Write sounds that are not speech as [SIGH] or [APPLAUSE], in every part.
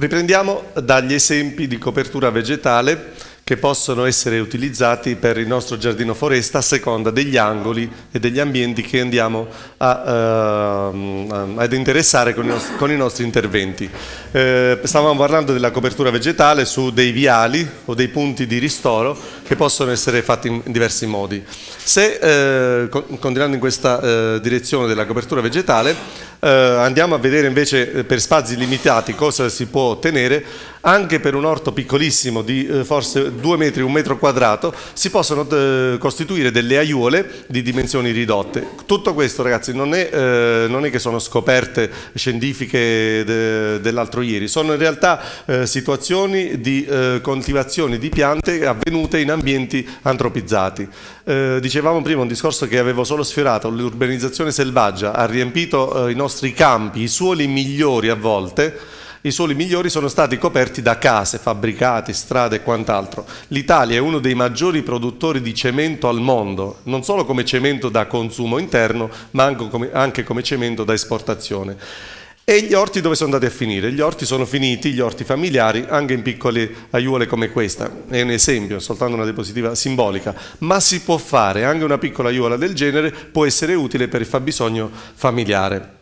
Riprendiamo dagli esempi di copertura vegetale che possono essere utilizzati per il nostro giardino foresta a seconda degli angoli e degli ambienti che andiamo a, uh, ad interessare con i, nostri, con i nostri interventi. Eh, stavamo parlando della copertura vegetale su dei viali o dei punti di ristoro che possono essere fatti in diversi modi. Se, eh, continuando in questa eh, direzione della copertura vegetale, eh, andiamo a vedere invece eh, per spazi limitati cosa si può ottenere. Anche per un orto piccolissimo di eh, forse 2 metri, 1 metro quadrato, si possono eh, costituire delle aiuole di dimensioni ridotte. Tutto questo ragazzi non è, eh, non è che sono scoperte scientifiche de, dell'altro ieri, sono in realtà eh, situazioni di coltivazione di piante avvenute in ambienti antropizzati. Eh, dicevamo prima un discorso che avevo solo sfiorato, l'urbanizzazione selvaggia ha riempito eh, i nostri campi, i suoli migliori a volte, i suoli migliori sono stati coperti da case, fabbricati, strade e quant'altro. L'Italia è uno dei maggiori produttori di cemento al mondo, non solo come cemento da consumo interno, ma anche come, anche come cemento da esportazione. E gli orti dove sono andati a finire? Gli orti sono finiti, gli orti familiari, anche in piccole aiuole come questa. È un esempio, soltanto una diapositiva simbolica. Ma si può fare, anche una piccola aiuola del genere può essere utile per il fabbisogno familiare.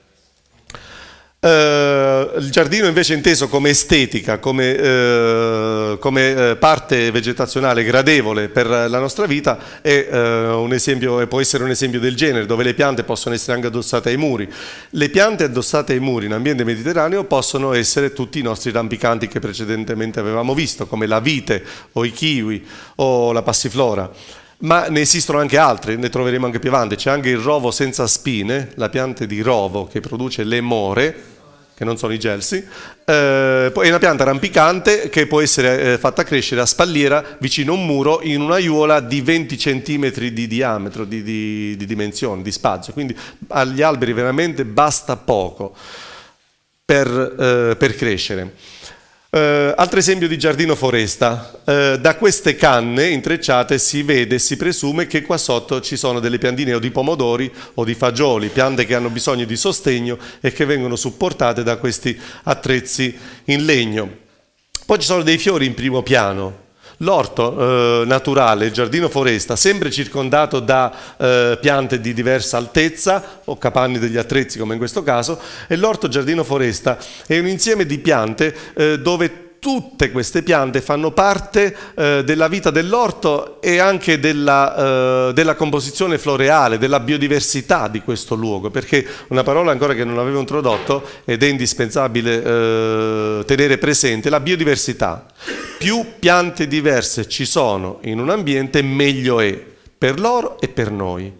Eh, il giardino invece inteso come estetica, come, eh, come, eh, parte vegetazionale gradevole per la nostra vita è, eh, un esempio, può essere un esempio del genere, dove le piante possono essere anche addossate ai muri. Le piante addossate ai muri in ambiente mediterraneo possono essere tutti i nostri rampicanti che precedentemente avevamo visto, come la vite o i kiwi o la passiflora ma ne esistono anche altri, ne troveremo anche più avanti. C'è anche il rovo senza spine, la pianta di rovo che produce le more, che non sono i gelsi, eh, è una pianta rampicante che può essere eh, fatta crescere a spalliera vicino a un muro in un'aiuola di 20 cm di diametro, di, di, di dimensione, di spazio, quindi agli alberi veramente basta poco per, eh, per crescere. Uh, altro esempio di giardino foresta, uh, da queste canne intrecciate si vede e si presume che qua sotto ci sono delle piantine o di pomodori o di fagioli, piante che hanno bisogno di sostegno e che vengono supportate da questi attrezzi in legno. Poi ci sono dei fiori in primo piano, L'orto eh, naturale, il giardino foresta, sempre circondato da eh, piante di diversa altezza o capanni degli attrezzi come in questo caso, e l'orto giardino foresta è un insieme di piante eh, dove tutte queste piante fanno parte eh, della vita dell'orto e anche della, eh, della, composizione floreale, della biodiversità di questo luogo, perché una parola ancora che non avevo introdotto ed è indispensabile eh, tenere presente, la biodiversità. Più piante diverse ci sono in un ambiente, meglio è per loro e per noi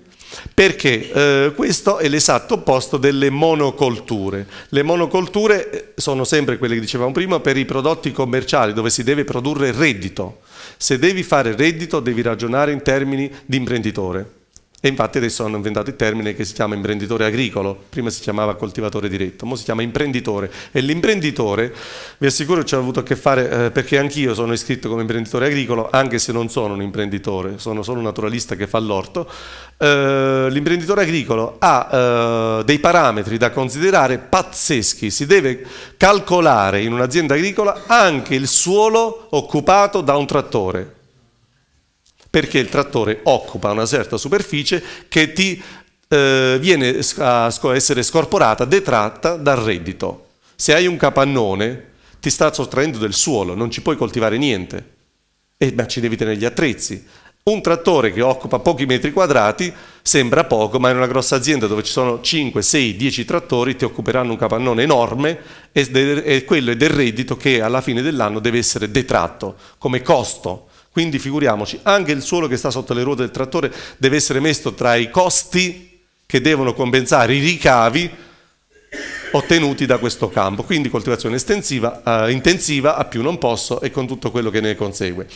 perché eh, questo è l'esatto opposto delle monocolture. Le monocolture eh, sono sempre quelle che dicevamo prima per i prodotti commerciali dove si deve produrre reddito. Se devi fare reddito devi ragionare in termini di imprenditore e infatti adesso hanno inventato il termine che si chiama imprenditore agricolo, prima si chiamava coltivatore diretto, ora si chiama imprenditore. E l'imprenditore, vi assicuro ci ho avuto a che fare, eh, perché anch'io sono iscritto come imprenditore agricolo, anche se non sono un imprenditore, sono solo un naturalista che fa l'orto, eh, l'imprenditore agricolo ha eh, dei parametri da considerare pazzeschi, si deve calcolare in un'azienda agricola anche il suolo occupato da un trattore, perché il trattore occupa una certa superficie che ti eh, viene a essere scorporata, detratta dal reddito. Se hai un capannone ti sta sottraendo del suolo, non ci puoi coltivare niente, e, ma ci devi tenere gli attrezzi. Un trattore che occupa pochi metri quadrati sembra poco, ma in una grossa azienda dove ci sono 5, 6, 10 trattori ti occuperanno un capannone enorme e, e quello è del reddito che alla fine dell'anno deve essere detratto come costo quindi figuriamoci, anche il suolo che sta sotto le ruote del trattore deve essere messo tra i costi che devono compensare i ricavi ottenuti da questo campo. Quindi coltivazione estensiva, eh, intensiva a più non posso e con tutto quello che ne consegue.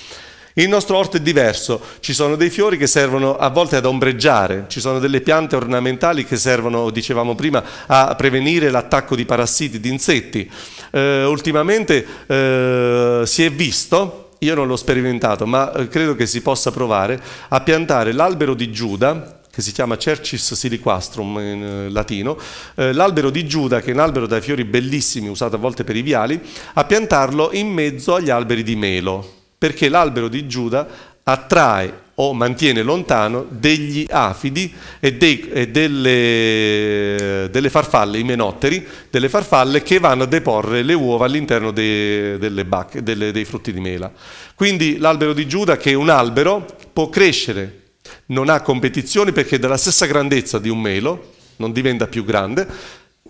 Il nostro orto è diverso, ci sono dei fiori che servono a volte ad ombreggiare, ci sono delle piante ornamentali che servono, dicevamo prima, a prevenire l'attacco di parassiti, di insetti. Eh, ultimamente eh, si è visto io non l'ho sperimentato, ma eh, credo che si possa provare a piantare l'albero di Giuda, che si chiama Cercis siliquastrum in eh, latino, eh, l'albero di Giuda, che è un albero dai fiori bellissimi, usato a volte per i viali, a piantarlo in mezzo agli alberi di melo, perché l'albero di Giuda attrae o mantiene lontano degli afidi e, dei, e delle, delle, farfalle, i menotteri, delle farfalle che vanno a deporre le uova all'interno de, dei frutti di mela. Quindi l'albero di Giuda, che è un albero, può crescere, non ha competizioni perché è della stessa grandezza di un melo, non diventa più grande,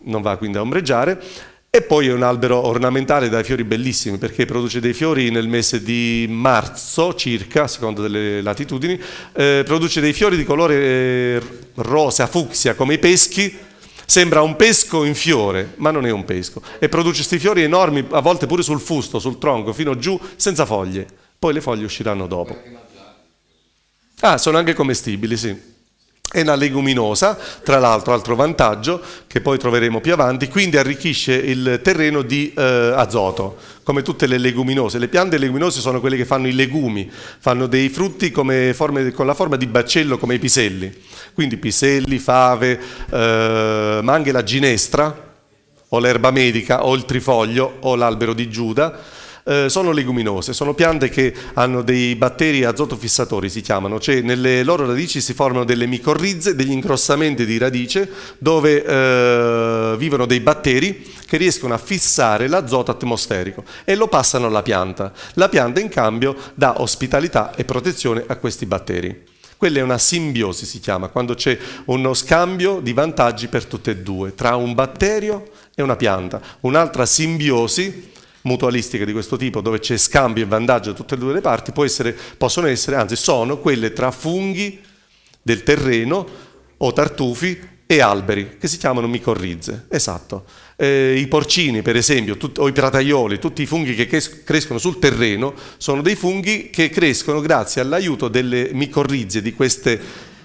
non va quindi a ombreggiare, e poi è un albero ornamentale dai fiori bellissimi perché produce dei fiori nel mese di marzo circa, secondo delle latitudini, eh, produce dei fiori di colore eh, rosa, fucsia, come i peschi, sembra un pesco in fiore, ma non è un pesco, e produce questi fiori enormi, a volte pure sul fusto, sul tronco, fino giù, senza foglie, poi le foglie usciranno dopo. Ah, sono anche commestibili, sì è una leguminosa, tra l'altro altro vantaggio che poi troveremo più avanti, quindi arricchisce il terreno di eh, azoto, come tutte le leguminose. Le piante leguminose sono quelle che fanno i legumi, fanno dei frutti forme, con la forma di baccello come i piselli, quindi piselli, fave, eh, ma anche la ginestra o l'erba medica o il trifoglio o l'albero di Giuda eh, sono leguminose, sono piante che hanno dei batteri azotofissatori, si chiamano, cioè nelle loro radici si formano delle micorrize, degli incrossamenti di radice dove eh, vivono dei batteri che riescono a fissare l'azoto atmosferico e lo passano alla pianta. La pianta in cambio dà ospitalità e protezione a questi batteri. Quella è una simbiosi, si chiama, quando c'è uno scambio di vantaggi per tutte e due, tra un batterio e una pianta. Un'altra simbiosi mutualistiche di questo tipo dove c'è scambio e vantaggio da tutte e due le parti essere, possono essere, anzi sono quelle tra funghi del terreno o tartufi e alberi che si chiamano micorrize, esatto. Eh, I porcini per esempio o i prataioli, tutti i funghi che crescono sul terreno sono dei funghi che crescono grazie all'aiuto delle micorrize di queste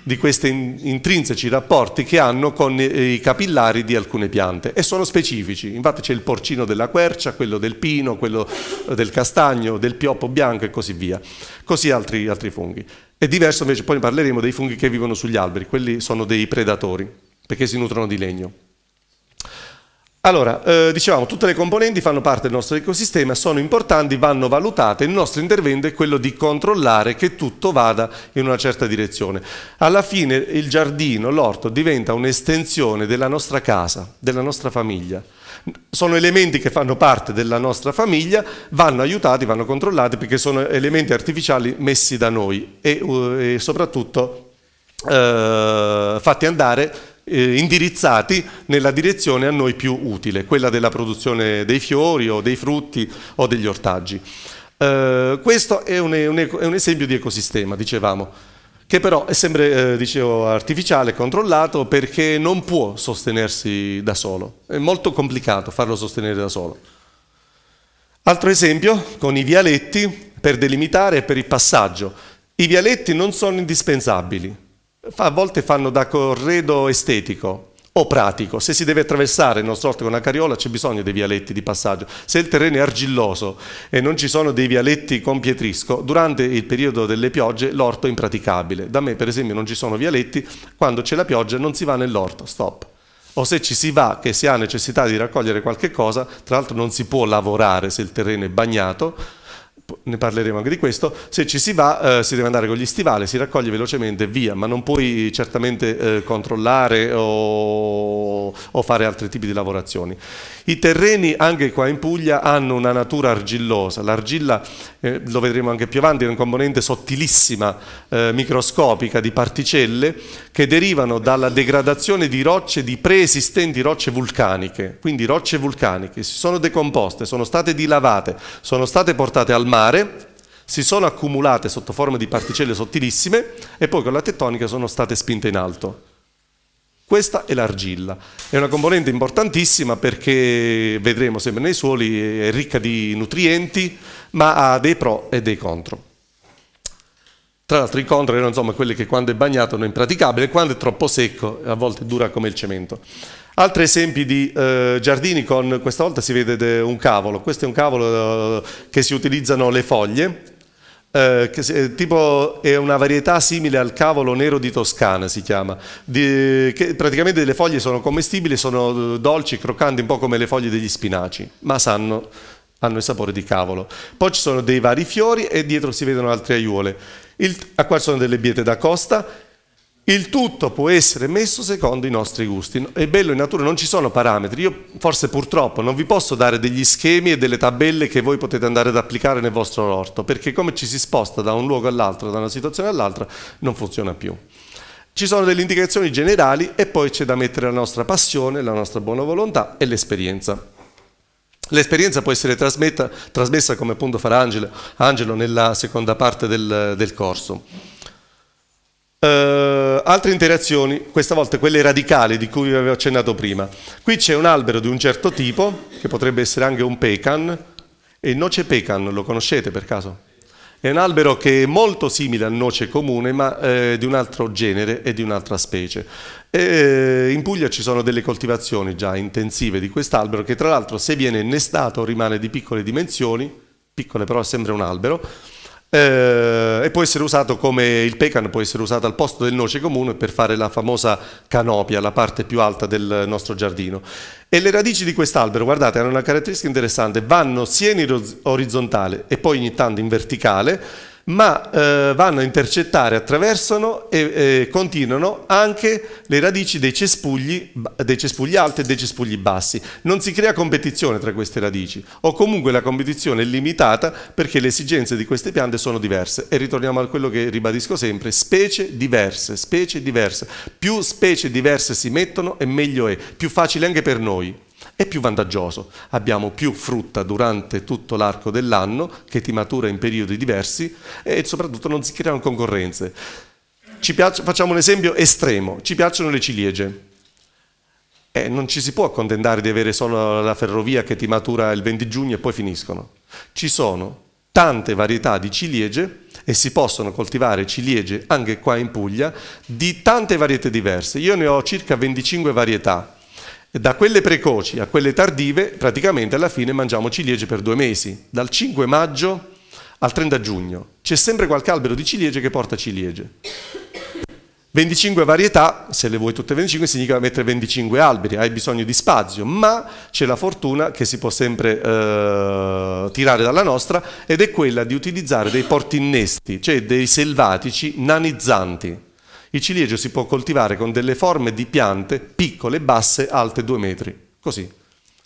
di questi intrinseci rapporti che hanno con eh, i capillari di alcune piante e sono specifici, infatti c'è il porcino della quercia, quello del pino, quello eh, del castagno, del pioppo bianco e così via, così altri, altri funghi. È diverso invece, poi parleremo dei funghi che vivono sugli alberi, quelli sono dei predatori perché si nutrono di legno. Allora, eh, dicevamo, tutte le componenti fanno parte del nostro ecosistema, sono importanti, vanno valutate. Il nostro intervento è quello di controllare che tutto vada in una certa direzione. Alla fine il giardino, l'orto, diventa un'estensione della nostra casa, della nostra famiglia. Sono elementi che fanno parte della nostra famiglia, vanno aiutati, vanno controllati perché sono elementi artificiali messi da noi e, eh, e soprattutto eh, fatti andare eh, indirizzati nella direzione a noi più utile, quella della produzione dei fiori o dei frutti o degli ortaggi. Eh, questo è un, un, è un, esempio di ecosistema, dicevamo, che però è sempre, eh, dicevo, artificiale, controllato perché non può sostenersi da solo. È molto complicato farlo sostenere da solo. Altro esempio, con i vialetti per delimitare e per il passaggio. I vialetti non sono indispensabili, a volte fanno da corredo estetico o pratico. Se si deve attraversare, il nostro orto con una carriola, c'è bisogno dei vialetti di passaggio. Se il terreno è argilloso e non ci sono dei vialetti con pietrisco, durante il periodo delle piogge l'orto è impraticabile. Da me, per esempio, non ci sono vialetti, quando c'è la pioggia non si va nell'orto, stop. O se ci si va, che si ha necessità di raccogliere qualche cosa, tra l'altro non si può lavorare se il terreno è bagnato, ne parleremo anche di questo, se ci si va eh, si deve andare con gli stivali, si raccoglie velocemente e via, ma non puoi certamente eh, controllare o, o, fare altri tipi di lavorazioni. I terreni anche qua in Puglia hanno una natura argillosa, l'argilla eh, lo vedremo anche più avanti, è una componente sottilissima, eh, microscopica di particelle che derivano dalla degradazione di rocce, di preesistenti rocce vulcaniche, quindi rocce vulcaniche, si sono decomposte, sono state dilavate, sono state portate al mare si sono accumulate sotto forma di particelle sottilissime e poi con la tettonica sono state spinte in alto. Questa è l'argilla, è una componente importantissima perché vedremo sempre nei suoli, è ricca di nutrienti, ma ha dei pro e dei contro. Tra l'altro i contro erano insomma quelli che quando è bagnato non è impraticabile, quando è troppo secco a volte dura come il cemento. Altri esempi di eh, giardini con, questa volta si vede un cavolo, questo è un cavolo eh, che si utilizzano le foglie, eh, che, eh, tipo, è una varietà simile al cavolo nero di Toscana, si chiama. Di, che praticamente le foglie sono commestibili, sono eh, dolci, croccanti, un po' come le foglie degli spinaci, ma sanno, hanno il sapore di cavolo. Poi ci sono dei vari fiori e dietro si vedono altre aiuole. Il, a qua sono delle biete da costa il tutto può essere messo secondo i nostri gusti. È bello in natura, non ci sono parametri. Io forse purtroppo non vi posso dare degli schemi e delle tabelle che voi potete andare ad applicare nel vostro orto, perché come ci si sposta da un luogo all'altro, da una situazione all'altra, non funziona più. Ci sono delle indicazioni generali e poi c'è da mettere la nostra passione, la nostra buona volontà e l'esperienza. L'esperienza può essere trasmessa, come appunto farà Angelo, Angelo nella seconda parte del, del corso. Uh, altre interazioni, questa volta quelle radicali di cui vi avevo accennato prima. Qui c'è un albero di un certo tipo, che potrebbe essere anche un pecan, e il noce pecan lo conoscete per caso? È un albero che è molto simile al noce comune, ma eh, di un altro genere e di un'altra specie. E, eh, in Puglia ci sono delle coltivazioni già intensive di quest'albero, che tra l'altro se viene innestato rimane di piccole dimensioni, piccole però sembra un albero, eh, e può essere usato come il pecan, può essere usato al posto del noce comune per fare la famosa canopia, la parte più alta del nostro giardino. E le radici di quest'albero, guardate, hanno una caratteristica interessante, vanno sia in orizzontale e poi ogni tanto in verticale, ma eh, vanno a intercettare, attraversano e eh, continuano anche le radici dei cespugli, dei cespugli alti e dei cespugli bassi. Non si crea competizione tra queste radici, o comunque la competizione è limitata perché le esigenze di queste piante sono diverse. E ritorniamo a quello che ribadisco sempre, specie diverse, specie diverse. Più specie diverse si mettono e meglio è, più facile anche per noi è più vantaggioso. Abbiamo più frutta durante tutto l'arco dell'anno che ti matura in periodi diversi e soprattutto non si creano concorrenze. Piace, facciamo un esempio estremo, ci piacciono le ciliegie. Eh, non ci si può accontentare di avere solo la ferrovia che ti matura il 20 giugno e poi finiscono. Ci sono tante varietà di ciliegie e si possono coltivare ciliegie anche qua in Puglia di tante varietà diverse. Io ne ho circa 25 varietà da quelle precoci a quelle tardive, praticamente alla fine mangiamo ciliegie per due mesi, dal 5 maggio al 30 giugno. C'è sempre qualche albero di ciliegie che porta ciliegie. 25 varietà, se le vuoi tutte 25, significa mettere 25 alberi, hai bisogno di spazio, ma c'è la fortuna che si può sempre eh, tirare dalla nostra ed è quella di utilizzare dei portinnesti, cioè dei selvatici nanizzanti. Il ciliegio si può coltivare con delle forme di piante piccole, basse, alte due metri, così,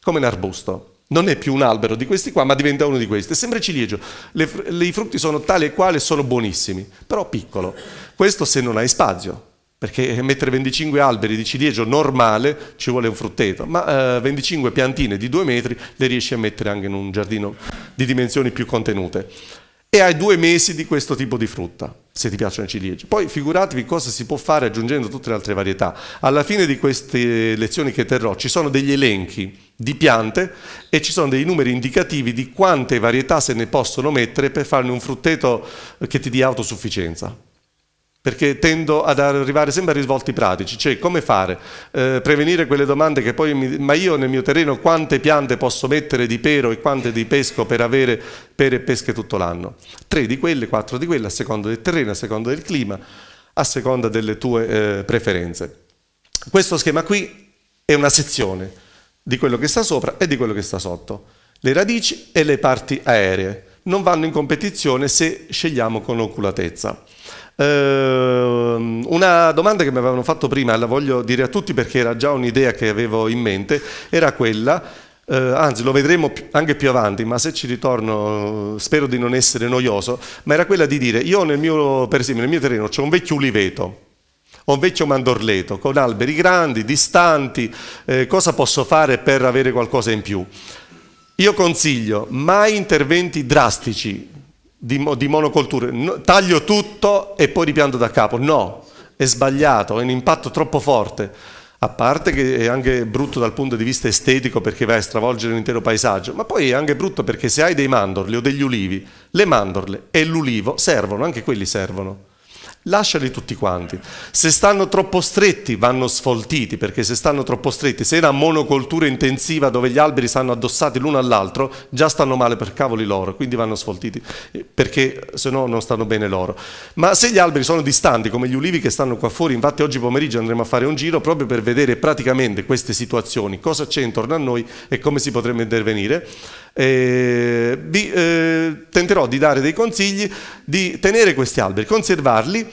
come un arbusto. Non è più un albero di questi qua, ma diventa uno di questi. Sembra ciliegio. Le, le, I frutti sono tali e quali e sono buonissimi, però piccolo. Questo se non hai spazio, perché eh, mettere 25 alberi di ciliegio normale ci vuole un frutteto, ma eh, 25 piantine di due metri le riesci a mettere anche in un giardino di dimensioni più contenute. E hai due mesi di questo tipo di frutta se ti piacciono i ciliegie. Poi figuratevi cosa si può fare aggiungendo tutte le altre varietà. Alla fine di queste lezioni che terrò ci sono degli elenchi di piante e ci sono dei numeri indicativi di quante varietà se ne possono mettere per farne un frutteto che ti dia autosufficienza perché tendo ad arrivare sempre a risvolti pratici, cioè come fare, eh, prevenire quelle domande che poi, mi, ma io nel mio terreno quante piante posso mettere di pero e quante di pesco per avere pere e pesche tutto l'anno? Tre di quelle, quattro di quelle, a seconda del terreno, a seconda del clima, a seconda delle tue eh, preferenze. Questo schema qui è una sezione di quello che sta sopra e di quello che sta sotto. Le radici e le parti aeree non vanno in competizione se scegliamo con oculatezza. Ehm, una domanda che mi avevano fatto prima, la voglio dire a tutti perché era già un'idea che avevo in mente, era quella, eh, anzi lo vedremo anche più avanti, ma se ci ritorno spero di non essere noioso, ma era quella di dire, io nel mio, per esempio nel mio terreno c'è un vecchio uliveto, ho un vecchio mandorleto con alberi grandi, distanti, eh, cosa posso fare per avere qualcosa in più? Io consiglio mai interventi drastici, di, di monocolture, no, taglio tutto e poi ripianto da capo. No, è sbagliato, è un impatto troppo forte, a parte che è anche brutto dal punto di vista estetico perché vai a stravolgere l'intero paesaggio, ma poi è anche brutto perché se hai dei mandorli o degli ulivi, le mandorle e l'ulivo servono, anche quelli servono. Lasciali tutti quanti. Se stanno troppo stretti vanno sfoltiti, perché se stanno troppo stretti, se è una monocoltura intensiva dove gli alberi stanno addossati l'uno all'altro, già stanno male per cavoli loro, quindi vanno sfoltiti, eh, perché se no non stanno bene loro. Ma se gli alberi sono distanti, come gli ulivi che stanno qua fuori, infatti oggi pomeriggio andremo a fare un giro proprio per vedere praticamente queste situazioni, cosa c'è intorno a noi e come si potrebbe intervenire, eh, vi, eh, tenterò di dare dei consigli di tenere questi alberi, conservarli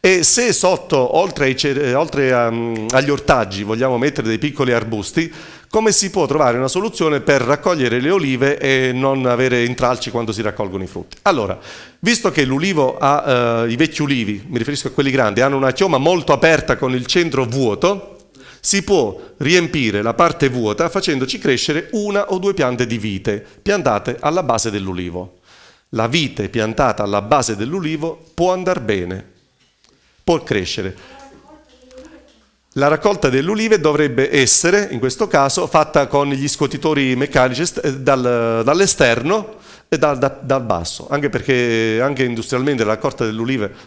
e se sotto, oltre, ai, eh, oltre a, ehm, agli ortaggi, vogliamo mettere dei piccoli arbusti, come si può trovare una soluzione per raccogliere le olive e non avere intralci quando si raccolgono i frutti. Allora, visto che l'ulivo ha, eh, i vecchi ulivi, mi riferisco a quelli grandi, hanno una chioma molto aperta con il centro vuoto, si può riempire la parte vuota facendoci crescere una o due piante di vite piantate alla base dell'ulivo. La vite piantata alla base dell'ulivo può andare bene, può crescere. La raccolta delle ulive dovrebbe essere, in questo caso, fatta con gli scotitori meccanici eh, dal, dall'esterno e dal, da, dal, basso, anche perché anche industrialmente la raccolta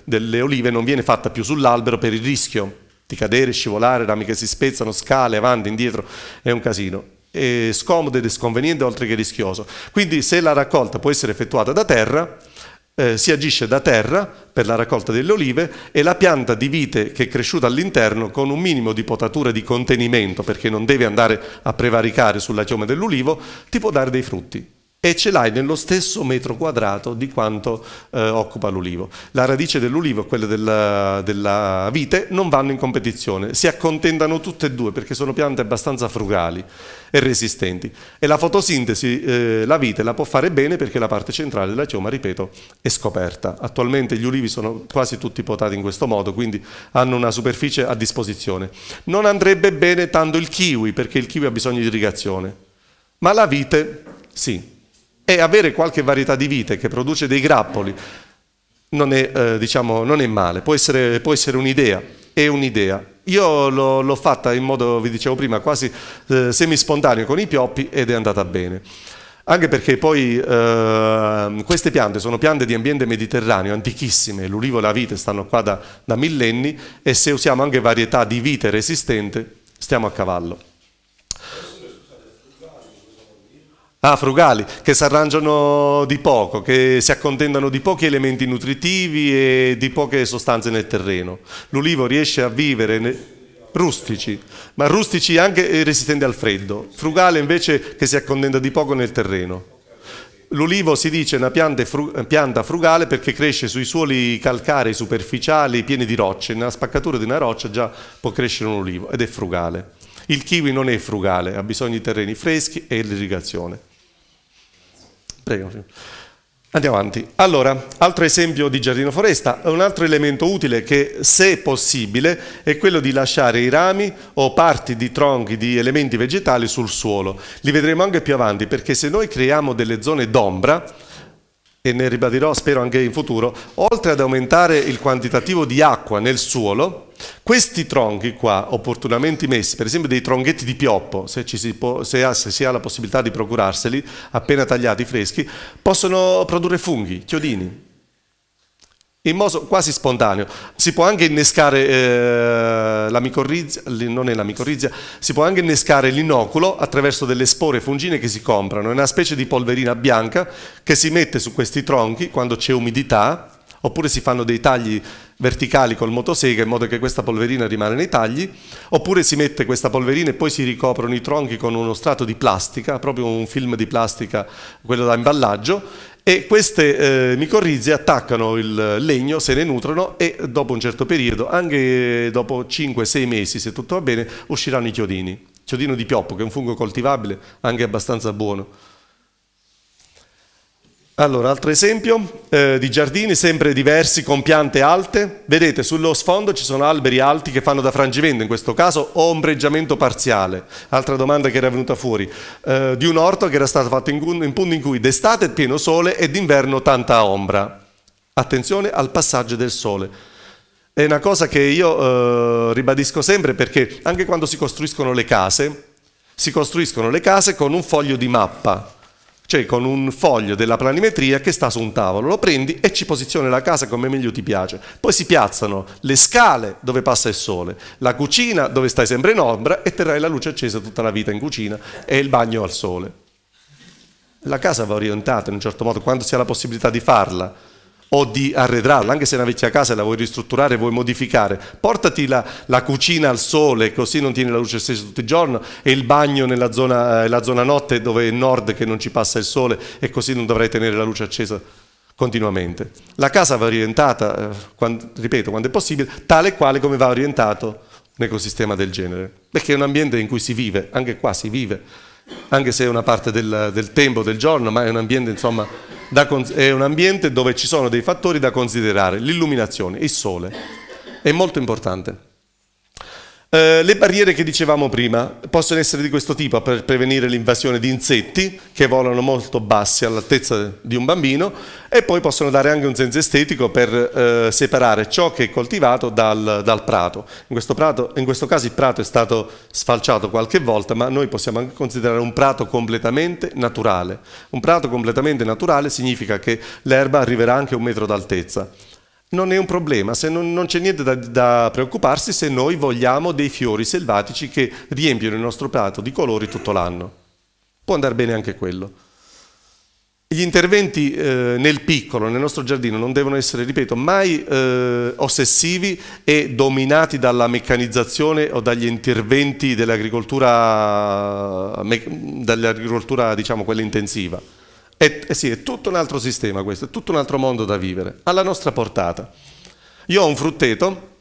delle olive non viene fatta più sull'albero per il rischio di cadere, scivolare, rami che si spezzano, scale, avanti, indietro, è un casino. È scomodo ed è sconveniente oltre che rischioso. Quindi se la raccolta può essere effettuata da terra, eh, si agisce da terra per la raccolta delle olive e la pianta di vite che è cresciuta all'interno con un minimo di potatura di contenimento perché non deve andare a prevaricare sulla chioma dell'ulivo ti può dare dei frutti e ce l'hai nello stesso metro quadrato di quanto eh, occupa l'ulivo. La radice dell'ulivo e quella della, della, vite non vanno in competizione, si accontentano tutte e due perché sono piante abbastanza frugali e resistenti. E la fotosintesi, eh, la vite la può fare bene perché la parte centrale della chioma, ripeto, è scoperta. Attualmente gli ulivi sono quasi tutti potati in questo modo, quindi hanno una superficie a disposizione. Non andrebbe bene tanto il kiwi perché il kiwi ha bisogno di irrigazione, ma la vite sì, e avere qualche varietà di vite che produce dei grappoli non è, eh, diciamo, non è male, può essere, può essere un'idea, è un'idea. Io l'ho, l'ho, fatta in modo, vi dicevo prima, quasi eh, semispontaneo con i pioppi ed è andata bene. Anche perché poi eh, queste piante sono piante di ambiente mediterraneo, antichissime, l'ulivo e la vite stanno qua da, da millenni e se usiamo anche varietà di vite resistente stiamo a cavallo. Ah, frugali, che si arrangiano di poco, che si accontentano di pochi elementi nutritivi e di poche sostanze nel terreno. L'ulivo riesce a vivere ne... rustici, ma rustici anche resistenti al freddo. Frugale invece che si accontenta di poco nel terreno. L'ulivo si dice una pianta, frugale perché cresce sui suoli calcarei superficiali pieni di rocce. Nella spaccatura di una roccia già può crescere un ulivo ed è frugale. Il kiwi non è frugale, ha bisogno di terreni freschi e l'irrigazione. Prego. Andiamo avanti. Allora, altro esempio di giardino foresta, un altro elemento utile che, se possibile, è quello di lasciare i rami o parti di tronchi di elementi vegetali sul suolo. Li vedremo anche più avanti, perché se noi creiamo delle zone d'ombra, e ne ribadirò spero anche in futuro, oltre ad aumentare il quantitativo di acqua nel suolo, questi tronchi qua, opportunamente messi, per esempio dei tronchetti di pioppo, se, si, può, se, ha, se si ha la possibilità di procurarseli, appena tagliati freschi, possono produrre funghi, chiodini, in modo quasi spontaneo. Si può anche innescare eh, la micorrizia, non è la micorrizia, si può anche innescare l'inoculo attraverso delle spore fungine che si comprano, è una specie di polverina bianca che si mette su questi tronchi quando c'è umidità, oppure si fanno dei tagli verticali col motosega in modo che questa polverina rimane nei tagli, oppure si mette questa polverina e poi si ricoprono i tronchi con uno strato di plastica, proprio un film di plastica, quello da imballaggio, e queste eh, micorrize attaccano il legno, se ne nutrono e dopo un certo periodo, anche dopo 5-6 mesi se tutto va bene, usciranno i chiodini. Chiodino di pioppo, che è un fungo coltivabile anche abbastanza buono. Allora, altro esempio eh, di giardini sempre diversi con piante alte. Vedete, sullo sfondo ci sono alberi alti che fanno da frangimento, in questo caso ombreggiamento parziale. Altra domanda che era venuta fuori. Eh, di un orto che era stato fatto in, in punto in cui d'estate è pieno sole e d'inverno tanta ombra. Attenzione al passaggio del sole. È una cosa che io eh, ribadisco sempre perché anche quando si costruiscono le case, si costruiscono le case con un foglio di mappa cioè con un foglio della planimetria che sta su un tavolo, lo prendi e ci posizioni la casa come meglio ti piace. Poi si piazzano le scale dove passa il sole, la cucina dove stai sempre in ombra e terrai la luce accesa tutta la vita in cucina e il bagno al sole. La casa va orientata in un certo modo quando si ha la possibilità di farla o di arredrarla, anche se è una vecchia casa e la vuoi ristrutturare, vuoi modificare, portati la, la, cucina al sole così non tieni la luce stessa tutto il giorno e il bagno nella zona, eh, la zona notte dove è nord che non ci passa il sole e così non dovrai tenere la luce accesa continuamente. La casa va orientata, eh, quando, ripeto, quando è possibile, tale e quale come va orientato un ecosistema del genere, perché è un ambiente in cui si vive, anche qua si vive, anche se è una parte del, del tempo, del giorno, ma è un ambiente insomma è un ambiente dove ci sono dei fattori da considerare, l'illuminazione, il sole, è molto importante. Eh, le barriere che dicevamo prima possono essere di questo tipo per prevenire l'invasione di insetti che volano molto bassi all'altezza di un bambino e poi possono dare anche un senso estetico per eh, separare ciò che è coltivato dal, dal prato. In questo, prato. In questo caso il prato è stato sfalciato qualche volta ma noi possiamo anche considerare un prato completamente naturale. Un prato completamente naturale significa che l'erba arriverà anche a un metro d'altezza non è un problema, non, non c'è niente da, da, preoccuparsi se noi vogliamo dei fiori selvatici che riempiono il nostro prato di colori tutto l'anno. Può andare bene anche quello. Gli interventi eh, nel piccolo, nel nostro giardino, non devono essere, ripeto, mai eh, ossessivi e dominati dalla meccanizzazione o dagli interventi dell'agricoltura, dell diciamo, quella intensiva. È, eh sì, è tutto un altro sistema questo, è tutto un altro mondo da vivere, alla nostra portata. Io ho un frutteto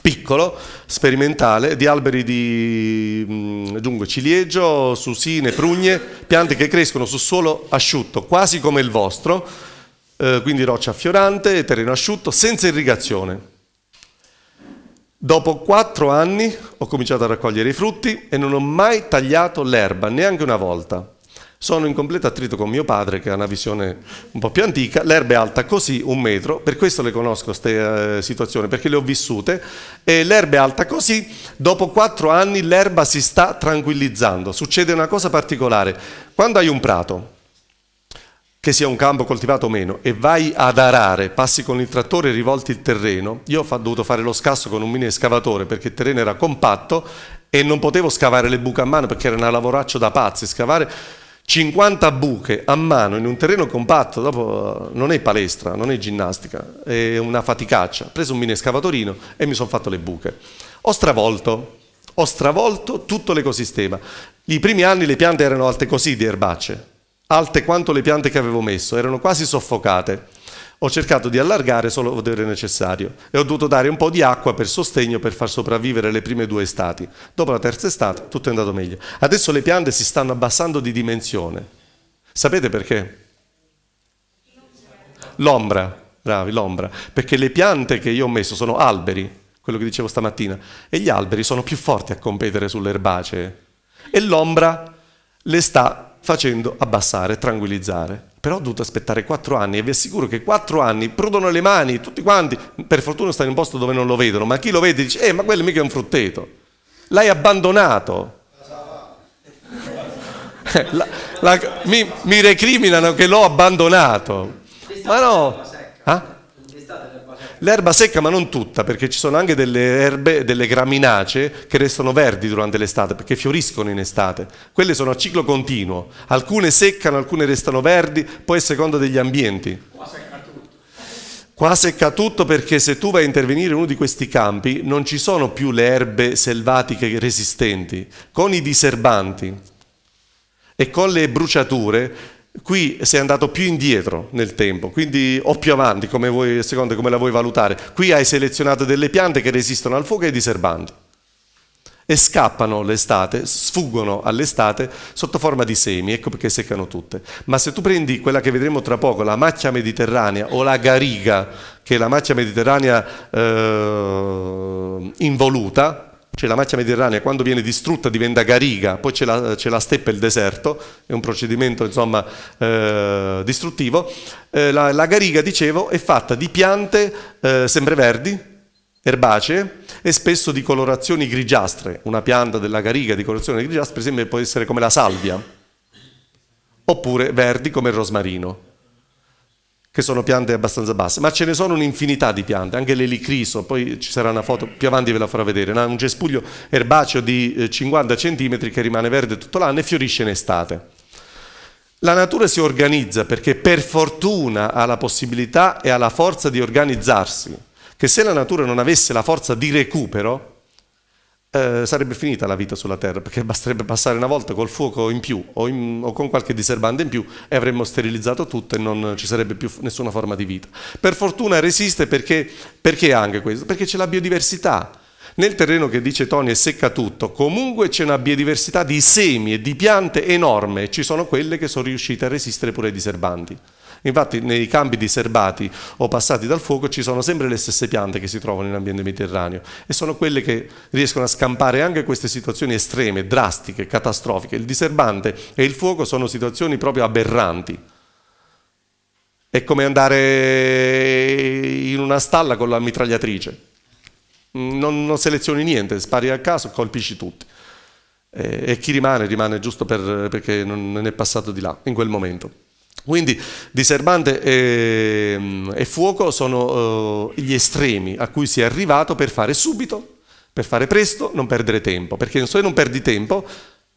piccolo, sperimentale, di alberi di mh, mm, giungo, ciliegio, susine, prugne, piante che crescono su suolo asciutto, quasi come il vostro, eh, quindi roccia affiorante, terreno asciutto, senza irrigazione. Dopo quattro anni ho cominciato a raccogliere i frutti e non ho mai tagliato l'erba, neanche una volta. Sono in completo attrito con mio padre che ha una visione un po' più antica, l'erba è alta così un metro, per questo le conosco queste eh, situazioni, perché le ho vissute, e l'erba è alta così, dopo quattro anni l'erba si sta tranquillizzando, succede una cosa particolare, quando hai un prato, che sia un campo coltivato o meno, e vai ad arare, passi con il trattore e rivolti il terreno, io ho dovuto fare lo scasso con un mini escavatore perché il terreno era compatto e non potevo scavare le buche a mano perché era una lavoraccio da pazzi, scavare 50 buche a mano in un terreno compatto, dopo eh, non è palestra, non è ginnastica, è una faticaccia. Ho preso un minescavatorino e mi sono fatto le buche. Ho stravolto, ho stravolto tutto l'ecosistema. I primi anni le piante erano alte così di erbacce, alte quanto le piante che avevo messo, erano quasi soffocate. Ho cercato di allargare solo dove era necessario e ho dovuto dare un po' di acqua per sostegno per far sopravvivere le prime due estati. Dopo la terza estate tutto è andato meglio. Adesso le piante si stanno abbassando di dimensione. Sapete perché? L'ombra, bravi, l'ombra. Perché le piante che io ho messo sono alberi, quello che dicevo stamattina, e gli alberi sono più forti a competere sulle erbacee. E l'ombra le sta facendo abbassare, tranquillizzare. Però ho dovuto aspettare quattro anni e vi assicuro che quattro anni prudono le mani, tutti quanti, per fortuna stanno in un posto dove non lo vedono, ma chi lo vede dice, eh ma quello mica è un frutteto, l'hai abbandonato. [LAUGHS] La, la, mi, mi, recriminano che l'ho abbandonato. Ma no... Ah? L'erba secca, ma non tutta, perché ci sono anche delle erbe, delle graminacee che restano verdi durante l'estate, perché fioriscono in estate. Quelle sono a ciclo continuo. Alcune seccano, alcune restano verdi, poi a seconda degli ambienti. Qua secca tutto. Qua secca tutto perché se tu vai a intervenire in uno di questi campi non ci sono più le erbe selvatiche resistenti. Con i diserbanti e con le bruciature Qui sei andato più indietro nel tempo, quindi o più avanti, come vuoi, secondo come la vuoi valutare. Qui hai selezionato delle piante che resistono al fuoco e ai diserbanti e scappano l'estate, sfuggono all'estate sotto forma di semi, ecco perché seccano tutte. Ma se tu prendi quella che vedremo tra poco, la macchia mediterranea o la gariga, che è la macchia mediterranea eh, involuta, c'è la macchia mediterranea, quando viene distrutta diventa gariga, poi c'è la, la, steppa e il deserto, è un procedimento insomma, eh, distruttivo. Eh, la, la, gariga, dicevo, è fatta di piante eh, sempreverdi, erbacee e spesso di colorazioni grigiastre. Una pianta della gariga di colorazione grigiastra, per esempio, può essere come la salvia, oppure verdi come il rosmarino che sono piante abbastanza basse, ma ce ne sono un'infinità di piante, anche l'elicriso, poi ci sarà una foto più avanti ve la farò vedere, un cespuglio erbaceo di 50 eh, cm che rimane verde tutto l'anno e fiorisce in estate. La natura si organizza perché per fortuna ha la possibilità e ha la forza di organizzarsi, che se la natura non avesse la forza di recupero, eh, sarebbe finita la vita sulla Terra, perché basterebbe passare una volta col fuoco in più o, in, o, con qualche diserbante in più e avremmo sterilizzato tutto e non ci sarebbe più nessuna forma di vita. Per fortuna resiste perché, perché anche questo? Perché c'è la biodiversità. Nel terreno che dice Tony è secca tutto, comunque c'è una biodiversità di semi e di piante enorme, e ci sono quelle che sono riuscite a resistere pure ai diserbanti. Infatti nei campi diserbati o passati dal fuoco ci sono sempre le stesse piante che si trovano in ambiente mediterraneo e sono quelle che riescono a scampare anche queste situazioni estreme, drastiche, catastrofiche. Il diserbante e il fuoco sono situazioni proprio aberranti. È come andare in una stalla con la mitragliatrice. Non, non selezioni niente, spari a caso, colpisci tutti e chi rimane rimane giusto per, perché non è passato di là in quel momento. Quindi diserbante e, e fuoco sono eh, gli estremi a cui si è arrivato per fare subito, per fare presto, non perdere tempo, perché se non perdi tempo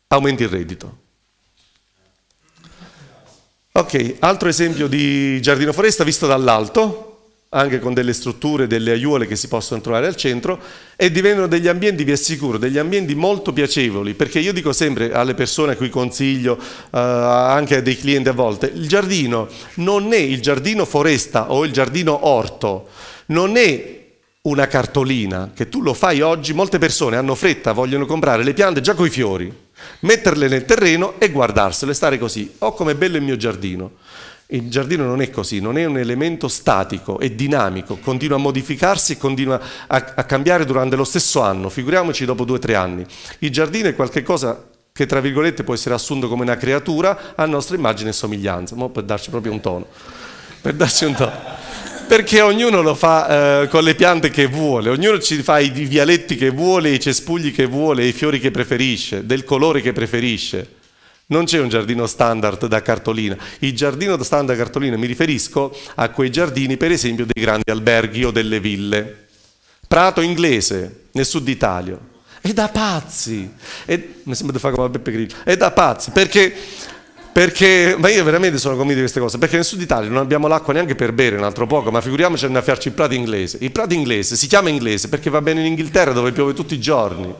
aumenti il reddito. Ok, altro esempio di giardino foresta visto dall'alto anche con delle strutture, delle aiuole che si possono trovare al centro e diventano degli ambienti, vi assicuro, degli ambienti molto piacevoli, perché io dico sempre alle persone a cui consiglio, eh, anche a dei clienti a volte, il giardino non è il giardino foresta o il giardino orto, non è una cartolina che tu lo fai oggi, molte persone hanno fretta, vogliono comprare le piante già con i fiori, metterle nel terreno e guardarsele, stare così, oh, come bello il mio giardino. Il giardino non è così, non è un elemento statico, è dinamico, continua a modificarsi e continua a, a, cambiare durante lo stesso anno, figuriamoci dopo due o tre anni. Il giardino è qualcosa che tra virgolette può essere assunto come una creatura a nostra immagine e somiglianza, Mo per darci proprio un tono, per darci un tono. Perché ognuno lo fa eh, con le piante che vuole, ognuno ci fa i vialetti che vuole, i cespugli che vuole, i fiori che preferisce, del colore che preferisce. Non c'è un giardino standard da cartolina. Il giardino standard da cartolina mi riferisco a quei giardini, per esempio, dei grandi alberghi o delle ville. Prato inglese, nel sud Italia. È da pazzi. È, mi sembra di fare come Beppe Grillo. È da pazzi perché perché, ma io veramente sono convinto di queste cose, perché nel sud Italia non abbiamo l'acqua neanche per bere un altro poco, ma figuriamoci a fiarci il prato inglese. Il prato inglese si chiama inglese perché va bene in Inghilterra dove piove tutti i giorni.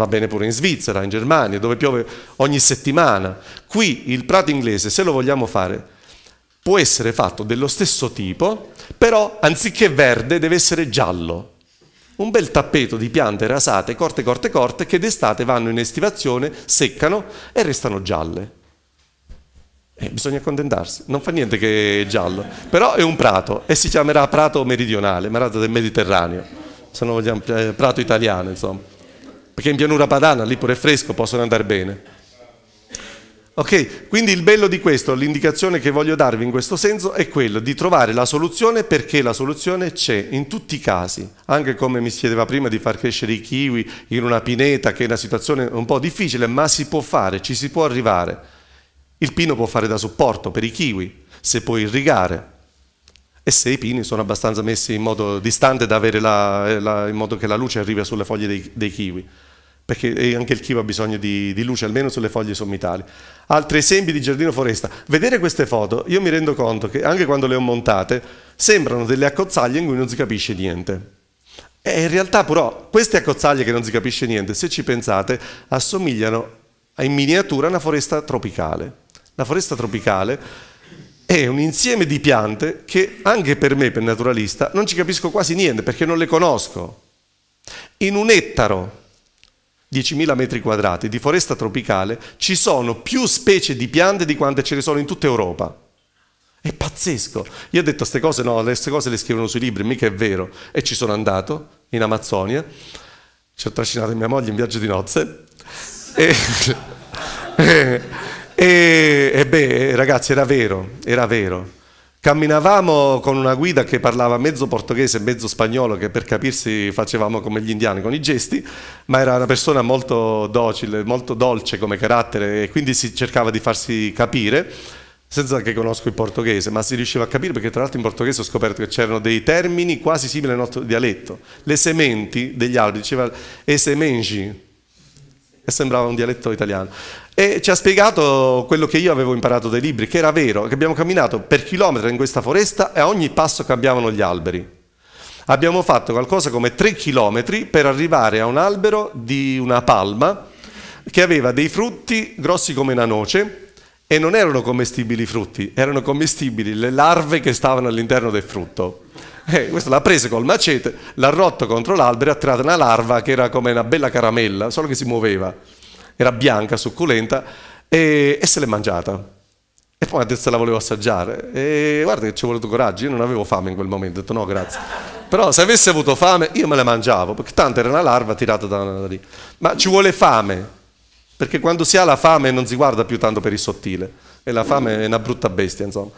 Va bene pure in Svizzera, in Germania, dove piove ogni settimana. Qui il prato inglese, se lo vogliamo fare, può essere fatto dello stesso tipo, però anziché verde deve essere giallo. Un bel tappeto di piante rasate, corte, corte, corte, che d'estate vanno in estivazione, seccano e restano gialle. Eh, bisogna accontentarsi, non fa niente che è giallo, però è un prato e si chiamerà prato meridionale, prato del Mediterraneo, se non vogliamo, eh, prato italiano insomma perché in pianura padana lì pure è fresco, possono andare bene. Ok, quindi il bello di questo, l'indicazione che voglio darvi in questo senso è quello di trovare la soluzione perché la soluzione c'è in tutti i casi, anche come mi chiedeva prima di far crescere i kiwi in una pineta che è una situazione un po' difficile, ma si può fare, ci si può arrivare. Il pino può fare da supporto per i kiwi, se può irrigare, e se i pini sono abbastanza messi in modo distante da avere la, eh, la, in modo che la luce arrivi sulle foglie dei, dei kiwi perché eh, anche il kiva ha bisogno di, di, luce, almeno sulle foglie sommitali. Altri esempi di giardino foresta. Vedere queste foto, io mi rendo conto che anche quando le ho montate, sembrano delle accozzaglie in cui non si capisce niente. E eh, in realtà però queste accozzaglie che non si capisce niente, se ci pensate, assomigliano in miniatura a una foresta tropicale. La foresta tropicale è un insieme di piante che anche per me, per naturalista, non ci capisco quasi niente perché non le conosco. In un ettaro 10.000 metri quadrati di foresta tropicale, ci sono più specie di piante di quante ce ne sono in tutta Europa. È pazzesco. Io ho detto queste cose, no, queste cose le scrivono sui libri, mica è vero. E ci sono andato in Amazzonia, ci ho trascinato mia moglie in viaggio di nozze. E, e, [LAUGHS] e, e beh, ragazzi, era vero, era vero. Camminavamo con una guida che parlava mezzo portoghese e mezzo spagnolo, che per capirsi facevamo come gli indiani con i gesti, ma era una persona molto docile, molto dolce come carattere e quindi si cercava di farsi capire, senza che conosco il portoghese, ma si riusciva a capire perché tra l'altro in portoghese ho scoperto che c'erano dei termini quasi simili al nostro dialetto. Le sementi degli alberi, diceva e semengi, e sembrava un dialetto italiano e ci ha spiegato quello che io avevo imparato dai libri, che era vero, che abbiamo camminato per chilometri in questa foresta e a ogni passo cambiavano gli alberi. Abbiamo fatto qualcosa come tre chilometri per arrivare a un albero di una palma che aveva dei frutti grossi come una noce e non erano commestibili i frutti, erano commestibili le larve che stavano all'interno del frutto. Eh, questo l'ha preso col macete, l'ha rotto contro l'albero e ha tirato una larva che era come una bella caramella, solo che si muoveva era bianca, succulenta, e, e se l'è mangiata. E poi ha detto se la volevo assaggiare. E guarda che ci ho voluto coraggio, io non avevo fame in quel momento, ho detto no grazie. Però se avessi avuto fame io me la mangiavo, perché tanto era una larva tirata da, da lì. Ma ci vuole fame, perché quando si ha la fame non si guarda più tanto per il sottile e la fame è una brutta bestia insomma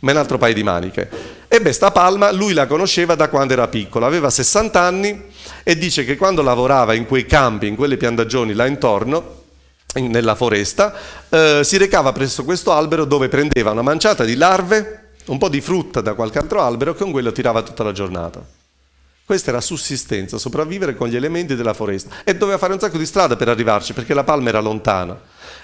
ma è un altro paio di maniche e beh sta palma lui la conosceva da quando era piccola, aveva 60 anni e dice che quando lavorava in quei campi in quelle piantagioni là intorno nella foresta, eh, si recava presso questo albero dove prendeva una manciata di larve, un po' di frutta da qualche altro albero e con quello tirava tutta la giornata. Questa era sussistenza, sopravvivere con gli elementi della foresta e doveva fare un sacco di strada per arrivarci perché la palma era lontana.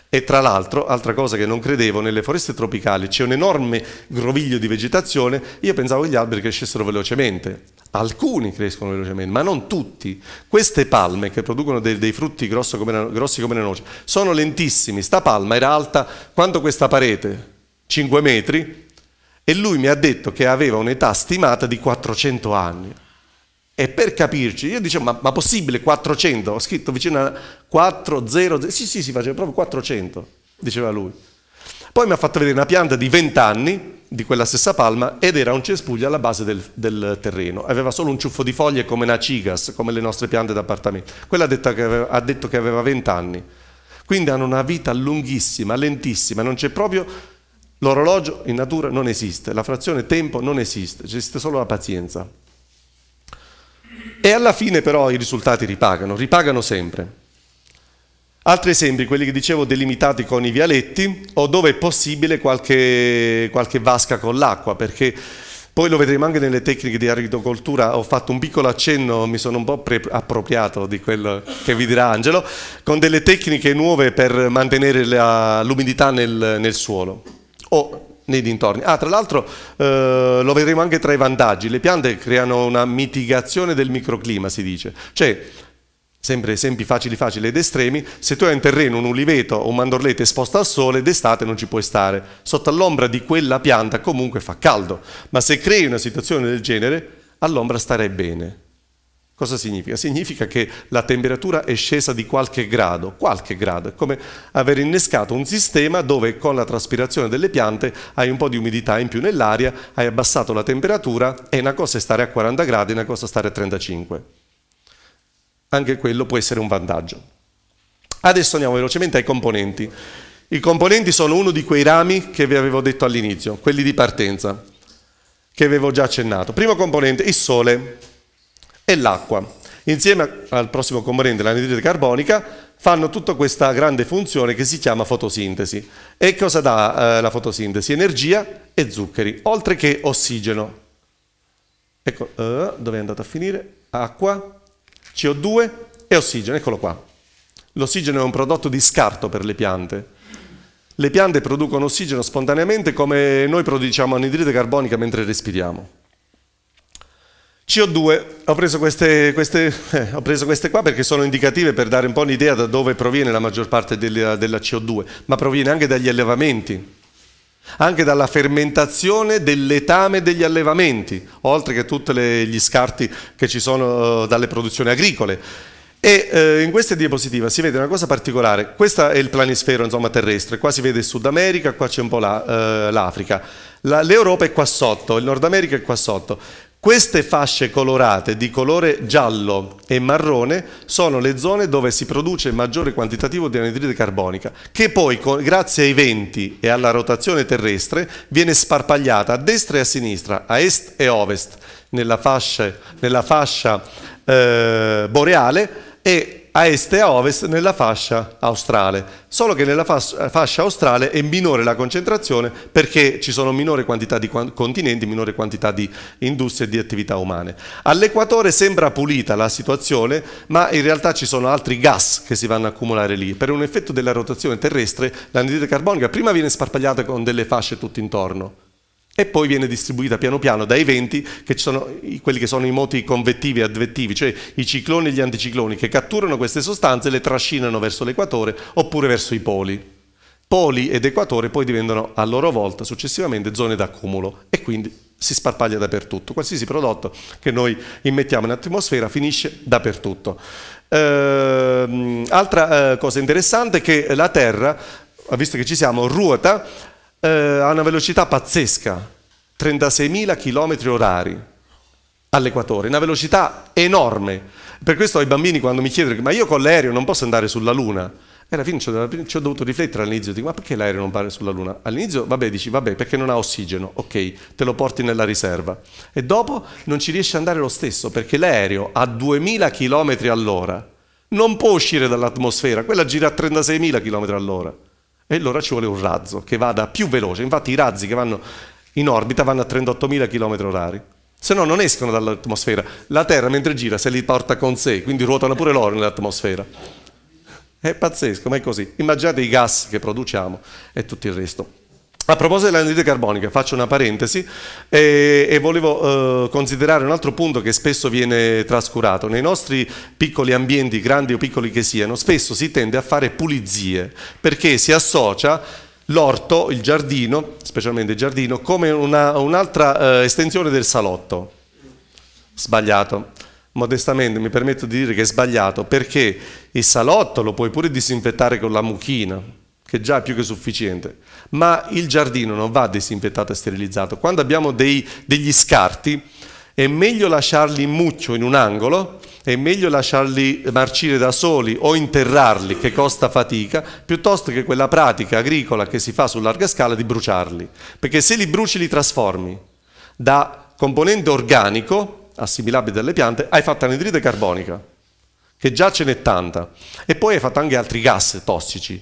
E tra l'altro, altra cosa che non credevo, nelle foreste tropicali c'è un enorme groviglio di vegetazione, io pensavo che gli alberi crescessero velocemente, Alcuni crescono velocemente, ma non tutti. Queste palme che producono dei, dei frutti grossi come, grossi come le noci sono lentissimi. Sta palma era alta quanto questa parete, 5 metri, e lui mi ha detto che aveva un'età stimata di 400 anni. E per capirci, io dicevo, ma, ma possibile 400? Ho scritto vicino a 400, sì sì, si faceva proprio 400, diceva lui. Poi mi ha fatto vedere una pianta di 20 anni di quella stessa palma ed era un cespuglio alla base del, del terreno. Aveva solo un ciuffo di foglie come una cigas, come le nostre piante d'appartamento. Quella ha detto che aveva, ha detto che aveva 20 anni. Quindi hanno una vita lunghissima, lentissima, non c'è proprio... L'orologio in natura non esiste, la frazione tempo non esiste, esiste solo la pazienza. E alla fine però i risultati ripagano, ripagano sempre. Altri esempi, quelli che dicevo delimitati con i vialetti o dove è possibile qualche, qualche vasca con l'acqua, perché poi lo vedremo anche nelle tecniche di agricoltura, ho fatto un piccolo accenno, mi sono un po' appropriato di quello che vi dirà Angelo, con delle tecniche nuove per mantenere l'umidità nel, nel, suolo o nei dintorni. Ah, tra l'altro eh, lo vedremo anche tra i vantaggi, le piante creano una mitigazione del microclima, si dice, cioè sempre esempi facili facili ed estremi, se tu hai un terreno, un uliveto o un mandorlete esposto al sole, d'estate non ci puoi stare. Sotto all'ombra di quella pianta comunque fa caldo, ma se crei una situazione del genere, all'ombra starei bene. Cosa significa? Significa che la temperatura è scesa di qualche grado, qualche grado, è come aver innescato un sistema dove con la traspirazione delle piante hai un po' di umidità in più nell'aria, hai abbassato la temperatura, e una cosa è stare a 40 gradi, una cosa è stare a 35. gradi anche quello può essere un vantaggio. Adesso andiamo velocemente ai componenti. I componenti sono uno di quei rami che vi avevo detto all'inizio, quelli di partenza, che avevo già accennato. Primo componente, il sole e l'acqua. Insieme al prossimo componente, l'anidride carbonica, fanno tutta questa grande funzione che si chiama fotosintesi. E cosa dà eh, la fotosintesi? Energia e zuccheri, oltre che ossigeno. Ecco, uh, dove è andato a finire? Acqua, CO2 e ossigeno, eccolo qua. L'ossigeno è un prodotto di scarto per le piante. Le piante producono ossigeno spontaneamente come noi produciamo anidride carbonica mentre respiriamo. CO2, ho preso queste, queste, eh, ho preso queste, qua perché sono indicative per dare un po' un'idea da dove proviene la maggior parte della, della CO2, ma proviene anche dagli allevamenti anche dalla fermentazione del letame degli allevamenti, oltre che tutti gli scarti che ci sono eh, dalle produzioni agricole. E eh, in queste diapositive si vede una cosa particolare, questo è il planisfero insomma, terrestre, qua si vede il Sud America, qua c'è un po' eh, l'Africa, la, eh, l'Europa è qua sotto, il Nord America è qua sotto. Queste fasce colorate di colore giallo e marrone sono le zone dove si produce il maggiore quantitativo di anidride carbonica, che poi grazie ai venti e alla rotazione terrestre viene sparpagliata a destra e a sinistra, a est e ovest, nella fascia, nella fascia eh, boreale e a est e a ovest nella fascia australe, solo che nella fascia australe è minore la concentrazione perché ci sono minore quantità di continenti, minore quantità di industrie e di attività umane. All'equatore sembra pulita la situazione, ma in realtà ci sono altri gas che si vanno a accumulare lì. Per un effetto della rotazione terrestre l'anidride carbonica prima viene sparpagliata con delle fasce tutto intorno, e poi viene distribuita piano piano dai venti, che sono quelli che sono i moti convettivi e advettivi, cioè i cicloni e gli anticicloni, che catturano queste sostanze e le trascinano verso l'equatore oppure verso i poli. Poli ed equatore poi diventano a loro volta successivamente zone d'accumulo e quindi si sparpaglia dappertutto. Qualsiasi prodotto che noi immettiamo in atmosfera finisce dappertutto. Ehm, altra eh, cosa interessante è che la Terra, visto che ci siamo, ruota eh, a una velocità pazzesca, 36.000 km orari all'equatore, una velocità enorme. Per questo i bambini quando mi chiedono, ma io con l'aereo non posso andare sulla Luna? E alla fine ci ho, dovuto riflettere all'inizio, dico ma perché l'aereo non pare sulla Luna? All'inizio vabbè dici vabbè perché non ha ossigeno, ok, te lo porti nella riserva. E dopo non ci riesci ad andare lo stesso perché l'aereo a 2000 km all'ora non può uscire dall'atmosfera, quella gira a 36.000 km all'ora. E allora ci vuole un razzo che vada più veloce. Infatti i razzi che vanno in orbita vanno a 38.000 km orari. Se no non escono dall'atmosfera. La Terra mentre gira se li porta con sé, quindi ruotano pure loro nell'atmosfera. È pazzesco, ma è così. Immaginate i gas che produciamo e tutto il resto. A proposito dell'anidride carbonica, faccio una parentesi e, e volevo eh, considerare un altro punto che spesso viene trascurato. Nei nostri piccoli ambienti, grandi o piccoli che siano, spesso si tende a fare pulizie perché si associa l'orto, il giardino, specialmente il giardino, come un'altra eh, estensione del salotto. Sbagliato. Modestamente mi permetto di dire che è sbagliato perché il salotto lo puoi pure disinfettare con la mucchina che già è più che sufficiente, ma il giardino non va disinfettato e sterilizzato. Quando abbiamo dei, degli scarti, è meglio lasciarli in mucchio in un angolo, è meglio lasciarli marcire da soli o interrarli, che costa fatica, piuttosto che quella pratica agricola che si fa su larga scala di bruciarli. Perché se li bruci li trasformi da componente organico, assimilabile dalle piante, hai fatto anidride carbonica, che già ce n'è tanta, e poi hai fatto anche altri gas tossici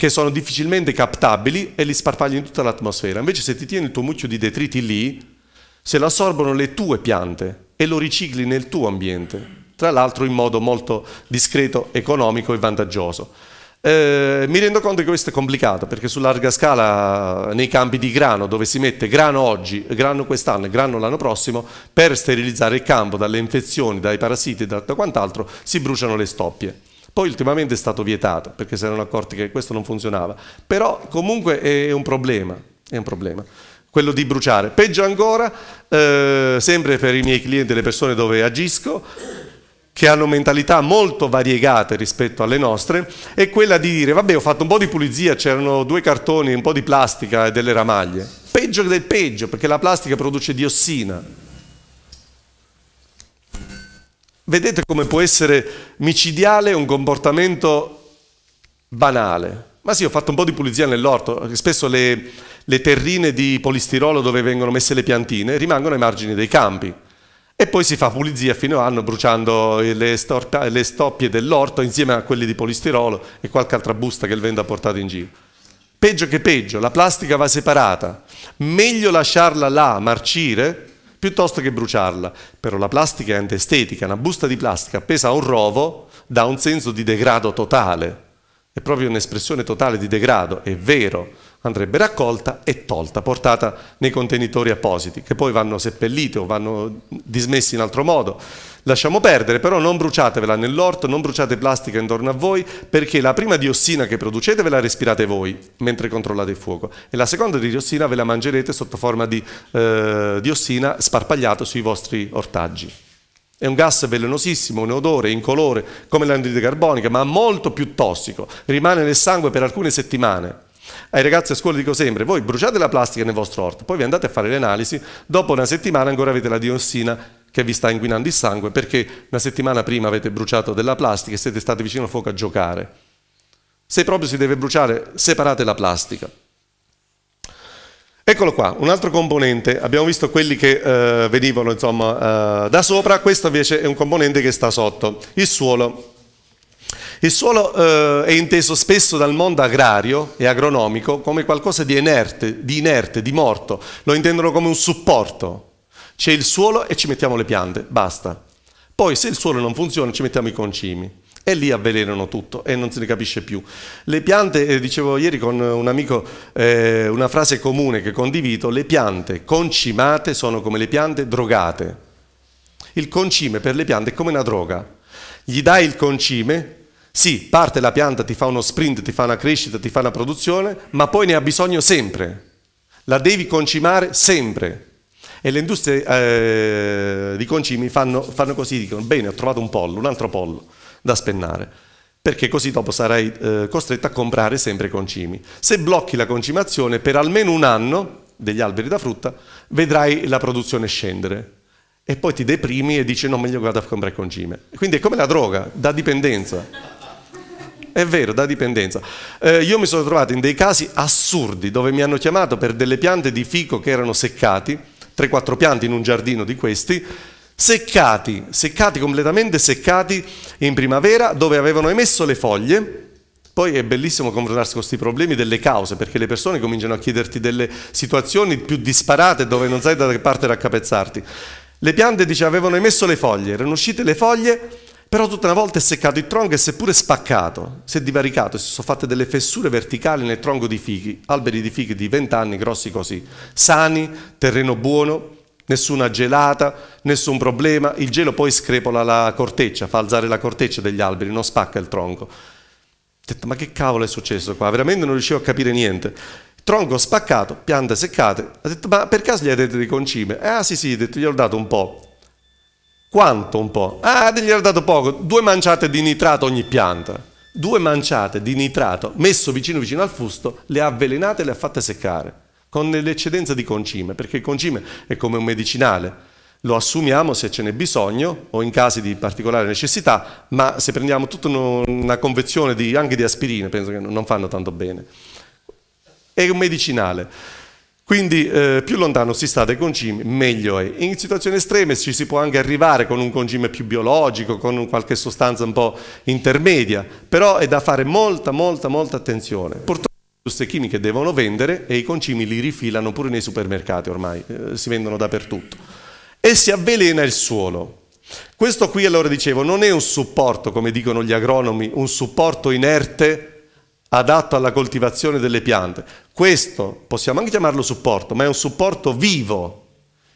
che sono difficilmente captabili e li sparpagli in tutta l'atmosfera. Invece se ti tieni il tuo mucchio di detriti lì, se lo assorbono le tue piante e lo ricicli nel tuo ambiente, tra l'altro in modo molto discreto, economico e vantaggioso. Eh, mi rendo conto che questo è complicato perché su larga scala nei campi di grano dove si mette grano oggi, grano quest'anno e grano l'anno prossimo per sterilizzare il campo dalle infezioni, dai parassiti e da, da quant'altro si bruciano le stoppie. Poi ultimamente è stato vietato perché si erano accorti che questo non funzionava. Però comunque è un problema, è un problema quello di bruciare. Peggio ancora, eh, sempre per i miei clienti, le persone dove agisco, che hanno mentalità molto variegate rispetto alle nostre, è quella di dire, vabbè ho fatto un po' di pulizia, c'erano due cartoni, un po' di plastica e delle ramaglie. Peggio del peggio, perché la plastica produce diossina Vedete come può essere micidiale un comportamento banale. Ma sì, ho fatto un po' di pulizia nell'orto, eh, spesso le, le terrine di polistirolo dove vengono messe le piantine rimangono ai margini dei campi e poi si fa pulizia fino all'anno bruciando eh, le, storta, le stoppie dell'orto insieme a quelle di polistirolo e qualche altra busta che il vento ha portato in giro. Peggio che peggio, la plastica va separata, meglio lasciarla là marcire piuttosto che bruciarla. Però la plastica è antiestetica, una busta di plastica appesa a un rovo dà un senso di degrado totale, è proprio un'espressione totale di degrado, è vero andrebbe raccolta e tolta, portata nei contenitori appositi, che poi vanno seppelliti o vanno dismessi in altro modo. Lasciamo perdere, però non bruciatevela nell'orto, non bruciate plastica intorno a voi, perché la prima diossina che producete ve la respirate voi mentre controllate il fuoco e la seconda diossina ve la mangerete sotto forma di eh, diossina sparpagliato sui vostri ortaggi. È un gas velenosissimo, un odore incolore come l'anidride carbonica, ma molto più tossico. Rimane nel sangue per alcune settimane. Ai ragazzi a scuola dico sempre, voi bruciate la plastica nel vostro orto, poi vi andate a fare le analisi, dopo una settimana ancora avete la diossina che vi sta inquinando il sangue perché una settimana prima avete bruciato della plastica e siete stati vicino al fuoco a giocare. Se proprio si deve bruciare, separate la plastica. Eccolo qua, un altro componente, abbiamo visto quelli che eh, venivano insomma, eh, da sopra, questo invece è un componente che sta sotto, il suolo. Il suolo eh, è inteso spesso dal mondo agrario e agronomico come qualcosa di inerte, di inerte, di morto, lo intendono come un supporto. C'è il suolo e ci mettiamo le piante, basta. Poi se il suolo non funziona ci mettiamo i concimi e lì avvelenano tutto e non se ne capisce più. Le piante, eh, dicevo ieri con un amico eh, una frase comune che condivido, le piante concimate sono come le piante drogate. Il concime per le piante è come una droga. Gli dai il concime, sì, parte la pianta, ti fa uno sprint, ti fa una crescita, ti fa una produzione, ma poi ne ha bisogno sempre. La devi concimare sempre. E le industrie eh, di concimi fanno, fanno, così, dicono, bene, ho trovato un pollo, un altro pollo da spennare, perché così dopo sarai eh, costretto a comprare sempre concimi. Se blocchi la concimazione per almeno un anno degli alberi da frutta, vedrai la produzione scendere. E poi ti deprimi e dici no, meglio vado a comprare concime. Quindi è come la droga, da dipendenza. È vero, da dipendenza. Eh, io mi sono trovato in dei casi assurdi dove mi hanno chiamato per delle piante di fico che erano seccati, 3-4 piante in un giardino di questi, seccati, seccati completamente seccati in primavera dove avevano emesso le foglie. Poi è bellissimo confrontarsi con questi problemi delle cause, perché le persone cominciano a chiederti delle situazioni più disparate dove non sai da che parte raccapezzarti. Le piante, dice, avevano emesso le foglie, erano uscite le foglie però tutta una volta è seccato il tronco e si è pure spaccato, si è divaricato, si sono fatte delle fessure verticali nel tronco di fichi, alberi di fichi di 20 anni, grossi così, sani, terreno buono, nessuna gelata, nessun problema, il gelo poi screpola la corteccia, fa alzare la corteccia degli alberi, non spacca il tronco. Ho detto, ma che cavolo è successo qua? Veramente non riuscivo a capire niente. Tronco spaccato, piante seccate. Ha detto, ma per caso gli hai detto di concime? Eh, ah sì sì, gli ho dato un po'. Quanto un po'? Ah, gli era dato poco, due manciate di nitrato ogni pianta. Due manciate di nitrato messo vicino vicino al fusto, le ha avvelenate e le ha fatte seccare, con l'eccedenza di concime, perché il concime è come un medicinale. Lo assumiamo se ce n'è bisogno o in casi di particolare necessità, ma se prendiamo tutta una convenzione di, anche di aspirine, penso che non fanno tanto bene. È un medicinale. Quindi eh, più lontano si sta dai concimi, meglio è. In situazioni estreme ci si può anche arrivare con un concime più biologico, con qualche sostanza un po' intermedia, però è da fare molta, molta, molta attenzione. Purtroppo le industrie chimiche devono vendere e i concimi li rifilano pure nei supermercati ormai, eh, si vendono dappertutto. E si avvelena il suolo. Questo qui, allora dicevo, non è un supporto, come dicono gli agronomi, un supporto inerte adatto alla coltivazione delle piante. Questo possiamo anche chiamarlo supporto, ma è un supporto vivo.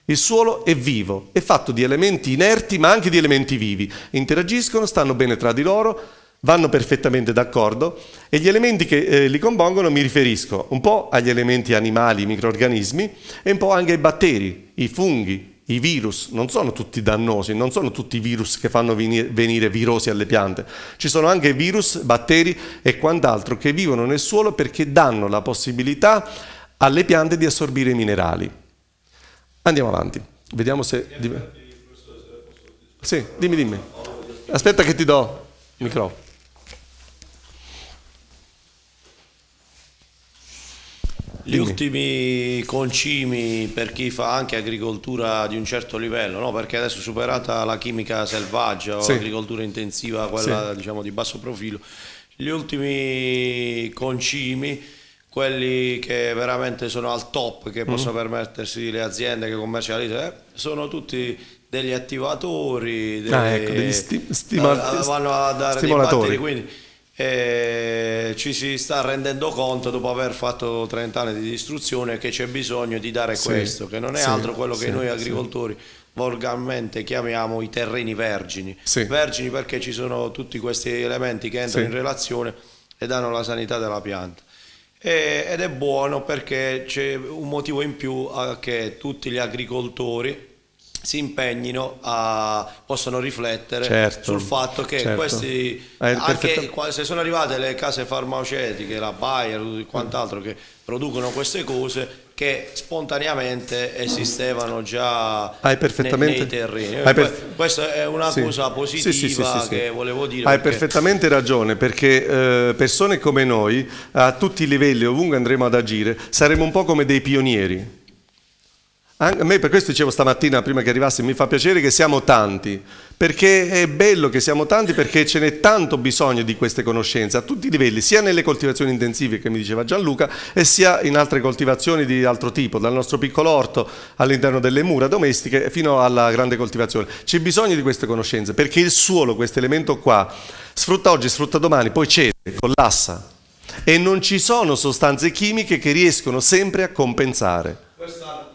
Il suolo è vivo, è fatto di elementi inerti ma anche di elementi vivi. Interagiscono, stanno bene tra di loro, vanno perfettamente d'accordo e gli elementi che eh, li compongono mi riferisco un po' agli elementi animali, microorganismi e un po' anche ai batteri, i funghi, i virus non sono tutti dannosi, non sono tutti i virus che fanno venire virosi alle piante. Ci sono anche virus, batteri e quant'altro che vivono nel suolo perché danno la possibilità alle piante di assorbire i minerali. Andiamo avanti, vediamo se... Sì, dimmi, dimmi. Aspetta che ti do il microfono. Gli ultimi concimi per chi fa anche agricoltura di un certo livello, no? perché adesso superata la chimica selvaggia o sì. l'agricoltura intensiva, quella sì. diciamo, di basso profilo, gli ultimi concimi, quelli che veramente sono al top, che mm. possono permettersi le aziende che commercializzano, eh, sono tutti degli attivatori, ah, delle, ah, ecco, degli sti- stima- eh, vanno a dare stimolatori. Batteri, quindi e ci si sta rendendo conto dopo aver fatto 30 anni di distruzione che c'è bisogno di dare sì, questo, che non è sì, altro quello che sì, noi agricoltori volgarmente chiamiamo i terreni vergini. Vergini perché ci sono tutti questi elementi che entrano in relazione e danno la sanità della pianta. E, ed è buono perché c'è un motivo in più che tutti gli agricoltori si impegnino a possano riflettere certo, sul fatto che certo. questi eh, anche se sono arrivate le case farmaceutiche la Bayer e mm. quant'altro che producono queste cose che spontaneamente esistevano già Hai perfettamente... nei, terreni. Hai per... Questa è una sì. cosa positiva sì, sì, che volevo dire. Hai perché... perfettamente ragione perché eh, persone come noi a tutti i livelli, ovunque andremo ad agire, saremo un po' come dei pionieri a me per questo dicevo stamattina, prima che arrivassi, mi fa piacere che siamo tanti, perché è bello che siamo tanti, perché ce n'è tanto bisogno di queste conoscenze a tutti i livelli, sia nelle coltivazioni intensive che mi diceva Gianluca, e sia in altre coltivazioni di altro tipo, dal nostro piccolo orto all'interno delle mura domestiche fino alla grande coltivazione. C'è bisogno di queste conoscenze, perché il suolo, questo elemento qua, sfrutta oggi, sfrutta domani, poi cede, collassa. E non ci sono sostanze chimiche che riescono sempre a compensare. Questa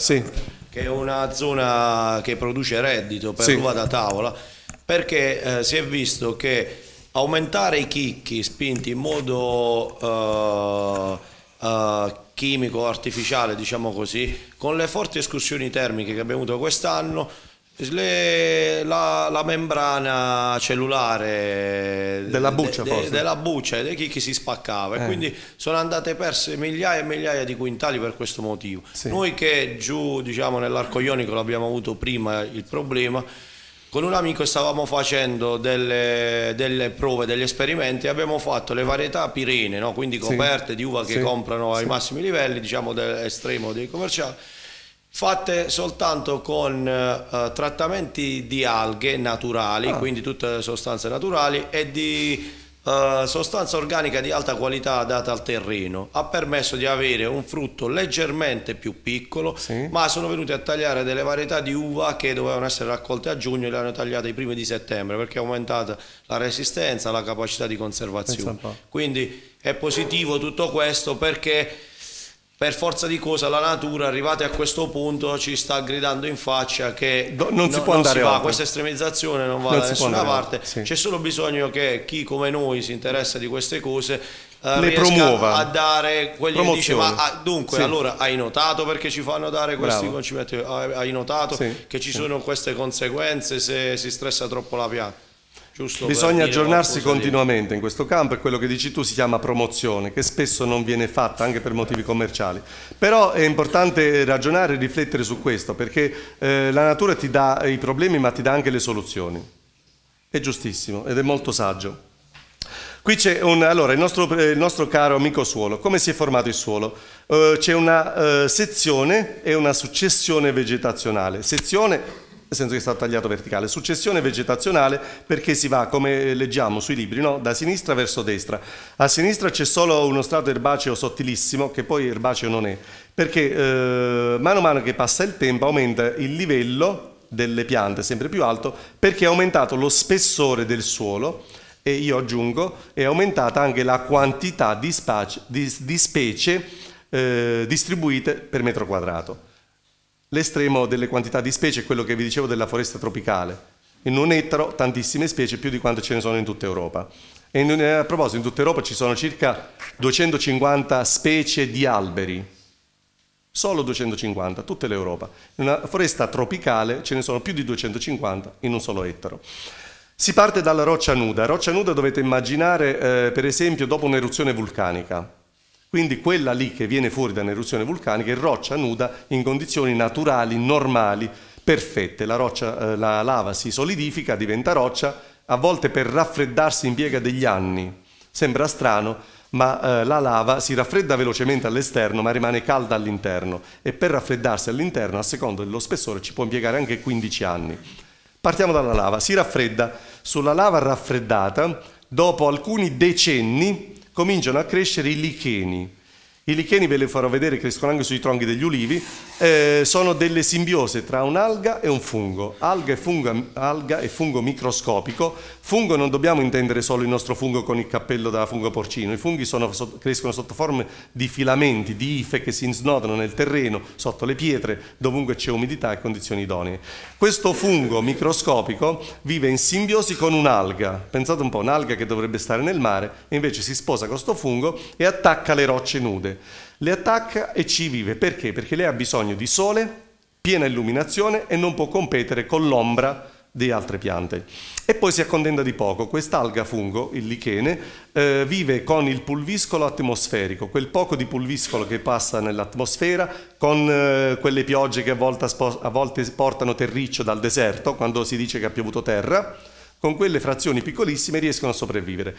sì. che è una zona che produce reddito per sì. l'uva da tavola, perché eh, si è visto che aumentare i chicchi spinti in modo uh, uh, chimico, artificiale, diciamo così, con le forti escursioni termiche che abbiamo avuto quest'anno, le, la, la, membrana cellulare della buccia, de, de, della buccia dei chicchi si spaccava eh. e quindi sono andate perse migliaia e migliaia di quintali per questo motivo. Sì. Noi che giù diciamo, nell'arco ionico l'abbiamo avuto prima il problema, con un amico stavamo facendo delle, delle, prove, degli esperimenti abbiamo fatto le varietà pirene, no? quindi coperte sì. di uva che sì. comprano ai massimi livelli, diciamo dell'estremo dei commerciali fatte soltanto con eh, eh, trattamenti di alghe naturali, ah. quindi tutte sostanze naturali e di eh, sostanza organica di alta qualità data al terreno. Ha permesso di avere un frutto leggermente più piccolo, sì. ma sono venuti a tagliare delle varietà di uva che dovevano essere raccolte a giugno e le hanno tagliate i primi di settembre perché è aumentata la resistenza, la capacità di conservazione. Quindi è positivo tutto questo perché per forza di cosa la natura arrivati a questo punto ci sta gridando in faccia che Do, non no, si può non andare avanti. questa estremizzazione non va non da nessuna parte sì. c'è solo bisogno che chi come noi si interessa di queste cose eh, le promuova a dare quelli che dice ma ah, dunque sì. allora hai notato perché ci fanno dare questi Bravo. concimenti hai notato sì. che ci sono queste conseguenze se si stressa troppo la pianta Giusto Bisogna aggiornarsi continuamente dire. in questo campo e quello che dici tu si chiama promozione, che spesso non viene fatta anche per motivi commerciali. Però è importante ragionare e riflettere su questo, perché eh, la natura ti dà i problemi ma ti dà anche le soluzioni. È giustissimo ed è molto saggio. Qui c'è un, allora, il nostro, eh, il nostro, caro amico suolo, come si è formato il suolo? Uh, c'è una uh, sezione e una successione vegetazionale. Sezione nel senso che sta tagliato verticale. Successione vegetazionale perché si va, come leggiamo sui libri, no? da sinistra verso destra. A sinistra c'è solo uno strato erbaceo sottilissimo, che poi erbaceo non è, perché eh, mano a mano che passa il tempo aumenta il livello delle piante, sempre più alto, perché è aumentato lo spessore del suolo e io aggiungo, è aumentata anche la quantità di, space, di, di specie eh, distribuite per metro quadrato. L'estremo delle quantità di specie è quello che vi dicevo della foresta tropicale. In un ettaro tantissime specie, più di quanto ce ne sono in tutta Europa. E in, eh, a proposito, in tutta Europa ci sono circa 250 specie di alberi, solo 250, tutta l'Europa. In una foresta tropicale ce ne sono più di 250 in un solo ettaro. Si parte dalla roccia nuda. Roccia nuda dovete immaginare, eh, per esempio, dopo un'eruzione vulcanica. Quindi quella lì che viene fuori da un'eruzione vulcanica è roccia nuda in condizioni naturali, normali, perfette. La, roccia, eh, la lava si solidifica, diventa roccia, a volte per raffreddarsi impiega degli anni. Sembra strano, ma eh, la lava si raffredda velocemente all'esterno ma rimane calda all'interno e per raffreddarsi all'interno, a seconda dello spessore, ci può impiegare anche 15 anni. Partiamo dalla lava, si raffredda. Sulla lava raffreddata, dopo alcuni decenni, cominciano a crescere i licheni, i licheni ve li farò vedere, crescono anche sui tronchi degli ulivi, eh, sono delle simbiose tra un'alga e un fungo. Alga e, fungo, alga e fungo microscopico. Fungo non dobbiamo intendere solo il nostro fungo con il cappello da fungo porcino, i funghi sono, crescono sotto forme di filamenti, di ife che si snodano nel terreno, sotto le pietre, dovunque c'è umidità e condizioni idonee. Questo fungo microscopico vive in simbiosi con un'alga, pensate un po', un'alga che dovrebbe stare nel mare, invece si sposa con questo fungo e attacca le rocce nude. Le attacca e ci vive. Perché? Perché lei ha bisogno di sole, piena illuminazione e non può competere con l'ombra di altre piante. E poi si accontenta di poco. Quest'alga fungo, il lichene, eh, vive con il pulviscolo atmosferico, quel poco di pulviscolo che passa nell'atmosfera, con eh, quelle piogge che a volte, a volte portano terriccio dal deserto, quando si dice che ha piovuto terra, con quelle frazioni piccolissime riescono a sopravvivere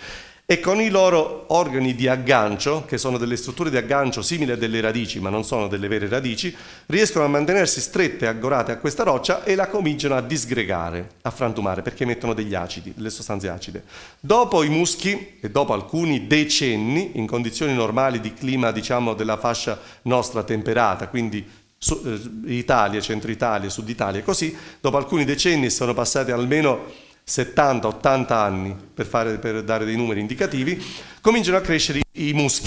e con i loro organi di aggancio, che sono delle strutture di aggancio simili a delle radici, ma non sono delle vere radici, riescono a mantenersi strette e aggorate a questa roccia e la cominciano a disgregare, a frantumare, perché emettono degli acidi, delle sostanze acide. Dopo i muschi, e dopo alcuni decenni, in condizioni normali di clima, diciamo, della fascia nostra temperata, quindi su, eh, Italia, centro Italia, sud Italia, così, dopo alcuni decenni sono passati almeno 70-80 anni, per, fare, per, dare dei numeri indicativi, cominciano a crescere i, muschi.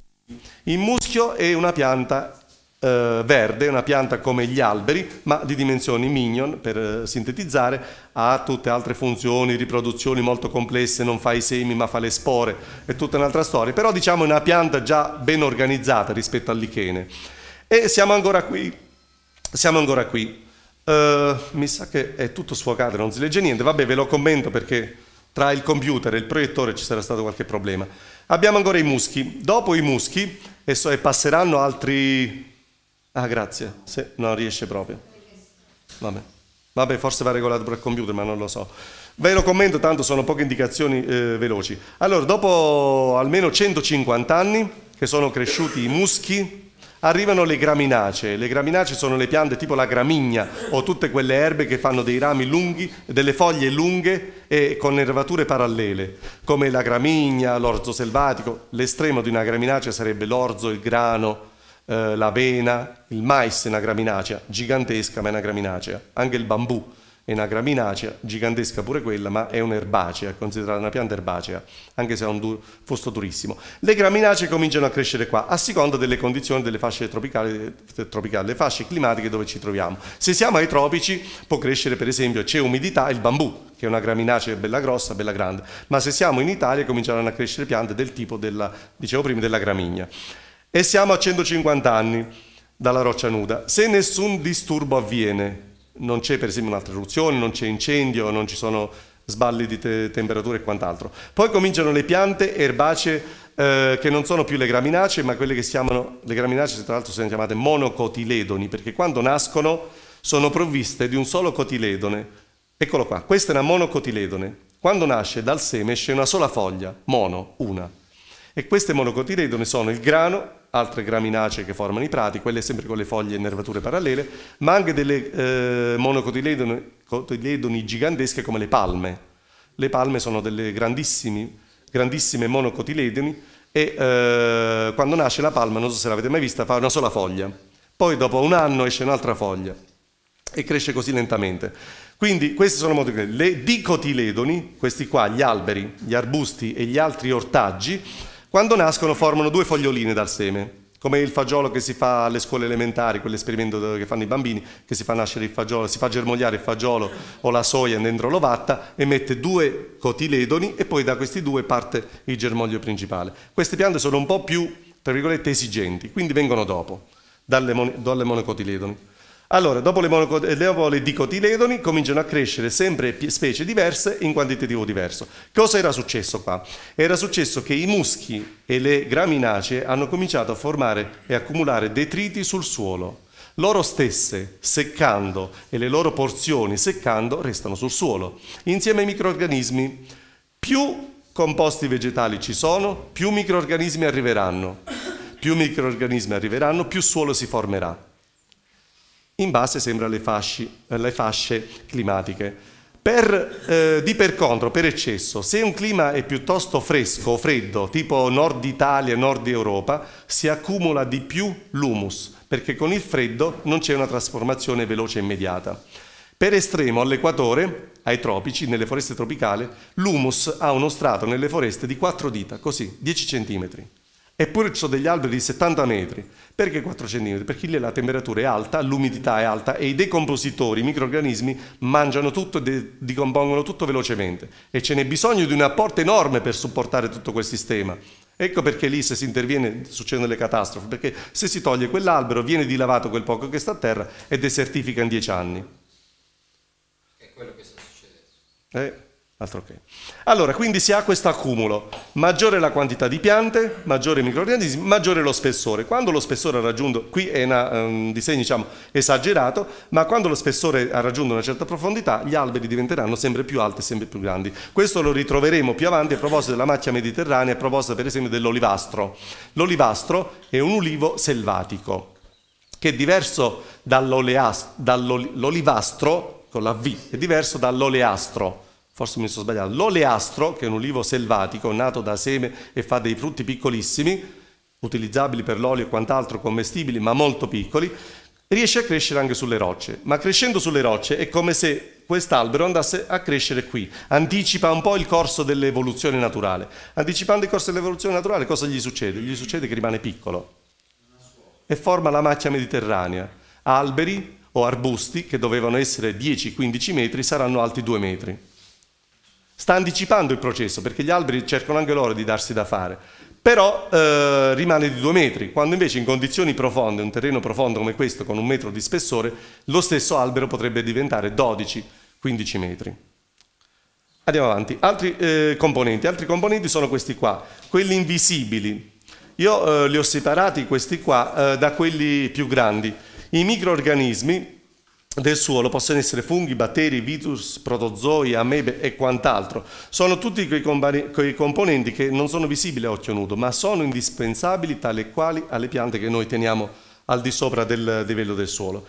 Il muschio è una pianta eh, verde, una pianta come gli alberi, ma di dimensioni minion, per eh, sintetizzare, ha tutte altre funzioni, riproduzioni molto complesse, non fa i semi ma fa le spore, è tutta un'altra storia, però diciamo è una pianta già ben organizzata rispetto al lichene. E siamo ancora qui, siamo ancora qui. Eh, mi sa che è tutto sfocato, non si legge niente. Vabbè, ve lo commento perché tra il computer e il proiettore ci sarà stato qualche problema. Abbiamo ancora i muschi. Dopo i muschi e, so, e passeranno altri... Ah, grazie. Se, non riesce proprio. Vabbè. Vabbè, forse va regolato per il computer, ma non lo so. Ve lo commento, tanto sono poche indicazioni eh, veloci. Allora, dopo almeno 150 anni che sono cresciuti i muschi, arrivano le graminacee. Le graminacee sono le piante tipo la gramigna o tutte quelle erbe che fanno dei rami lunghi, delle foglie lunghe e con nervature parallele, come la gramigna, l'orzo selvatico. L'estremo di una graminacea sarebbe l'orzo, il grano, eh, l'avena, il mais è una graminacea, gigantesca ma è una graminacea, anche il bambù è una graminacea, gigantesca pure quella, ma è un'erbacea, è considerata una pianta erbacea, anche se ha un du- fusto durissimo. Le graminacee cominciano a crescere qua, a seconda delle condizioni delle fasce tropicali, eh, tropicali, le fasce climatiche dove ci troviamo. Se siamo ai tropici può crescere per esempio, c'è umidità, il bambù, che è una graminacea bella grossa, bella grande, ma se siamo in Italia cominceranno a crescere piante del tipo della, dicevo prima, della gramigna. E siamo a 150 anni dalla roccia nuda. Se nessun disturbo avviene, non c'è per esempio un'altra eruzione, non c'è incendio, non ci sono sballi di te temperatura e quant'altro. Poi cominciano le piante erbacee eh, che non sono più le graminacee, ma quelle che si chiamano, le graminacee tra l'altro sono chiamate monocotiledoni, perché quando nascono sono provviste di un solo cotiledone. Eccolo qua, questa è una monocotiledone. Quando nasce dal seme esce una sola foglia, mono, una. E queste monocotiledone sono il grano, altre graminacee che formano i prati, quelle sempre con le foglie e nervature parallele, ma anche delle eh, monocotiledoni gigantesche come le palme. Le palme sono delle grandissime, grandissime monocotiledoni e eh, quando nasce la palma, non so se l'avete mai vista, fa una sola foglia. Poi dopo un anno esce un'altra foglia e cresce così lentamente. Quindi queste sono monocotiledoni. Le dicotiledoni, questi qua, gli alberi, gli arbusti e gli altri ortaggi, quando nascono formano due foglioline dal seme, come il fagiolo che si fa alle scuole elementari, quell'esperimento che fanno i bambini, che si fa nascere il fagiolo, si fa germogliare il fagiolo o la soia dentro l'ovatta e mette due cotiledoni e poi da questi due parte il germoglio principale. Queste piante sono un po' più, tra virgolette, esigenti, quindi vengono dopo, dalle, mon dalle monocotiledoni. Allora, dopo le, dopo eh, le dicotiledoni cominciano a crescere sempre specie diverse in quantitativo diverso. Cosa era successo qua? Era successo che i muschi e le graminacee hanno cominciato a formare e accumulare detriti sul suolo. Loro stesse, seccando, e le loro porzioni seccando, restano sul suolo, insieme ai microrganismi. Più composti vegetali ci sono, più microrganismi arriveranno. Più microrganismi arriveranno, più suolo si formerà in base sembra alle, fasci, alle eh, fasce climatiche. Per, eh, di per contro, per eccesso, se un clima è piuttosto fresco o freddo, tipo nord Italia, nord Europa, si accumula di più l'humus, perché con il freddo non c'è una trasformazione veloce e immediata. Per estremo, all'equatore, ai tropici, nelle foreste tropicali, l'humus ha uno strato nelle foreste di 4 dita, così, 10 centimetri. Eppure ho degli alberi di 70 metri. Perché 4 cm? Perché lì la temperatura è alta, l'umidità è alta e i decompositori, i microrganismi, mangiano tutto e decompongono tutto velocemente. E ce n'è bisogno di un apporto enorme per supportare tutto quel sistema. Ecco perché lì se si interviene succedono le catastrofi, perché se si toglie quell'albero viene dilavato quel poco che sta a terra e desertifica in 10 anni. È quello che sta succedendo. Eh. Altro che. Allora, quindi si ha questo accumulo. Maggiore la quantità di piante, maggiore i microorganismi, maggiore lo spessore. Quando lo spessore ha raggiunto, qui è una, ehm, un disegno diciamo, esagerato, ma quando lo spessore ha raggiunto una certa profondità, gli alberi diventeranno sempre più alti e sempre più grandi. Questo lo ritroveremo più avanti a proposito della macchia mediterranea, a proposito per esempio dell'olivastro. L'olivastro è un ulivo selvatico, che è diverso dall'olivastro, dall con la V, è diverso dall'oleastro forse mi sono sbagliato, l'oleastro, che è un ulivo selvatico nato da seme e fa dei frutti piccolissimi, utilizzabili per l'olio e quant'altro, commestibili, ma molto piccoli, riesce a crescere anche sulle rocce. Ma crescendo sulle rocce è come se quest'albero andasse a crescere qui, anticipa un po' il corso dell'evoluzione naturale. Anticipando il corso dell'evoluzione naturale cosa gli succede? Gli succede che rimane piccolo e forma la macchia mediterranea. Alberi o arbusti che dovevano essere 10-15 metri saranno alti 2 metri sta anticipando il processo perché gli alberi cercano anche loro di darsi da fare, però eh, rimane di due metri, quando invece in condizioni profonde, un terreno profondo come questo con un metro di spessore, lo stesso albero potrebbe diventare 12-15 metri. Andiamo avanti, altri eh, componenti, altri componenti sono questi qua, quelli invisibili. Io eh, li ho separati questi qua eh, da quelli più grandi. I microorganismi del suolo possono essere funghi, batteri, virus, protozoi, amebe e quant'altro. Sono tutti quei, quei, componenti che non sono visibili a occhio nudo, ma sono indispensabili tali e quali alle piante che noi teniamo al di sopra del livello del suolo.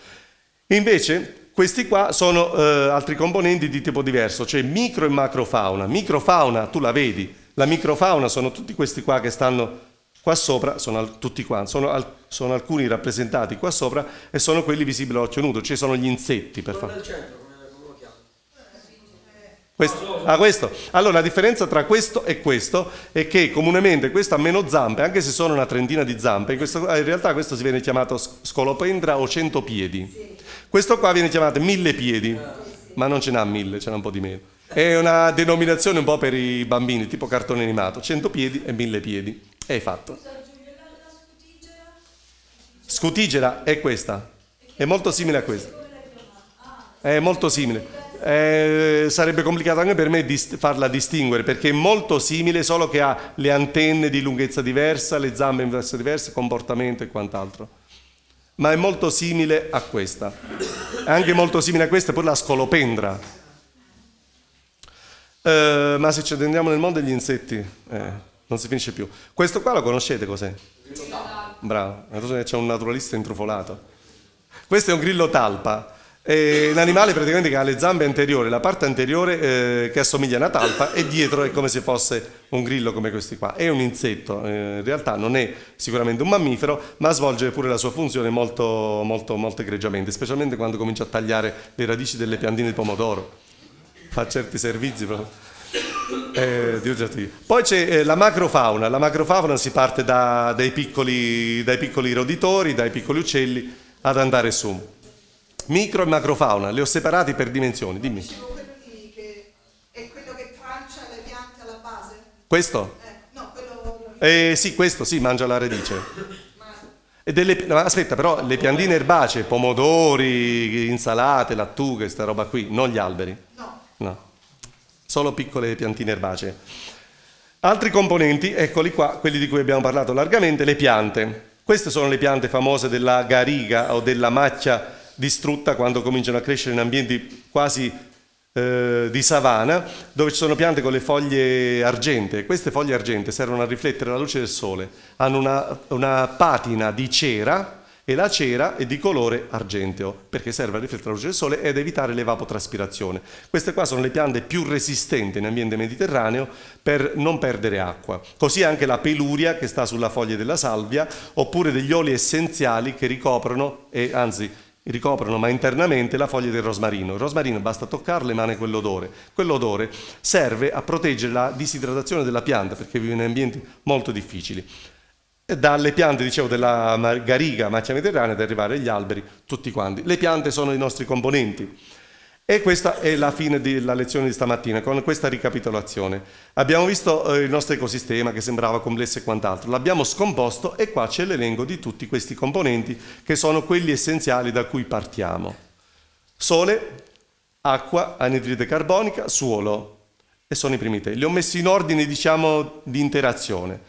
Invece questi qua sono eh, altri componenti di tipo diverso, cioè micro e macrofauna. Microfauna, tu la vedi, la microfauna sono tutti questi qua che stanno qua sopra, sono tutti qua, sono sono alcuni rappresentati qua sopra e sono quelli visibili all'occhio nudo, cioè sono gli insetti per fare. Questo, ah, questo. Allora la differenza tra questo e questo è che comunemente questo ha meno zampe, anche se sono una trentina di zampe, in, questo, in realtà questo si viene chiamato scolopendra o cento centopiedi. Questo qua viene chiamato mille piedi, ah. ma non ce n'ha mille, ce n'ha un po' di meno. È una denominazione un po' per i bambini, tipo cartone animato, cento piedi e mille piedi. E hai fatto. Scutigera è questa, è molto simile a questa. È molto simile. Eh, sarebbe complicato anche per me dist- farla distinguere perché è molto simile, solo che ha le antenne di lunghezza diversa, le zampe in verso diverse, comportamento e quant'altro. Ma è molto simile a questa. È anche molto simile a questa, pure la scolopendra. Eh, ma se ci attendiamo nel mondo degli insetti, eh, non si finisce più. Questo qua lo conoscete cos'è? Bravo, c'è un naturalista intrufolato. Questo è un grillo talpa. È un animale praticamente che ha le zampe anteriori, la parte anteriore eh, che assomiglia a una talpa e dietro è come se fosse un grillo come questi qua. È un insetto, eh, in realtà non è sicuramente un mammifero, ma svolge pure la sua funzione molto, molto, molto egregiamente, specialmente quando comincia a tagliare le radici delle piantine di pomodoro. Fa certi servizi proprio. Eh, Poi c'è eh, la macrofauna, la macrofauna si parte da, dai, piccoli, dai, piccoli, roditori, dai piccoli uccelli ad andare su. Micro e macrofauna, le ho separati per dimensioni, dimmi. Dicevo quello che è quello che trancia le piante alla base? Questo? Eh, no, quello... Eh, sì, questo sì, mangia la radice. Delle, aspetta, però le piandine erbacee, pomodori, insalate, lattughe, questa roba qui, non gli alberi. No. no solo piccole piantine erbacee. Altri componenti, eccoli qua, quelli di cui abbiamo parlato largamente, le piante. Queste sono le piante famose della gariga o della macchia distrutta quando cominciano a crescere in ambienti quasi eh, di savana, dove ci sono piante con le foglie argente. Queste foglie argente servono a riflettere la luce del sole, hanno una, una patina di cera e la cera è di colore argenteo perché serve a riflettere la luce del sole ed evitare l'evapotraspirazione. Queste qua sono le piante più resistenti in ambiente mediterraneo per non perdere acqua. Così anche la peluria che sta sulla foglia della salvia oppure degli oli essenziali che ricoprono e anzi ricoprono ma internamente la foglia del rosmarino. Il rosmarino basta toccarle emana quell'odore. Quell'odore serve a proteggere la disidratazione della pianta perché vive in ambienti molto difficili dalle piante, dicevo, della gariga macchia mediterranea ad arrivare agli alberi, tutti quanti. Le piante sono i nostri componenti. E questa è la fine della lezione di stamattina, con questa ricapitolazione. Abbiamo visto eh, il nostro ecosistema che sembrava complesso e quant'altro, l'abbiamo scomposto e qua c'è l'elenco di tutti questi componenti che sono quelli essenziali da cui partiamo. Sole, acqua, anidride carbonica, suolo. E sono i primi tre. Li ho messi in ordine, diciamo, di interazione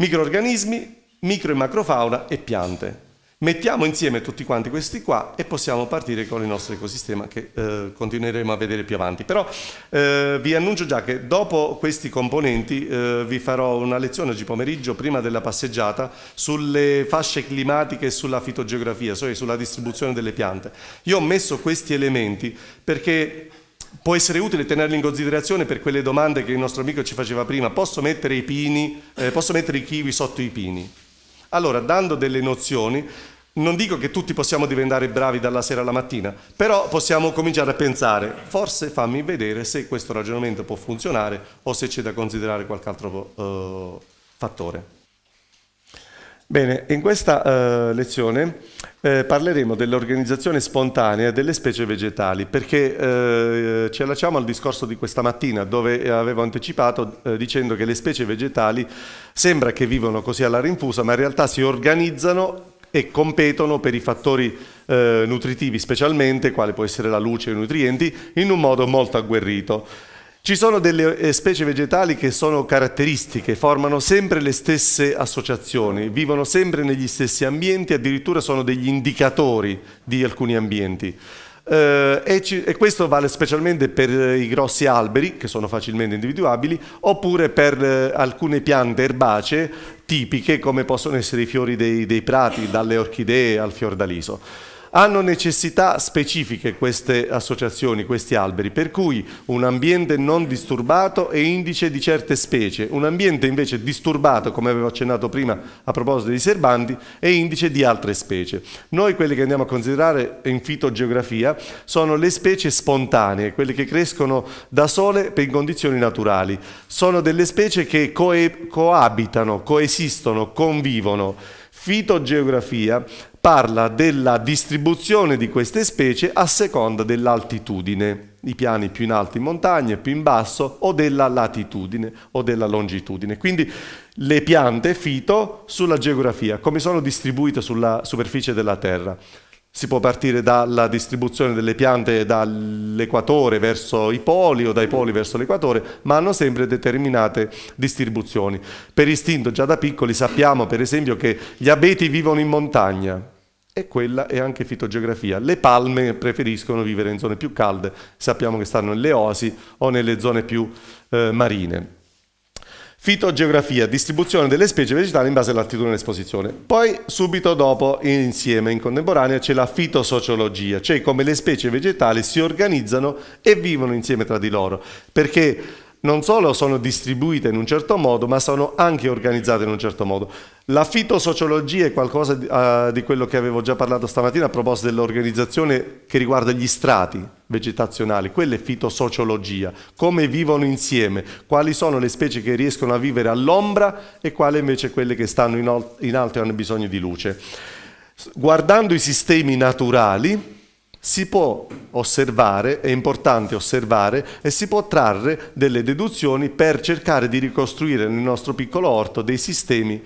microorganismi, micro e macrofauna e piante. Mettiamo insieme tutti quanti questi qua e possiamo partire con il nostro ecosistema che eh, continueremo a vedere più avanti. Però eh, vi annuncio già che dopo questi componenti eh, vi farò una lezione oggi pomeriggio prima della passeggiata sulle fasce climatiche e sulla fitogeografia, cioè sulla distribuzione delle piante. Io ho messo questi elementi perché può essere utile tenerli in considerazione per quelle domande che il nostro amico ci faceva prima. Posso mettere i pini, eh, posso mettere i kiwi sotto i pini? Allora, dando delle nozioni, non dico che tutti possiamo diventare bravi dalla sera alla mattina, però possiamo cominciare a pensare, forse fammi vedere se questo ragionamento può funzionare o se c'è da considerare qualche altro eh, fattore. Bene, in questa eh, lezione eh, parleremo dell'organizzazione spontanea delle specie vegetali perché eh, ci allacciamo al discorso di questa mattina dove eh, avevo anticipato eh, dicendo che le specie vegetali sembra che vivono così alla rinfusa ma in realtà si organizzano e competono per i fattori eh, nutritivi specialmente, quale può essere la luce e i nutrienti, in un modo molto agguerrito. Ci sono delle eh, specie vegetali che sono caratteristiche, formano sempre le stesse associazioni, vivono sempre negli stessi ambienti, addirittura sono degli indicatori di alcuni ambienti. Eh, e, questo vale specialmente per eh, i grossi alberi, che sono facilmente individuabili, oppure per alcune piante erbacee tipiche, come possono essere i fiori dei, dei prati, dalle orchidee al fiordaliso hanno necessità specifiche queste associazioni, questi alberi, per cui un ambiente non disturbato è indice di certe specie, un ambiente invece disturbato, come avevo accennato prima a proposito dei serbanti, è indice di altre specie. Noi quelli che andiamo a considerare in fitogeografia sono le specie spontanee, quelle che crescono da sole per condizioni naturali. Sono delle specie che coabitano, coesistono, convivono Fitogeografia parla della distribuzione di queste specie a seconda dell'altitudine, i piani più in alto in montagna, più in basso, o della latitudine o della longitudine. Quindi le piante fito sulla geografia, come sono distribuite sulla superficie della Terra. Si può partire dalla distribuzione delle piante dall'equatore verso i poli o dai poli verso l'equatore, ma hanno sempre determinate distribuzioni. Per istinto, già da piccoli sappiamo per esempio che gli abeti vivono in montagna, e quella è anche fitogeografia. Le palme preferiscono vivere in zone più calde, sappiamo che stanno nelle oasi o nelle zone più eh, marine fitogeografia, distribuzione delle specie vegetali in base all'altitudine esposizione. Poi subito dopo, insieme in contemporanea, c'è la fitosociologia, cioè come le specie vegetali si organizzano e vivono insieme tra di loro, perché non solo sono distribuite in un certo modo, ma sono anche organizzate in un certo modo. La fitosociologia è qualcosa di, uh, di, quello che avevo già parlato stamattina a proposito dell'organizzazione che riguarda gli strati vegetazionali, quella è fitosociologia, come vivono insieme, quali sono le specie che riescono a vivere all'ombra e quali invece quelle che stanno in, al in alto e hanno bisogno di luce. Guardando i sistemi naturali si può osservare, è importante osservare e si può trarre delle deduzioni per cercare di ricostruire nel nostro piccolo orto dei sistemi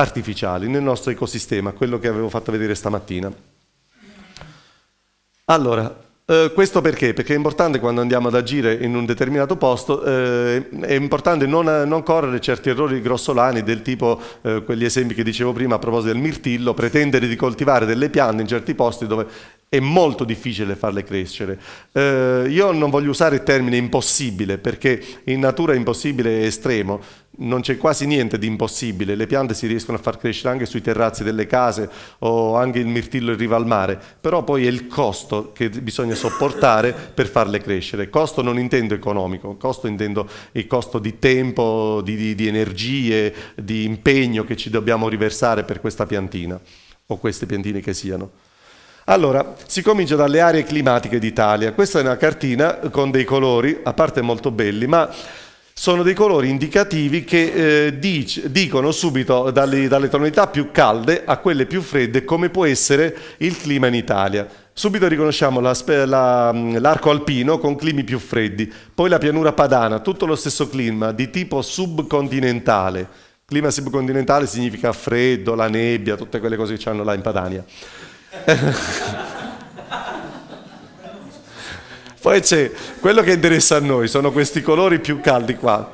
artificiali nel nostro ecosistema, quello che avevo fatto vedere stamattina. Allora, eh, questo perché? Perché è importante quando andiamo ad agire in un determinato posto, eh, è importante non, non, correre certi errori grossolani del tipo eh, quegli esempi che dicevo prima a proposito del mirtillo, pretendere di coltivare delle piante in certi posti dove è molto difficile farle crescere. Eh, io non voglio usare il termine impossibile perché in natura impossibile è estremo, non c'è quasi niente di impossibile, le piante si riescono a far crescere anche sui terrazzi delle case o anche il mirtillo in riva al mare, però poi è il costo che bisogna sopportare per farle crescere. Costo non intendo economico, costo intendo il costo di tempo, di, di, di energie, di impegno che ci dobbiamo riversare per questa piantina o queste piantine che siano. Allora, si comincia dalle aree climatiche d'Italia. Questa è una cartina con dei colori, a parte molto belli, ma sono dei colori indicativi che eh, dic dicono subito dalle, dalle tonalità più calde a quelle più fredde come può essere il clima in Italia. Subito riconosciamo mm, l'arco la, la, alpino con climi più freddi, poi la pianura padana, tutto lo stesso clima di tipo subcontinentale. Clima subcontinentale significa freddo, la nebbia, tutte quelle cose che hanno là in Padania. [LAUGHS] Poi c'è quello che interessa a noi, sono questi colori più caldi qua.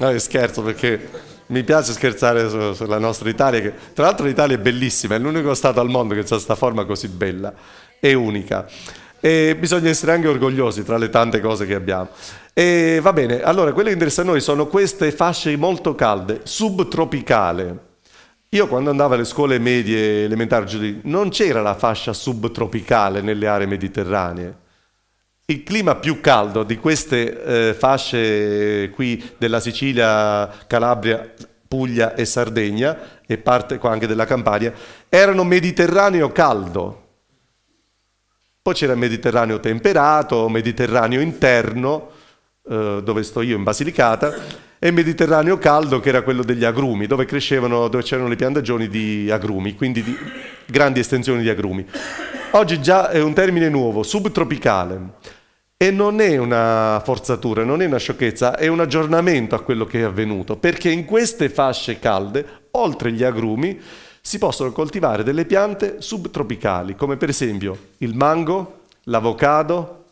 No, scherzo perché mi piace scherzare su, sulla nostra Italia, che tra l'altro l'Italia è bellissima, è l'unico stato al mondo che ha questa forma così bella e unica. E bisogna essere anche orgogliosi tra le tante cose che abbiamo. E va bene, allora quello che interessa a noi sono queste fasce molto calde, subtropicale io quando andavo alle scuole medie elementari non c'era la fascia subtropicale nelle aree mediterranee. Il clima più caldo di queste eh, fasce eh, qui della Sicilia, Calabria, Puglia e Sardegna e parte qua anche della Campania erano mediterraneo caldo. Poi c'era mediterraneo temperato, mediterraneo interno, eh, dove sto io in Basilicata, e il Mediterraneo caldo che era quello degli agrumi, dove crescevano, dove c'erano le piantagioni di agrumi, quindi di grandi estensioni di agrumi. Oggi già è un termine nuovo, subtropicale. E non è una forzatura, non è una sciocchezza, è un aggiornamento a quello che è avvenuto, perché in queste fasce calde, oltre gli agrumi, si possono coltivare delle piante subtropicali, come per esempio il mango, l'avocado,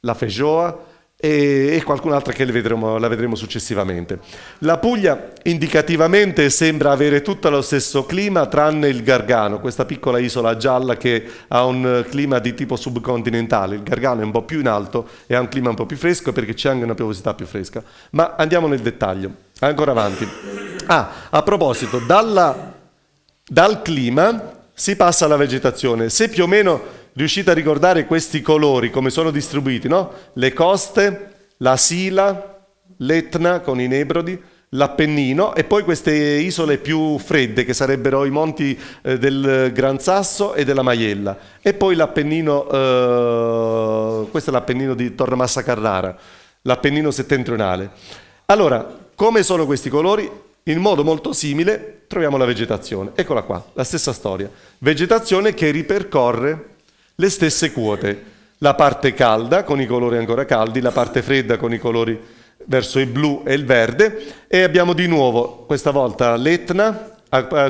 la feijoa, e, qualcun'altra che vedremo, la vedremo successivamente. La Puglia indicativamente sembra avere tutto lo stesso clima tranne il Gargano, questa piccola isola gialla che ha un clima di tipo subcontinentale, il Gargano è un po' più in alto e ha un clima un po' più fresco perché c'è anche una piovosità più fresca. Ma andiamo nel dettaglio, ancora avanti. Ah, a proposito, dalla, dal clima si passa alla vegetazione, se più o meno riuscite a ricordare questi colori, come sono distribuiti, no? Le coste, la Sila, l'Etna con i Nebrodi, l'Appennino e poi queste isole più fredde che sarebbero i monti eh, del Gran Sasso e della Maiella e poi l'Appennino, eh, questo è l'Appennino di Tornamassa Carrara, l'Appennino settentrionale. Allora, come sono questi colori? In modo molto simile troviamo la vegetazione. Eccola qua, la stessa storia. Vegetazione che ripercorre le stesse quote, la parte calda con i colori ancora caldi, la parte fredda con i colori verso il blu e il verde e abbiamo di nuovo questa volta l'Etna,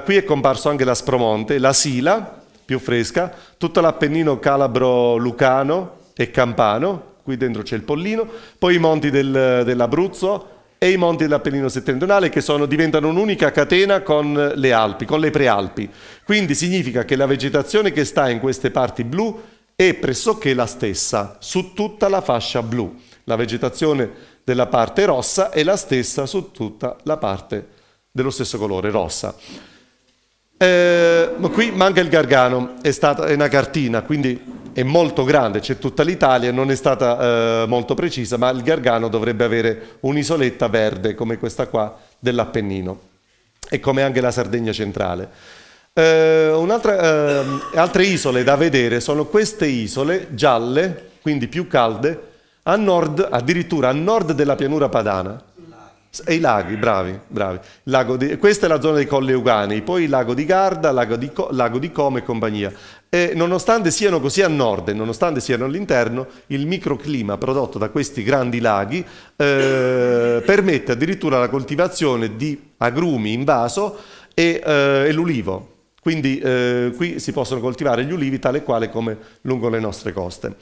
qui è comparso anche l'Aspromonte, la Sila più fresca, tutto l'Appennino Calabro-Lucano e Campano, qui dentro c'è il Pollino, poi i monti del, dell'Abruzzo, e i monti dell'Appennino settentrionale che sono, diventano un'unica catena con le Alpi, con le prealpi. Quindi significa che la vegetazione che sta in queste parti blu è pressoché la stessa su tutta la fascia blu. La vegetazione della parte rossa è la stessa su tutta la parte dello stesso colore rossa. Eh, qui manca il Gargano, è, stata, è una cartina, quindi è molto grande, c'è tutta l'Italia, non è stata eh, molto precisa, ma il Gargano dovrebbe avere un'isoletta verde come questa qua dell'Appennino e come anche la Sardegna centrale. Eh, eh, altre isole da vedere sono queste isole gialle, quindi più calde, a nord, addirittura a nord della pianura padana, e i laghi, bravi, bravi. Di, questa è la zona dei Colli Euganei, poi il lago di Garda, lago di, lago di Como e compagnia. E nonostante siano così a nord e nonostante siano all'interno, il microclima prodotto da questi grandi laghi eh, [COUGHS] permette addirittura la coltivazione di agrumi in vaso e, eh, e l'ulivo. Quindi eh, qui si possono coltivare gli ulivi tale e quale come lungo le nostre coste.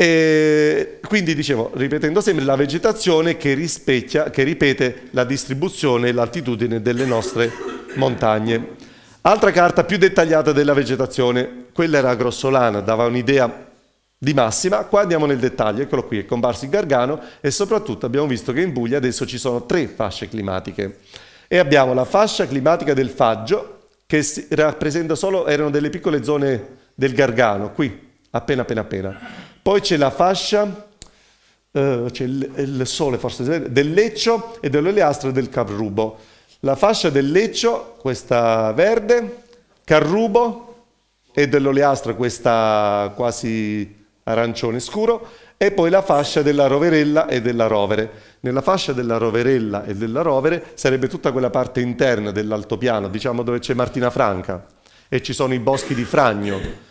E quindi dicevo, ripetendo sempre, la vegetazione che, rispecchia, che ripete la distribuzione e l'altitudine delle nostre montagne. Altra carta più dettagliata della vegetazione, quella era grossolana, dava un'idea di massima, qua andiamo nel dettaglio, eccolo qui, è comparso il Gargano e soprattutto abbiamo visto che in Puglia adesso ci sono tre fasce climatiche e abbiamo la fascia climatica del Faggio che rappresenta solo, erano delle piccole zone del Gargano, qui, appena appena appena. Poi c'è la fascia, eh, c'è il, il, sole forse, del leccio e dell'oleastro e del carrubo. La fascia del leccio, questa verde, carrubo e dell'oleastro, questa quasi arancione scuro, e poi la fascia della roverella e della rovere. Nella fascia della roverella e della rovere sarebbe tutta quella parte interna dell'altopiano, diciamo dove c'è Martina Franca e ci sono i boschi di Fragno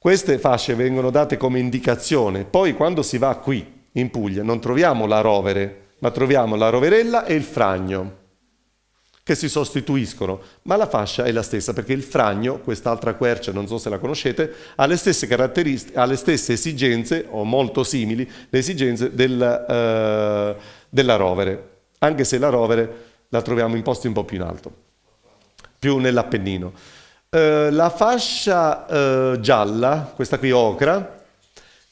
queste fasce vengono date come indicazione, poi quando si va qui in Puglia non troviamo la rovere, ma troviamo la roverella e il fragno che si sostituiscono, ma la fascia è la stessa perché il fragno, quest'altra quercia, non so se la conoscete, ha le stesse caratteristiche, ha le stesse esigenze o molto simili le esigenze del, eh, della rovere, anche se la rovere la troviamo in posti un po' più in alto, più nell'Appennino. Eh, la fascia eh, gialla, questa qui ocra,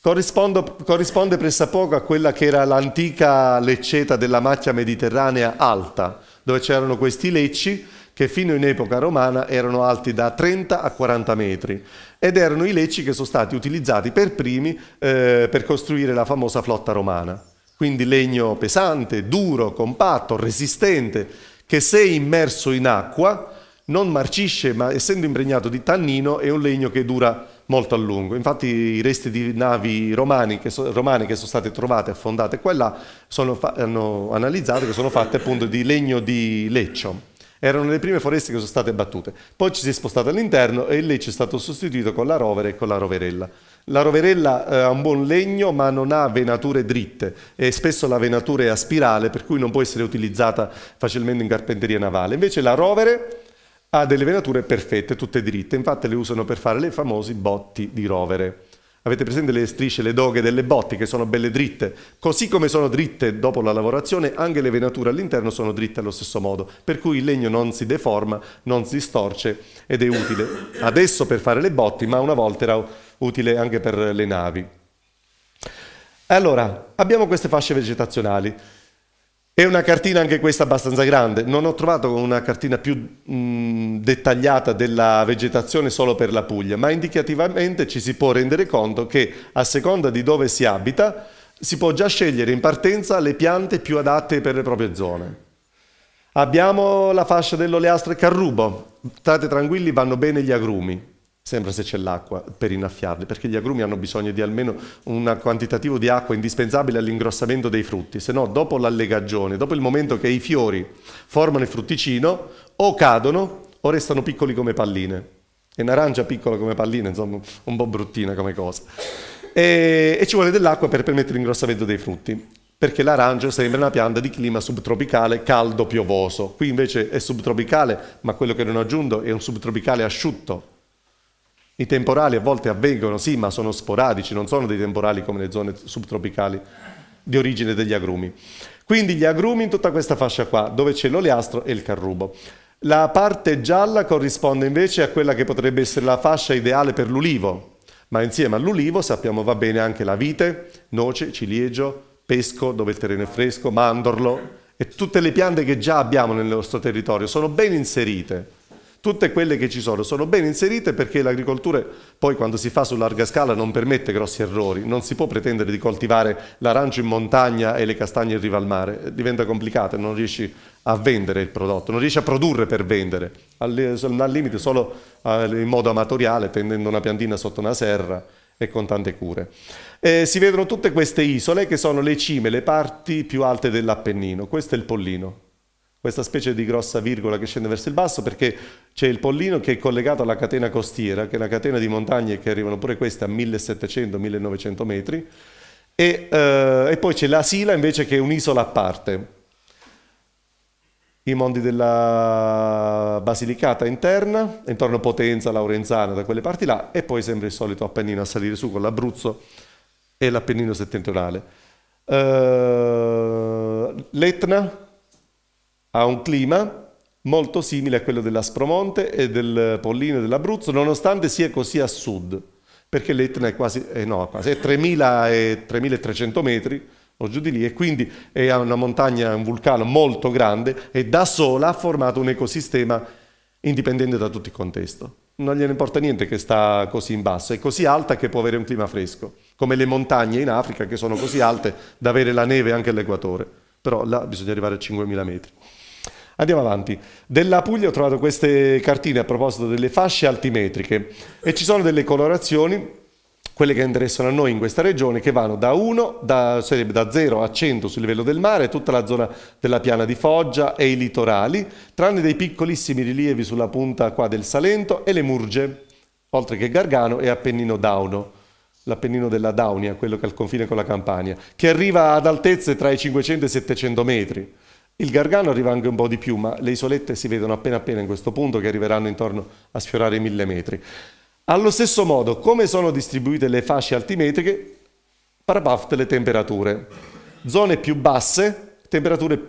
corrisponde pressappoco a quella che era l'antica lecceta della macchia mediterranea alta, dove c'erano questi lecci che fino in epoca romana erano alti da 30 a 40 metri ed erano i lecci che sono stati utilizzati per primi eh, per costruire la famosa flotta romana. Quindi legno pesante, duro, compatto, resistente, che se immerso in acqua non marcisce, ma essendo impregnato di tannino è un legno che dura molto a lungo. Infatti i resti di navi romane che, so, romane che sono state trovate, affondate qua e là, sono hanno analizzato che sono fatte appunto di legno di leccio. Erano le prime foreste che sono state battute. Poi ci si è spostato all'interno e il leccio è stato sostituito con la rovere e con la roverella. La roverella eh, ha un buon legno ma non ha venature dritte e spesso la venatura è a spirale per cui non può essere utilizzata facilmente in carpenteria navale. Invece la rovere ha delle venature perfette, tutte dritte, infatti le usano per fare le famosi botti di rovere. Avete presente le strisce, le doghe delle botti che sono belle dritte? Così come sono dritte dopo la lavorazione, anche le venature all'interno sono dritte allo stesso modo, per cui il legno non si deforma, non si storce ed è utile adesso per fare le botti, ma una volta era utile anche per le navi. Allora, abbiamo queste fasce vegetazionali. È una cartina anche questa abbastanza grande, non ho trovato una cartina più mh, mm, dettagliata della vegetazione solo per la Puglia, ma indicativamente ci si può rendere conto che a seconda di dove si abita si può già scegliere in partenza le piante più adatte per le proprie zone. Abbiamo la fascia dell'oleastro e carrubo, state tranquilli vanno bene gli agrumi, Sembra se c'è l'acqua per innaffiarli, perché gli agrumi hanno bisogno di almeno un quantitativo di acqua indispensabile all'ingrossamento dei frutti, se no dopo l'allegagione, dopo il momento che i fiori formano il frutticino, o cadono o restano piccoli come palline. E un'arancia piccola come pallina, insomma, un po' bruttina come cosa. E, e ci vuole dell'acqua per permettere l'ingrossamento dei frutti, perché l'arancia sembra una pianta di clima subtropicale caldo piovoso. Qui invece è subtropicale, ma quello che non ho aggiunto è un subtropicale asciutto i temporali a volte avvengono, sì, ma sono sporadici, non sono dei temporali come le zone subtropicali di origine degli agrumi. Quindi gli agrumi in tutta questa fascia qua, dove c'è l'oleastro e il carrubo. La parte gialla corrisponde invece a quella che potrebbe essere la fascia ideale per l'ulivo, ma insieme all'ulivo sappiamo va bene anche la vite, noce, ciliegio, pesco dove il terreno è fresco, mandorlo e tutte le piante che già abbiamo nel nostro territorio sono ben inserite tutte quelle che ci sono sono ben inserite perché l'agricoltura poi quando si fa su larga scala non permette grossi errori, non si può pretendere di coltivare l'arancio in montagna e le castagne in riva al mare, diventa complicato, non riesci a vendere il prodotto, non riesci a produrre per vendere, al, eh, al limite solo eh, in modo amatoriale, tendendo una piantina sotto una serra e con tante cure. Eh, si vedono tutte queste isole che sono le cime, le parti più alte dell'Appennino, questo è il Pollino, questa specie di grossa virgola che scende verso il basso perché c'è il pollino che è collegato alla catena costiera, che è una catena di montagne che arrivano pure queste a 1700-1900 metri, e, eh, e poi c'è la Sila invece che è un'isola a parte. I mondi della Basilicata interna, intorno a Potenza, Laurenzana, da quelle parti là, e poi sempre il solito Appennino a salire su con l'Abruzzo e l'Appennino settentrionale. Eh, L'Etna, ha un clima molto simile a quello dell'Aspromonte e del Pollino e dell'Abruzzo, nonostante sia così a sud, perché l'Etna è quasi, eh no, quasi è 3300 metri o giù di lì, e quindi è una montagna, un vulcano molto grande e da sola ha formato un ecosistema indipendente da tutto il contesto. Non gliene importa niente che sta così in basso, è così alta che può avere un clima fresco, come le montagne in Africa che sono così alte da avere la neve anche all'equatore, però là bisogna arrivare a 5000 metri. Andiamo avanti. Della Puglia ho trovato queste cartine a proposito delle fasce altimetriche e ci sono delle colorazioni quelle che interessano a noi in questa regione, che vanno da 1, da, da, 0 a 100 sul livello del mare, tutta la zona della piana di Foggia e i litorali, tranne dei piccolissimi rilievi sulla punta del Salento e le Murge, oltre che Gargano e Appennino Dauno, l'Appennino della Daunia, quello che è al confine con la Campania, che arriva ad altezze tra i 500 e i 700 metri. Il Gargano arriva anche un po' di più, ma le isolette si vedono appena appena in questo punto che arriveranno intorno a sfiorare i mille metri. Allo stesso modo, come sono distribuite le fasce altimetriche, parapaft le temperature. Zone più basse,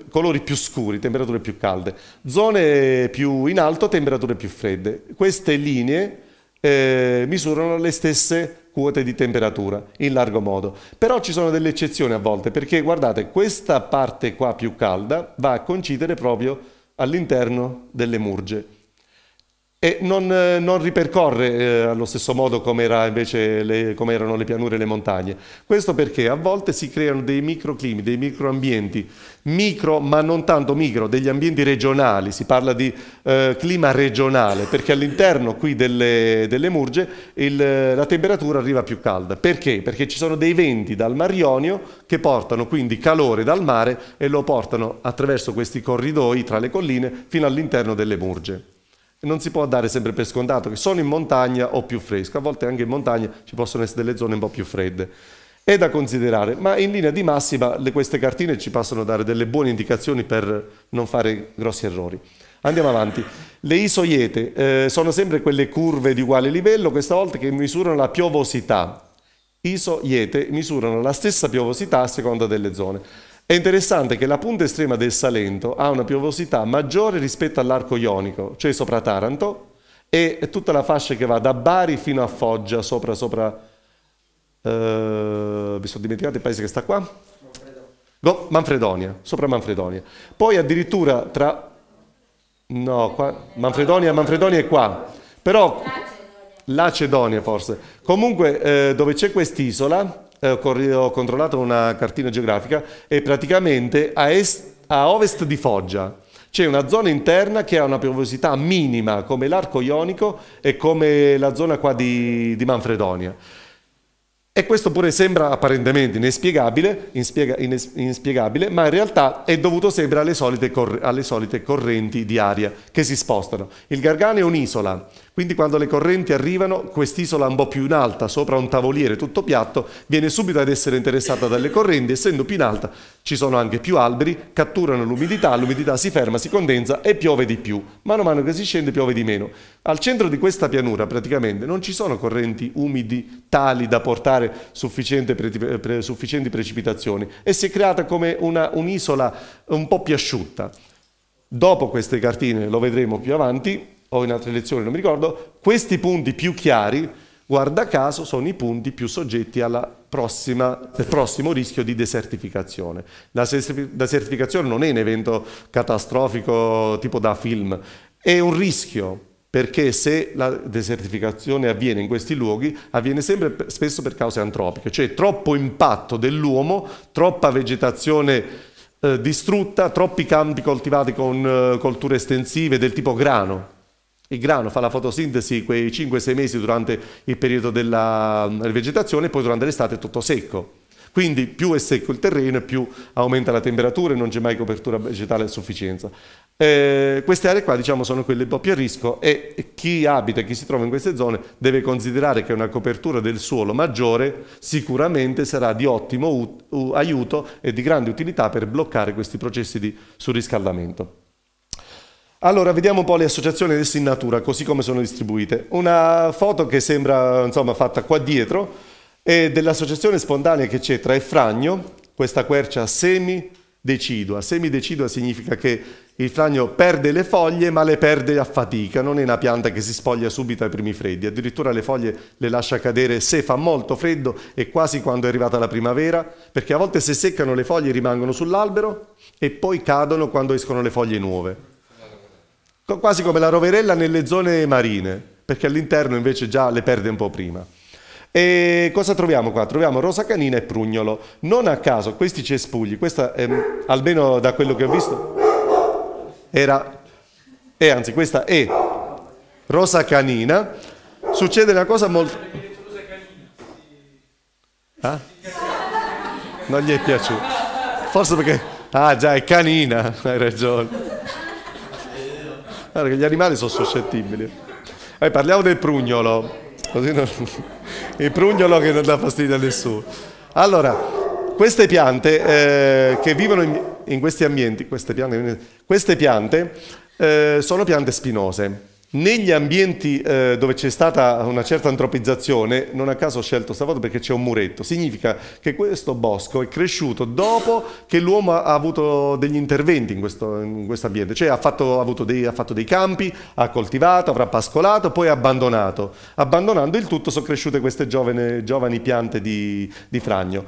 colori più scuri, temperature più calde. Zone più in alto, temperature più fredde. Queste linee eh, misurano le stesse quote di temperatura, in largo modo. Però ci sono delle eccezioni a volte, perché guardate, questa parte qua più calda va a coincidere proprio all'interno delle murge e non, eh, non ripercorre eh, allo stesso modo come, era le, come, erano le pianure e le montagne. Questo perché a volte si creano dei microclimi, dei microambienti, micro ma non tanto micro, degli ambienti regionali, si parla di eh, clima regionale, perché all'interno qui delle, delle Murge il, eh, la temperatura arriva più calda. Perché? Perché ci sono dei venti dal Mar Ionio che portano quindi calore dal mare e lo portano attraverso questi corridoi tra le colline fino all'interno delle Murge non si può dare sempre per scontato che sono in montagna o più fresco, a volte anche in montagna ci possono essere delle zone un po' più fredde. È da considerare, ma in linea di massima le, queste cartine ci possono dare delle buone indicazioni per non fare grossi errori. Andiamo avanti. Le isoiete eh, sono sempre quelle curve di uguale livello, questa volta che misurano la piovosità. Isoiete misurano la stessa piovosità a seconda delle zone. È interessante che la punta estrema del Salento ha una piovosità maggiore rispetto all'arco ionico, cioè sopra Taranto, e tutta la fascia che va da Bari fino a Foggia, sopra, sopra, eh, mi sono dimenticato il paese che sta qua? Manfredonia. Go, Manfredonia, sopra Manfredonia. Poi addirittura tra... No, qua, Manfredonia, Manfredonia è qua. Però... Lacedonia forse. Comunque eh, dove c'è quest'isola eh, ho controllato una cartina geografica è praticamente a, est, a ovest di Foggia c'è una zona interna che ha una piovosità minima come l'arco ionico e come la zona qua di, di Manfredonia. E questo pure sembra apparentemente inespiegabile, inspiega, ines, inspiegabile, ma in realtà è dovuto sempre alle solite, alle solite correnti di aria che si spostano. Il Gargano è un'isola, quindi quando le correnti arrivano, quest'isola un po' più in alta, sopra un tavoliere tutto piatto, viene subito ad essere interessata dalle correnti, essendo più in alta ci sono anche più alberi, catturano l'umidità, l'umidità si ferma, si condensa e piove di più. Mano a mano che si scende piove di meno. Al centro di questa pianura praticamente non ci sono correnti umidi tali da portare pre pre sufficienti precipitazioni e si è creata come un'isola un po' più asciutta. Dopo queste cartine, lo vedremo più avanti, o in altre lezioni, non mi ricordo, questi punti più chiari, guarda caso, sono i punti più soggetti alla prossima, al prossimo rischio di desertificazione. La desertificazione non è un evento catastrofico tipo da film, è un rischio perché se la desertificazione avviene in questi luoghi, avviene sempre spesso per cause antropiche, cioè troppo impatto dell'uomo, troppa vegetazione eh, distrutta, troppi campi coltivati con eh, colture estensive del tipo grano, il grano fa la fotosintesi quei 5-6 mesi durante il periodo della mm, vegetazione e poi durante l'estate è tutto secco. Quindi più è secco il terreno più aumenta la temperatura e non c'è mai copertura vegetale a sufficienza. Eh, queste aree qua diciamo, sono quelle un po' più a rischio e chi abita, chi si trova in queste zone deve considerare che una copertura del suolo maggiore sicuramente sarà di ottimo aiuto e di grande utilità per bloccare questi processi di surriscaldamento. Allora, vediamo un po' le associazioni adesso in natura, così come sono distribuite. Una foto che sembra, insomma, fatta qua dietro, è dell'associazione spontanea che c'è tra il fragno, questa quercia semidecidua. Semidecidua significa che il fragno perde le foglie, ma le perde a fatica, non è una pianta che si spoglia subito ai primi freddi, addirittura le foglie le lascia cadere se fa molto freddo e quasi quando è arrivata la primavera, perché a volte se seccano le foglie rimangono sull'albero e poi cadono quando escono le foglie nuove quasi come la roverella nelle zone marine, perché all'interno invece già le perde un po' prima. E cosa troviamo qua? Troviamo rosa canina e prugnolo. Non a caso questi cespugli, questa è, ehm, almeno da quello che ho visto, era, e anzi questa è rosa canina. Succede una cosa molto... Ah? Non gli è piaciuto. Forse perché... Ah già, è canina, [LAUGHS] hai ragione. Guarda che gli animali sono suscettibili. Eh, parliamo del prugnolo. Non... [LAUGHS] Il prugnolo che non dà fastidio a nessuno. Allora, queste piante eh, che vivono in, in, questi ambienti, queste piante, queste piante eh, sono piante spinose. Negli ambienti eh, dove c'è stata una certa antropizzazione, non a caso ho scelto stavolta perché c'è un muretto, significa che questo bosco è cresciuto dopo che l'uomo ha avuto degli interventi in questo, in ambiente, cioè ha fatto, dei, ha fatto, dei, campi, ha coltivato, avrà pascolato, poi ha abbandonato. Abbandonando il tutto sono cresciute queste giovane, giovani piante di, di fragno.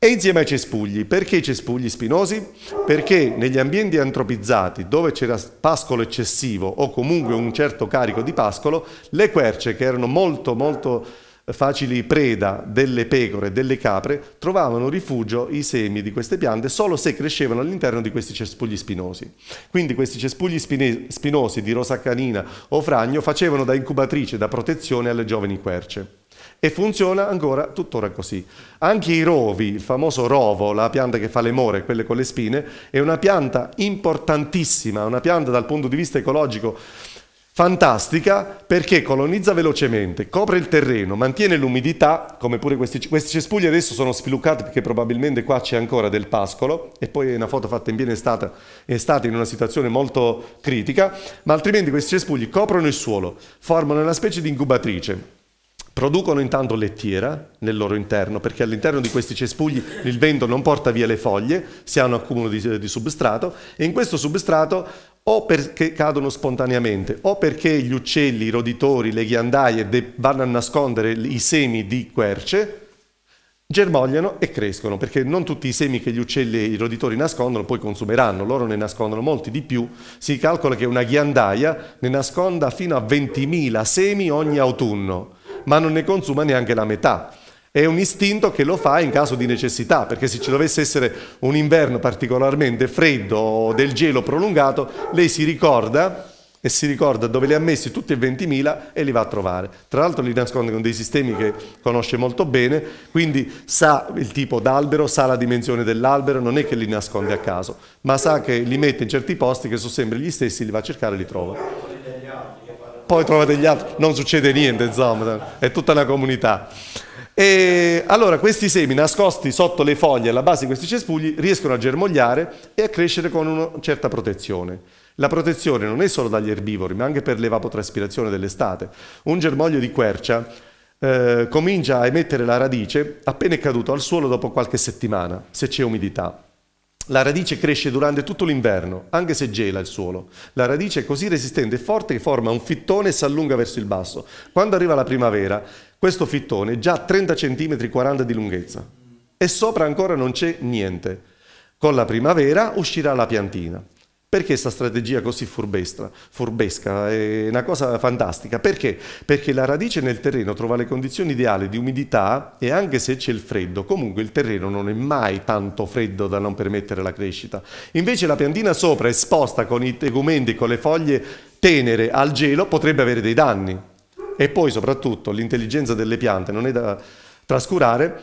E insieme ai cespugli. Perché i cespugli spinosi? Perché negli ambienti antropizzati, dove c'era pascolo eccessivo o comunque un certo carico di pascolo, le querce, che erano molto molto eh, facili preda delle pecore e delle capre, trovavano rifugio i semi di queste piante solo se crescevano all'interno di questi cespugli spinosi. Quindi questi cespugli spinosi di rosa canina o fragno facevano da incubatrice, da protezione alle giovani querce e funziona ancora tuttora così. Anche i rovi, il famoso rovo, la pianta che fa le more, quelle con le spine, è una pianta importantissima, una pianta dal punto di vista ecologico fantastica perché colonizza velocemente, copre il terreno, mantiene l'umidità, come pure questi, questi, cespugli adesso sono spiluccati perché probabilmente qua c'è ancora del pascolo e poi è una foto fatta in piena estate, estate in una situazione molto critica, ma altrimenti questi cespugli coprono il suolo, formano una specie di incubatrice producono intanto lettiera nel loro interno, perché all'interno di questi cespugli il vento non porta via le foglie, si hanno accumulo di, di substrato e in questo substrato o perché cadono spontaneamente, o perché gli uccelli, i roditori, le ghiandaie vanno a nascondere i semi di querce, germogliano e crescono, perché non tutti i semi che gli uccelli e i roditori nascondono poi consumeranno, loro ne nascondono molti di più, si calcola che una ghiandaia ne nasconda fino a 20.000 semi ogni autunno ma non ne consuma neanche la metà. È un istinto che lo fa in caso di necessità, perché se ci dovesse essere un inverno particolarmente freddo o del gelo prolungato, lei si ricorda e si ricorda dove li ha messi tutti e 20.000 e li va a trovare. Tra l'altro li nasconde con dei sistemi che conosce molto bene, quindi sa il tipo d'albero, sa la dimensione dell'albero, non è che li nasconde a caso, ma sa che li mette in certi posti che sono sempre gli stessi, li va a cercare e li trova poi trovate gli altri, non succede niente, insomma, è tutta una comunità. E allora questi semi nascosti sotto le foglie alla base di questi cespugli riescono a germogliare e a crescere con una certa protezione. La protezione non è solo dagli erbivori, ma anche per l'evapotraspirazione dell'estate. Un germoglio di quercia eh, comincia a emettere la radice appena è caduto al suolo dopo qualche settimana, se c'è umidità. La radice cresce durante tutto l'inverno, anche se gela il suolo. La radice è così resistente e forte che forma un fittone e si allunga verso il basso. Quando arriva la primavera, questo fittone è già 30 cm 40 di lunghezza e sopra ancora non c'è niente. Con la primavera uscirà la piantina. Perché questa strategia così furbestra, furbesca? È una cosa fantastica. Perché? Perché la radice nel terreno trova le condizioni ideali di umidità e anche se c'è il freddo, comunque il terreno non è mai tanto freddo da non permettere la crescita. Invece la piantina sopra, esposta con i tegumenti, con le foglie tenere al gelo, potrebbe avere dei danni. E poi soprattutto l'intelligenza delle piante non è da trascurare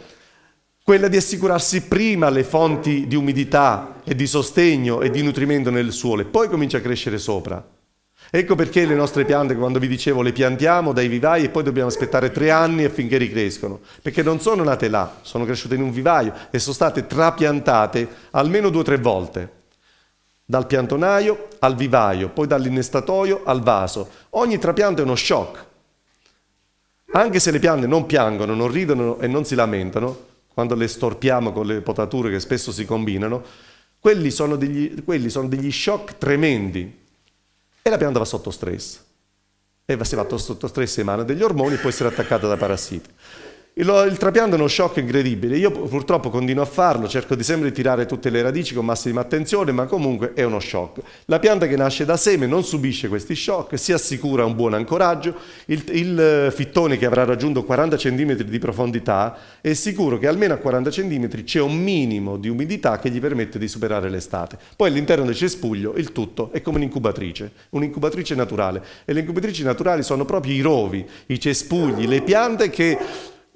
quella di assicurarsi prima le fonti di umidità e di sostegno e di nutrimento nel suolo e poi comincia a crescere sopra. Ecco perché le nostre piante, quando vi dicevo, le piantiamo dai vivai e poi dobbiamo aspettare tre anni affinché ricrescono, perché non sono nate là, sono cresciute in un vivaio e sono state trapiantate almeno due o tre volte, dal piantonaio al vivaio, poi dall'innestatoio al vaso. Ogni trapianto è uno shock. Anche se le piante non piangono, non ridono e non si lamentano, quando le storpiamo con le potature che spesso si combinano, quelli sono degli, quelli sono degli shock tremendi e la pianta va sotto stress. E va sotto stress emana degli ormoni e può essere attaccata da parassiti. Il, il, trapianto è uno shock incredibile, io purtroppo continuo a farlo, cerco di sempre tirare tutte le radici con massima attenzione, ma comunque è uno shock. La pianta che nasce da seme non subisce questi shock, si assicura un buon ancoraggio, il, il eh, fittone che avrà raggiunto 40 cm di profondità è sicuro che almeno a 40 cm c'è un minimo di umidità che gli permette di superare l'estate. Poi all'interno del cespuglio il tutto è come un'incubatrice, un'incubatrice naturale e le incubatrici naturali sono proprio i rovi, i cespugli, le piante che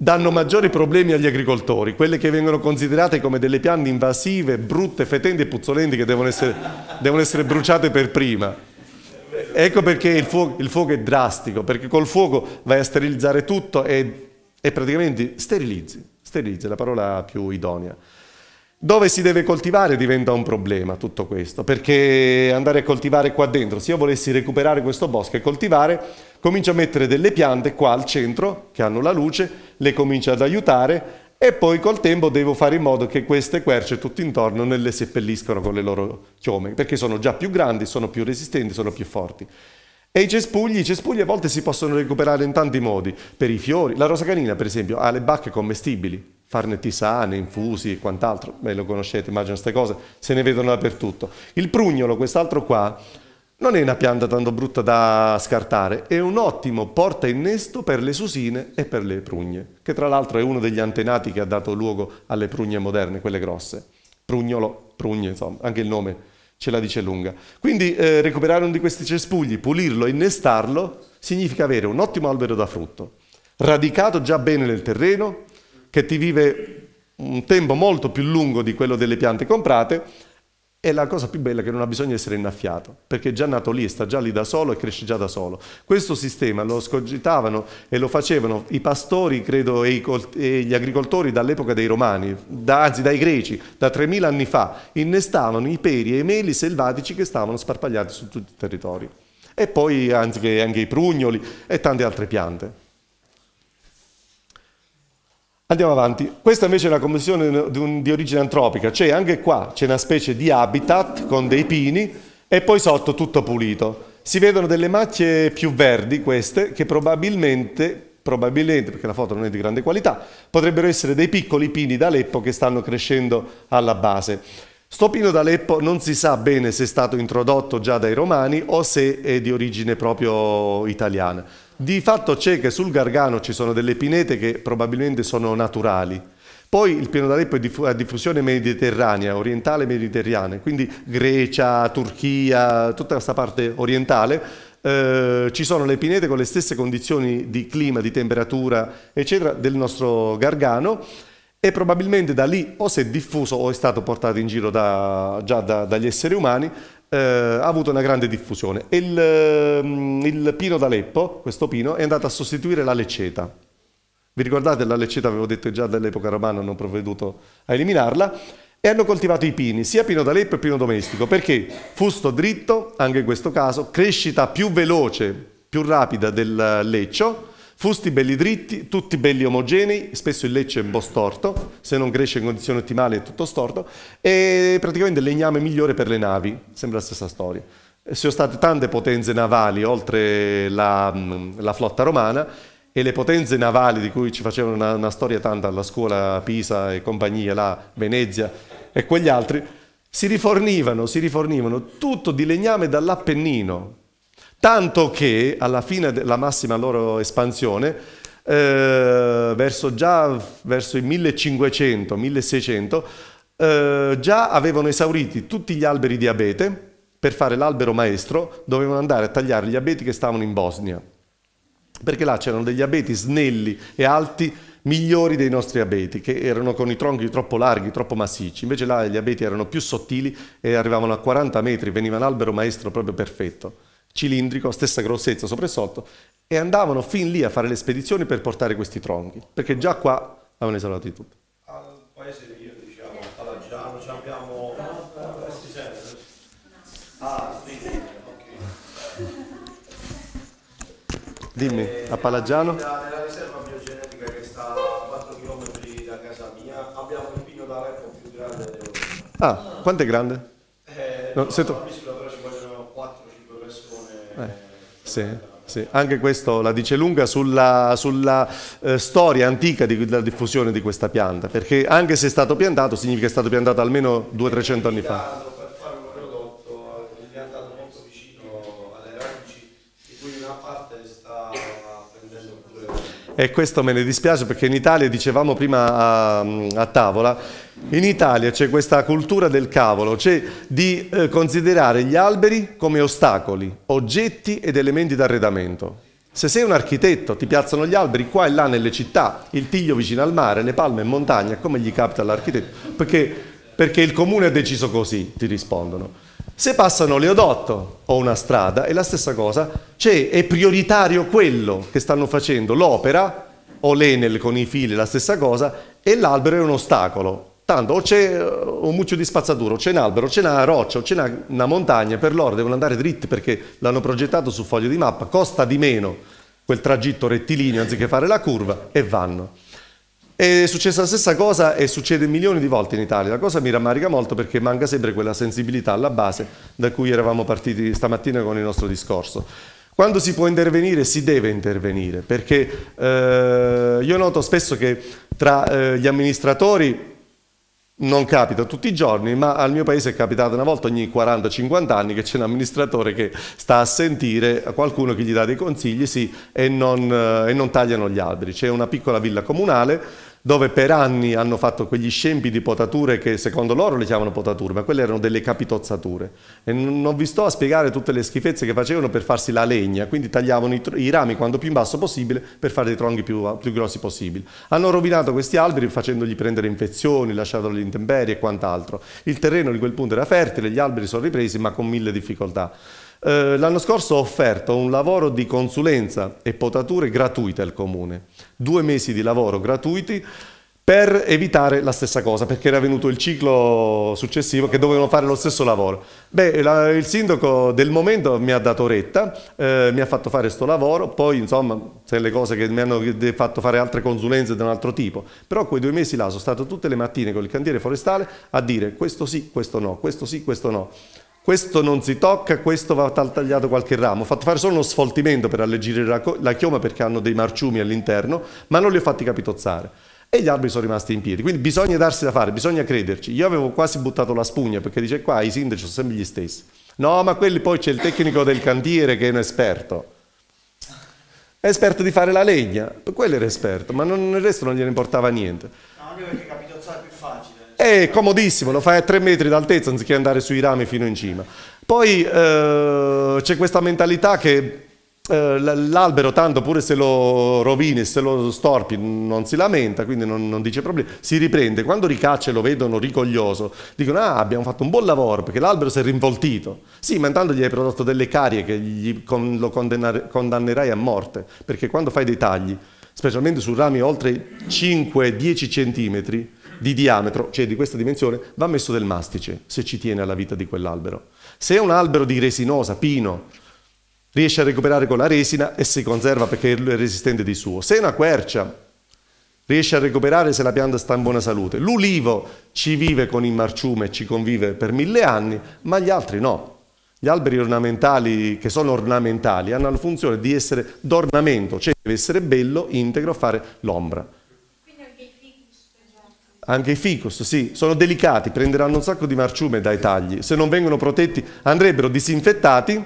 danno maggiori problemi agli agricoltori, quelle che vengono considerate come delle piante invasive, brutte, fetenti e puzzolenti che devono essere, devono essere bruciate per prima. Ecco perché il fuoco, il fuoco, è drastico, perché col fuoco vai a sterilizzare tutto e, e praticamente sterilizzi, sterilizzi, la parola più idonea. Dove si deve coltivare diventa un problema tutto questo, perché andare a coltivare qua dentro, se io volessi recuperare questo bosco e coltivare, comincia a mettere delle piante qua al centro che hanno la luce, le comincia ad aiutare e poi col tempo devo fare in modo che queste querce tutto intorno non le seppelliscono con le loro chiome, perché sono già più grandi, sono più resistenti, sono più forti. E i cespugli, i cespugli a volte si possono recuperare in tanti modi, per i fiori, la rosa canina per esempio ha le bacche commestibili, farne tisane, infusi e quant'altro, beh lo conoscete, immagino queste cose, se ne vedono dappertutto. Il prugnolo, quest'altro qua, non è una pianta tanto brutta da scartare, è un ottimo porta innesto per le susine e per le prugne, che tra l'altro è uno degli antenati che ha dato luogo alle prugne moderne, quelle grosse. Prugnolo, prugne, insomma, anche il nome ce la dice lunga. Quindi eh, recuperare uno di questi cespugli, pulirlo, innestarlo, significa avere un ottimo albero da frutto, radicato già bene nel terreno, che ti vive un tempo molto più lungo di quello delle piante comprate, è la cosa più bella che non ha bisogno di essere innaffiato, perché è già nato lì, sta già lì da solo e cresce già da solo. Questo sistema lo scogitavano e lo facevano i pastori, credo, e, e gli agricoltori dall'epoca dei Romani, da, anzi dai Greci, da 3000 anni fa, innestavano i peri e i meli selvatici che stavano sparpagliati su tutto il territorio. E poi anziché, anche i prugnoli e tante altre piante. Andiamo avanti. Questa invece è una commissione di origine antropica, cioè anche qua c'è una specie di habitat con dei pini e poi sotto tutto pulito. Si vedono delle macchie più verdi, queste, che probabilmente, probabilmente, perché la foto non è di grande qualità, potrebbero essere dei piccoli pini d'Aleppo che stanno crescendo alla base. Sto pino d'Aleppo non si sa bene se è stato introdotto già dai romani o se è di origine proprio italiana. Di fatto c'è che sul Gargano ci sono delle pinete che probabilmente sono naturali. Poi il piano d'Aleppo è a diffusione mediterranea, orientale mediterranea, quindi Grecia, Turchia, tutta questa parte orientale. Eh, ci sono le pinete con le stesse condizioni di clima, di temperatura, eccetera, del nostro Gargano e probabilmente da lì o si è diffuso o è stato portato in giro da, già da, dagli esseri umani eh, ha avuto una grande diffusione. Il, mm, il pino d'Aleppo, questo pino, è andato a sostituire la lecceta. Vi ricordate la lecceta, avevo detto già dall'epoca romana, hanno provveduto a eliminarla, e hanno coltivato i pini, sia pino d'Aleppo che pino domestico, perché fusto dritto, anche in questo caso, crescita più veloce, più rapida del leccio, Fusti belli dritti, tutti belli omogenei, spesso il lecce è un po' storto, se non cresce in condizioni ottimali è tutto storto, e praticamente il legname migliore per le navi, sembra la stessa storia. Ci sono state tante potenze navali oltre la, mm, la flotta romana e le potenze navali di cui ci facevano una, una storia tanta alla scuola Pisa e compagnia, la Venezia e quegli altri, si rifornivano, si rifornivano tutto di legname dall'Appennino, Tanto che alla fine della massima loro espansione, eh, verso già verso i 1500-1600, eh, già avevano esaurito tutti gli alberi di abete. Per fare l'albero maestro dovevano andare a tagliare gli abeti che stavano in Bosnia, perché là c'erano degli abeti snelli e alti migliori dei nostri abeti, che erano con i tronchi troppo larghi, troppo massicci. Invece là gli abeti erano più sottili e arrivavano a 40 metri, veniva l'albero maestro proprio perfetto cilindrico, stessa grossezza sopra e sotto, e andavano fin lì a fare le spedizioni per portare questi tronchi, perché già qua avevano esaurito tutto. Al paese io, diciamo, a Laggiano, abbiamo... Si sente? Ah, sì, ok. Dimmi, a Palagiano? Nella, riserva biogenetica che sta a 4 km da casa mia abbiamo il pino d'Aleppo più grande dell'Europa. Ah, quanto è grande? Eh, no, no, sento... Sì. Sì, anche questo la dice lunga sulla, sulla eh, storia antica della diffusione di questa pianta, perché anche se è stato piantato, significa che è stato piantato almeno 200-300 anni fa. Per fare un prodotto impiantato molto vicino alle radici, di cui una parte sta prendendo pure... E questo me ne dispiace perché in Italia, dicevamo prima a, a tavola, in Italia c'è questa cultura del cavolo, cioè di eh, considerare gli alberi come ostacoli, oggetti ed elementi d'arredamento. Se sei un architetto, ti piazzano gli alberi qua e là nelle città, il tiglio vicino al mare, le palme in montagna, come gli capita l'architetto? Perché, perché il comune ha deciso così, ti rispondono. Se passano l'eodotto o una strada, è la stessa cosa, cioè è prioritario quello che stanno facendo, l'opera o l'Enel con i fili, la stessa cosa, e l'albero è un ostacolo, Tanto o c'è eh, un mucchio di spazzatura, o c'è un albero, o c'è una roccia, o c'è una, una, montagna, per loro devono andare dritti perché l'hanno progettato su foglio di mappa, costa di meno quel tragitto rettilineo anziché fare la curva e vanno. È successa la stessa cosa e succede milioni di volte in Italia. La cosa mi rammarica molto perché manca sempre quella sensibilità alla base da cui eravamo partiti stamattina con il nostro discorso. Quando si può intervenire si deve intervenire perché eh, io noto spesso che tra eh, gli amministratori non capita tutti i giorni, ma al mio paese è capitato una volta ogni 40-50 anni che c'è un amministratore che sta a sentire qualcuno che gli dà dei consigli sì, e, non, eh, e non tagliano gli alberi. C'è una piccola villa comunale dove per anni hanno fatto quegli scempi di potature che secondo loro le chiamano potature, ma quelle erano delle capitozzature. E non vi sto a spiegare tutte le schifezze che facevano per farsi la legna, quindi tagliavano i, i rami quanto più in basso possibile per fare dei tronchi più, più grossi possibili. Hanno rovinato questi alberi facendogli prendere infezioni, lasciandoli alle intemperie e quant'altro. Il terreno di quel punto era fertile, gli alberi sono ripresi ma con mille difficoltà. Eh, l'anno scorso ho offerto un lavoro di consulenza e potature gratuite al comune, due mesi di lavoro gratuiti per evitare la stessa cosa, perché era venuto il ciclo successivo che dovevano fare lo stesso lavoro. Beh, la, il sindaco del momento mi ha dato retta, eh, mi ha fatto fare questo lavoro, poi insomma, se le cose che mi hanno fatto fare altre consulenze di un altro tipo, però quei due mesi là sono stato tutte le mattine con il cantiere forestale a dire questo sì, questo no, questo sì, questo no questo non si tocca, questo va tagliato qualche ramo. Ho fatto fare solo uno sfoltimento per alleggerire la, chioma perché hanno dei marciumi all'interno, ma non li ho fatti capitozzare. E gli alberi sono rimasti in piedi. Quindi bisogna darsi da fare, bisogna crederci. Io avevo quasi buttato la spugna perché dice qua i sindaci sono sempre gli stessi. No, ma quelli poi c'è il tecnico del cantiere che è un esperto. È esperto di fare la legna, quello era esperto, ma non, il resto non gliene importava niente. No, anche perché è comodissimo, lo fai a 3 metri d'altezza anziché andare sui rami fino in cima. Poi eh, c'è questa mentalità che eh, l'albero tanto pure se lo rovini, se lo storpi non si lamenta, quindi non, non dice problemi, si riprende. Quando ricaccia e lo vedono rigoglioso, dicono ah abbiamo fatto un buon lavoro perché l'albero si è rinvoltito. Sì, ma intanto gli hai prodotto delle carie che con, lo condannerai a morte, perché quando fai dei tagli, specialmente su rami oltre 5-10 centimetri, di diametro, cioè di questa dimensione, va messo del mastice se ci tiene alla vita di quell'albero. Se è un albero di resinosa, pino, riesce a recuperare con la resina e si conserva perché è resistente di suo. Se è una quercia, riesce a recuperare se la pianta sta in buona salute. L'ulivo ci vive con il marciume, ci convive per mille anni, ma gli altri no. Gli alberi ornamentali, che sono ornamentali, hanno la funzione di essere d'ornamento, cioè deve essere bello, integro, fare l'ombra anche i ficus, sì, sono delicati, prenderanno un sacco di marciume dai tagli, se non vengono protetti andrebbero disinfettati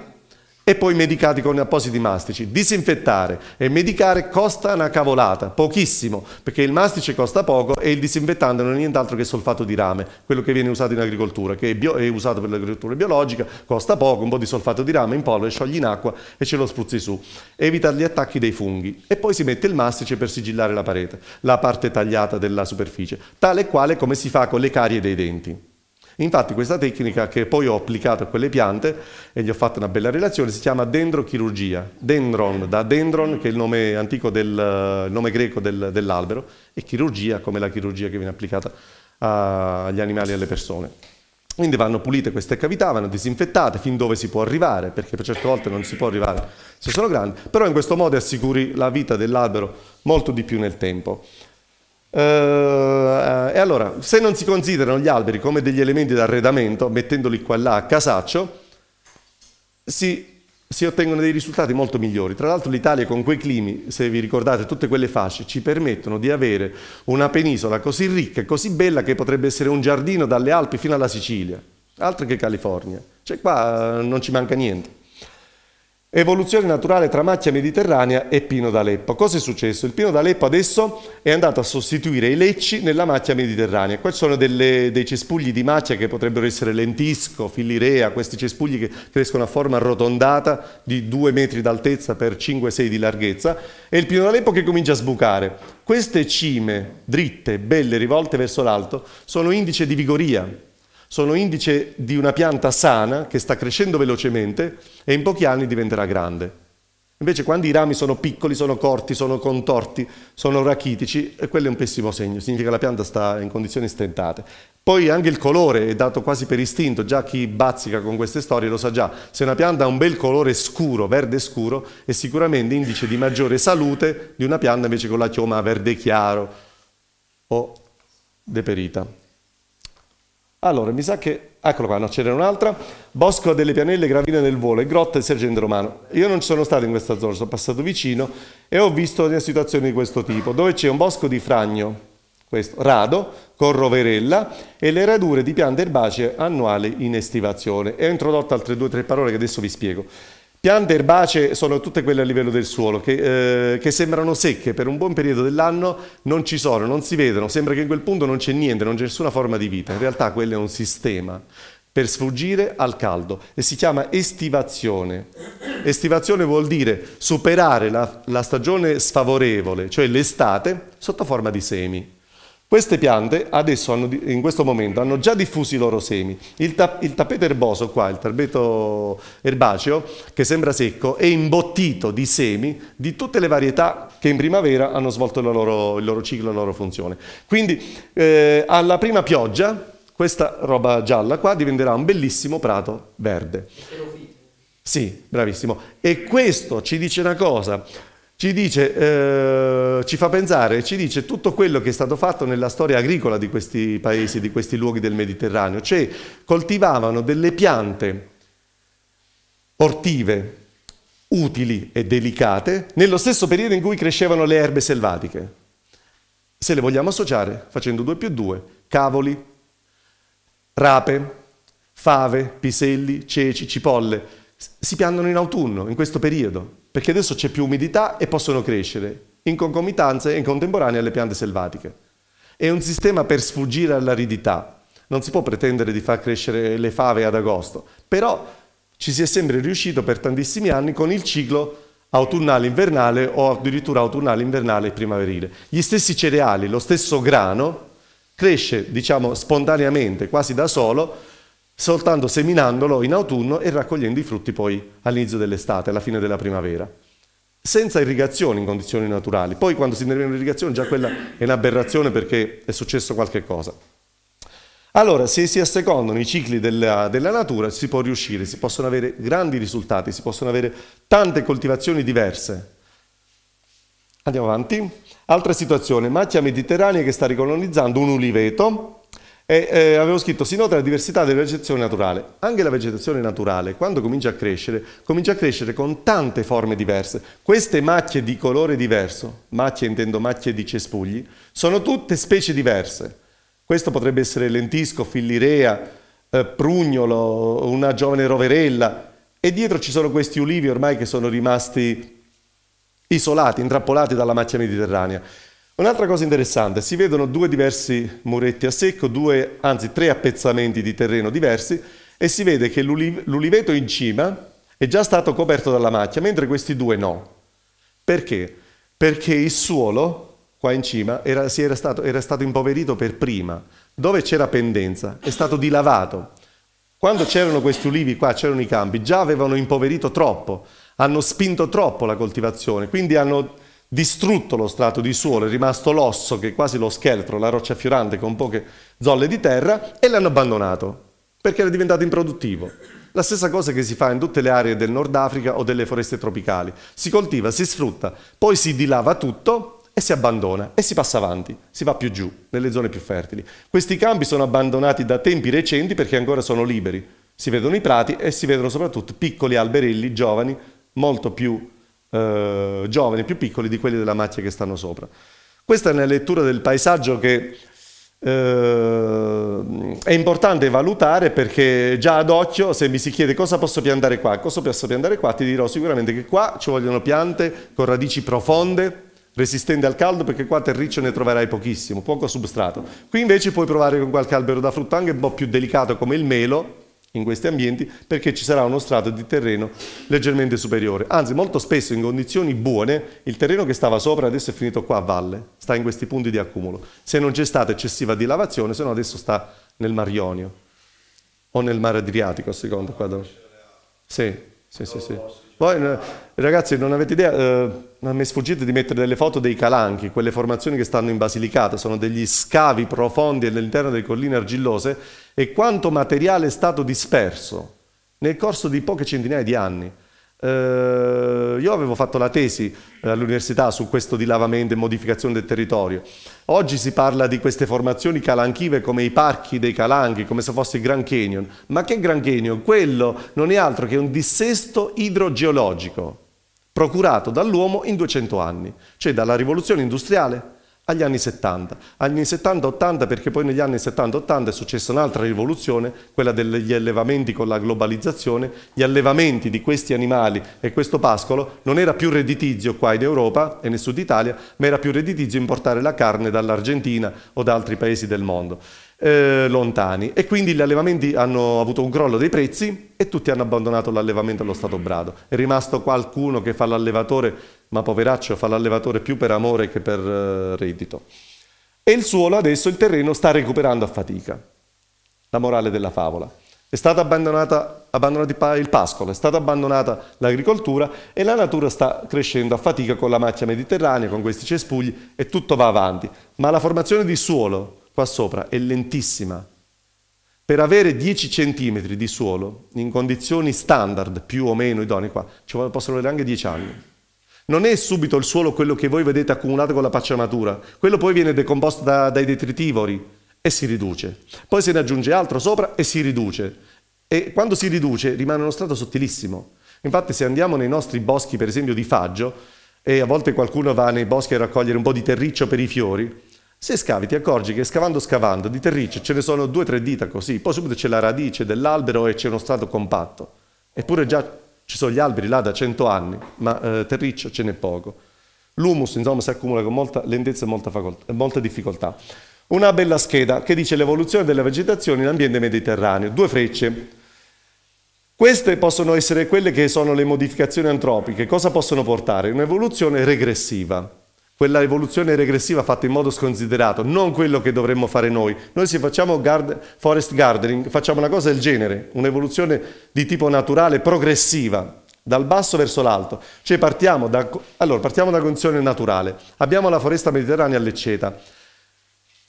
e poi medicati con appositi mastici. Disinfettare e medicare costa una cavolata, pochissimo, perché il mastice costa poco e il disinfettante non è nient'altro che solfato di rame, quello che viene usato in agricoltura, che è, bio, è usato per l'agricoltura biologica, costa poco, un po' di solfato di rame in polvere, sciogli in acqua e ce lo spruzzi su. Evita gli attacchi dei funghi e poi si mette il mastice per sigillare la parete, la parte tagliata della superficie, tale e quale come si fa con le carie dei denti. Infatti questa tecnica che poi ho applicato a quelle piante e gli ho fatto una bella relazione si chiama dendrochirurgia, dendron da dendron che è il nome antico del nome greco del, dell'albero e chirurgia come la chirurgia che viene applicata ah, agli animali e alle persone. Quindi vanno pulite queste cavità, vanno disinfettate fin dove si può arrivare, perché per certe volte non si può arrivare se sono grandi, però in questo modo assicuri la vita dell'albero molto di più nel tempo. Eh, eh, e allora, se non si considerano gli alberi come degli elementi di arredamento, mettendoli qua e là a casaccio, si, si ottengono dei risultati molto migliori. Tra l'altro l'Italia con quei climi, se vi ricordate, tutte quelle fasce ci permettono di avere una penisola così ricca e così bella che potrebbe essere un giardino dalle Alpi fino alla Sicilia, altro che California. Cioè qua eh, non ci manca niente. Evoluzione naturale tra macchia mediterranea e pino d'Aleppo. Cosa è successo? Il pino d'Aleppo adesso è andato a sostituire i lecci nella macchia mediterranea. Questi sono delle, dei cespugli di macchia che potrebbero essere lentisco, filirea, questi cespugli che crescono a forma arrotondata di 2 metri d'altezza per 5-6 di larghezza. E il pino d'Aleppo che comincia a sbucare. Queste cime dritte, belle, rivolte verso l'alto, sono indice di vigoria, sono indice di una pianta sana che sta crescendo velocemente e in pochi anni diventerà grande. Invece quando i rami sono piccoli, sono corti, sono contorti, sono rachitici, eh, quello è un pessimo segno, significa che la pianta sta in condizioni stentate. Poi anche il colore è dato quasi per istinto, già chi bazzica con queste storie lo sa già, se una pianta ha un bel colore scuro, verde scuro, è sicuramente indice di maggiore salute di una pianta invece con la chioma verde chiaro o deperita. Allora, mi sa che... Eccolo qua, no, c'era un'altra. Bosco delle pianelle, gravine nel volo e grotta del sergente romano. Io non sono stato in questa zona, sono passato vicino e ho visto delle situazioni di questo tipo, dove c'è un bosco di fragno, questo, rado, con roverella e le radure di piante erbacee annuali in estivazione. E ho introdotto altre due o tre parole che adesso vi spiego. Piante erbacee sono tutte quelle a livello del suolo che, eh, che sembrano secche per un buon periodo dell'anno, non ci sono, non si vedono, sembra che in quel punto non c'è niente, non c'è nessuna forma di vita. In realtà quello è un sistema per sfuggire al caldo e si chiama estivazione. Estivazione vuol dire superare la, la stagione sfavorevole, cioè l'estate, sotto forma di semi. Queste piante adesso hanno, in questo momento hanno già diffuso i loro semi. Il, ta il tappeto erboso qua, il tappeto erbaceo, che sembra secco, è imbottito di semi di tutte le varietà che in primavera hanno svolto il loro, il loro ciclo, la loro funzione. Quindi eh, alla prima pioggia questa roba gialla qua diventerà un bellissimo prato verde. Sì, bravissimo. E questo ci dice una cosa ci, dice, eh, ci fa pensare, ci dice tutto quello che è stato fatto nella storia agricola di questi paesi, di questi luoghi del Mediterraneo, cioè coltivavano delle piante ortive utili e delicate nello stesso periodo in cui crescevano le erbe selvatiche. Se le vogliamo associare facendo due più due, cavoli, rape, fave, piselli, ceci, cipolle, si piantano in autunno, in questo periodo perché adesso c'è più umidità e possono crescere, in concomitanza e in contemporanea alle piante selvatiche. È un sistema per sfuggire all'aridità. Non si può pretendere di far crescere le fave ad agosto, però ci si è sempre riuscito per tantissimi anni con il ciclo autunnale-invernale o addirittura autunnale-invernale e primaverile. Gli stessi cereali, lo stesso grano, cresce diciamo spontaneamente, quasi da solo, soltanto seminandolo in autunno e raccogliendo i frutti poi all'inizio dell'estate, alla fine della primavera. Senza irrigazione in condizioni naturali. Poi quando si interviene l'irrigazione già quella è un'aberrazione perché è successo qualche cosa. Allora, se si assecondano i cicli della, della natura si può riuscire, si possono avere grandi risultati, si possono avere tante coltivazioni diverse. Andiamo avanti. Altra situazione, macchia mediterranea che sta ricolonizzando un uliveto e, eh, avevo scritto, si nota la diversità della vegetazione naturale. Anche la vegetazione naturale, quando comincia a crescere, comincia a crescere con tante forme diverse. Queste macchie di colore diverso, macchie intendo macchie di cespugli, sono tutte specie diverse. Questo potrebbe essere lentisco, fillirea, eh, prugnolo, una giovane roverella. E dietro ci sono questi ulivi ormai che sono rimasti isolati, intrappolati dalla macchia mediterranea. Un'altra cosa interessante, si vedono due diversi muretti a secco, due, anzi tre appezzamenti di terreno diversi e si vede che l'uliveto in cima è già stato coperto dalla macchia, mentre questi due no. Perché? Perché il suolo qua in cima era, era, stato, era stato impoverito per prima, dove c'era pendenza, è stato dilavato. Quando c'erano questi ulivi qua, c'erano i campi, già avevano impoverito troppo, hanno spinto troppo la coltivazione, quindi hanno distrutto lo strato di suolo, è rimasto l'osso che è quasi lo scheletro, la roccia fiorante con poche zolle di terra e l'hanno abbandonato perché era diventato improduttivo. La stessa cosa che si fa in tutte le aree del Nord Africa o delle foreste tropicali. Si coltiva, si sfrutta, poi si dilava tutto e si abbandona e si passa avanti, si va più giù, nelle zone più fertili. Questi campi sono abbandonati da tempi recenti perché ancora sono liberi. Si vedono i prati e si vedono soprattutto piccoli alberelli giovani, molto più eh, giovani, più piccoli di quelli della macchia che stanno sopra. Questa è una lettura del paesaggio che eh, è importante valutare perché già ad occhio se mi si chiede cosa posso piantare qua, cosa posso piantare qua, ti dirò sicuramente che qua ci vogliono piante con radici profonde, resistenti al caldo perché qua terriccio ne troverai pochissimo, poco substrato. Qui invece puoi provare con qualche albero da frutto anche un po' più delicato come il melo, in questi ambienti perché ci sarà uno strato di terreno leggermente superiore. Anzi, molto spesso in condizioni buone il terreno che stava sopra adesso è finito qua a valle, sta in questi punti di accumulo. Se non c'è stata eccessiva dilavazione, se no adesso sta nel Mar Ionio o nel Mar Adriatico, a seconda Sì, sì, sì, sì. Poi, eh, Ragazzi, non avete idea, eh, mi è sfuggito di mettere delle foto dei calanchi, quelle formazioni che stanno in Basilicata, sono degli scavi profondi all'interno delle colline argillose e quanto materiale è stato disperso nel corso di poche centinaia di anni. Eh, io avevo fatto la tesi eh, all'università su questo dilavamento e modificazione del territorio. Oggi si parla di queste formazioni calanchive come i parchi dei calanchi, come se fosse il Grand Canyon. Ma che Grand Canyon? Quello non è altro che un dissesto idrogeologico procurato dall'uomo in 200 anni, cioè dalla rivoluzione industriale agli anni 70. Agli anni 70-80 perché poi negli anni 70-80 è successa un'altra rivoluzione, quella degli allevamenti con la globalizzazione. Gli allevamenti di questi animali e questo pascolo non era più redditizio qua in Europa e nel sud Italia, ma era più redditizio importare la carne dall'Argentina o da altri paesi del mondo eh, lontani e quindi gli allevamenti hanno avuto un crollo dei prezzi e tutti hanno abbandonato l'allevamento allo stato brado. È rimasto qualcuno che fa l'allevatore, ma poveraccio fa l'allevatore più per amore che per eh, reddito. E il suolo adesso, il terreno, sta recuperando a fatica. La morale della favola. È stato abbandonato il pascolo, è stata abbandonata l'agricoltura e la natura sta crescendo a fatica con la macchia mediterranea, con questi cespugli e tutto va avanti. Ma la formazione di suolo, qua sopra è lentissima. Per avere 10 cm di suolo in condizioni standard, più o meno idonee qua, ci possono volere anche 10 anni. Non è subito il suolo quello che voi vedete accumulato con la paccia matura, quello poi viene decomposto da, dai detritivori e si riduce. Poi se ne aggiunge altro sopra e si riduce. E quando si riduce rimane uno strato sottilissimo. Infatti se andiamo nei nostri boschi, per esempio di faggio, e a volte qualcuno va nei boschi a raccogliere un po' di terriccio per i fiori, se scavi ti accorgi che scavando scavando di terriccio ce ne sono due o tre dita così, poi subito c'è la radice dell'albero e c'è uno strato compatto. Eppure già ci sono gli alberi là da cento anni, ma eh, terriccio ce n'è poco. L'humus insomma si accumula con molta lentezza e molta, facoltà, molta difficoltà. Una bella scheda che dice l'evoluzione della vegetazione in ambiente mediterraneo, due frecce. Queste possono essere quelle che sono le modificazioni antropiche. Cosa possono portare? Un'evoluzione regressiva quella evoluzione regressiva fatta in modo sconsiderato, non quello che dovremmo fare noi. Noi se facciamo guard, forest gardening, facciamo una cosa del genere, un'evoluzione di tipo naturale, progressiva, dal basso verso l'alto. Cioè partiamo da, allora, partiamo da una condizione naturale. Abbiamo la foresta mediterranea all'Ecceta.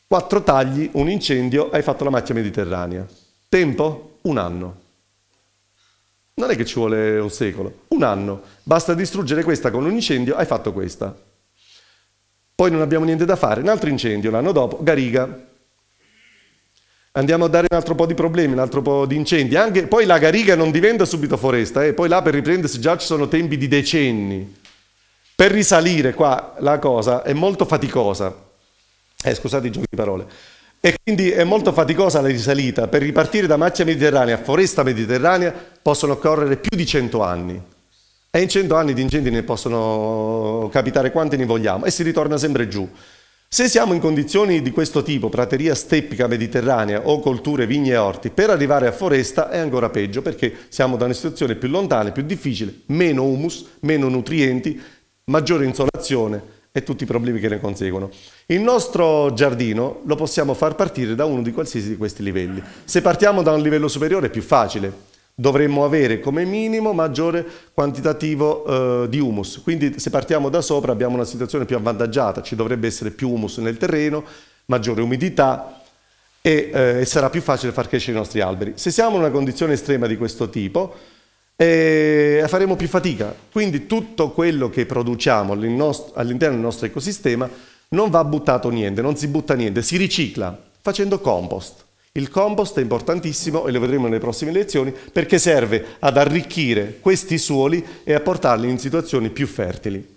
Quattro tagli, un incendio, hai fatto la macchia mediterranea. Tempo? Un anno. Non è che ci vuole un secolo, un anno. Basta distruggere questa con un incendio, hai fatto questa poi non abbiamo niente da fare, un altro incendio l'anno dopo, Gariga. Andiamo a dare un altro po' di problemi, un altro po' di incendi. Anche, poi la Gariga non diventa subito foresta, eh? poi là per riprendersi già ci sono tempi di decenni. Per risalire qua la cosa è molto faticosa. Eh, scusate i giochi di parole. E quindi è molto faticosa la risalita. Per ripartire da macchia mediterranea a foresta mediterranea possono occorrere più di cento anni. E in cento anni di incendi ne possono capitare quanti ne vogliamo e si ritorna sempre giù. Se siamo in condizioni di questo tipo, prateria steppica mediterranea o colture, vigne e orti, per arrivare a foresta è ancora peggio perché siamo da una situazione più lontana, più difficile, meno humus, meno nutrienti, maggiore insolazione e tutti i problemi che ne conseguono. Il nostro giardino lo possiamo far partire da uno di qualsiasi di questi livelli. Se partiamo da un livello superiore è più facile, dovremmo avere come minimo maggiore quantitativo eh, di humus. Quindi se partiamo da sopra abbiamo una situazione più avvantaggiata, ci dovrebbe essere più humus nel terreno, maggiore umidità e, eh, sarà più facile far crescere i nostri alberi. Se siamo in una condizione estrema di questo tipo, eh, faremo più fatica. Quindi tutto quello che produciamo all'interno del nostro ecosistema non va buttato niente, non si butta niente, si ricicla facendo compost. Il compost è importantissimo e lo vedremo nelle prossime lezioni perché serve ad arricchire questi suoli e a portarli in situazioni più fertili.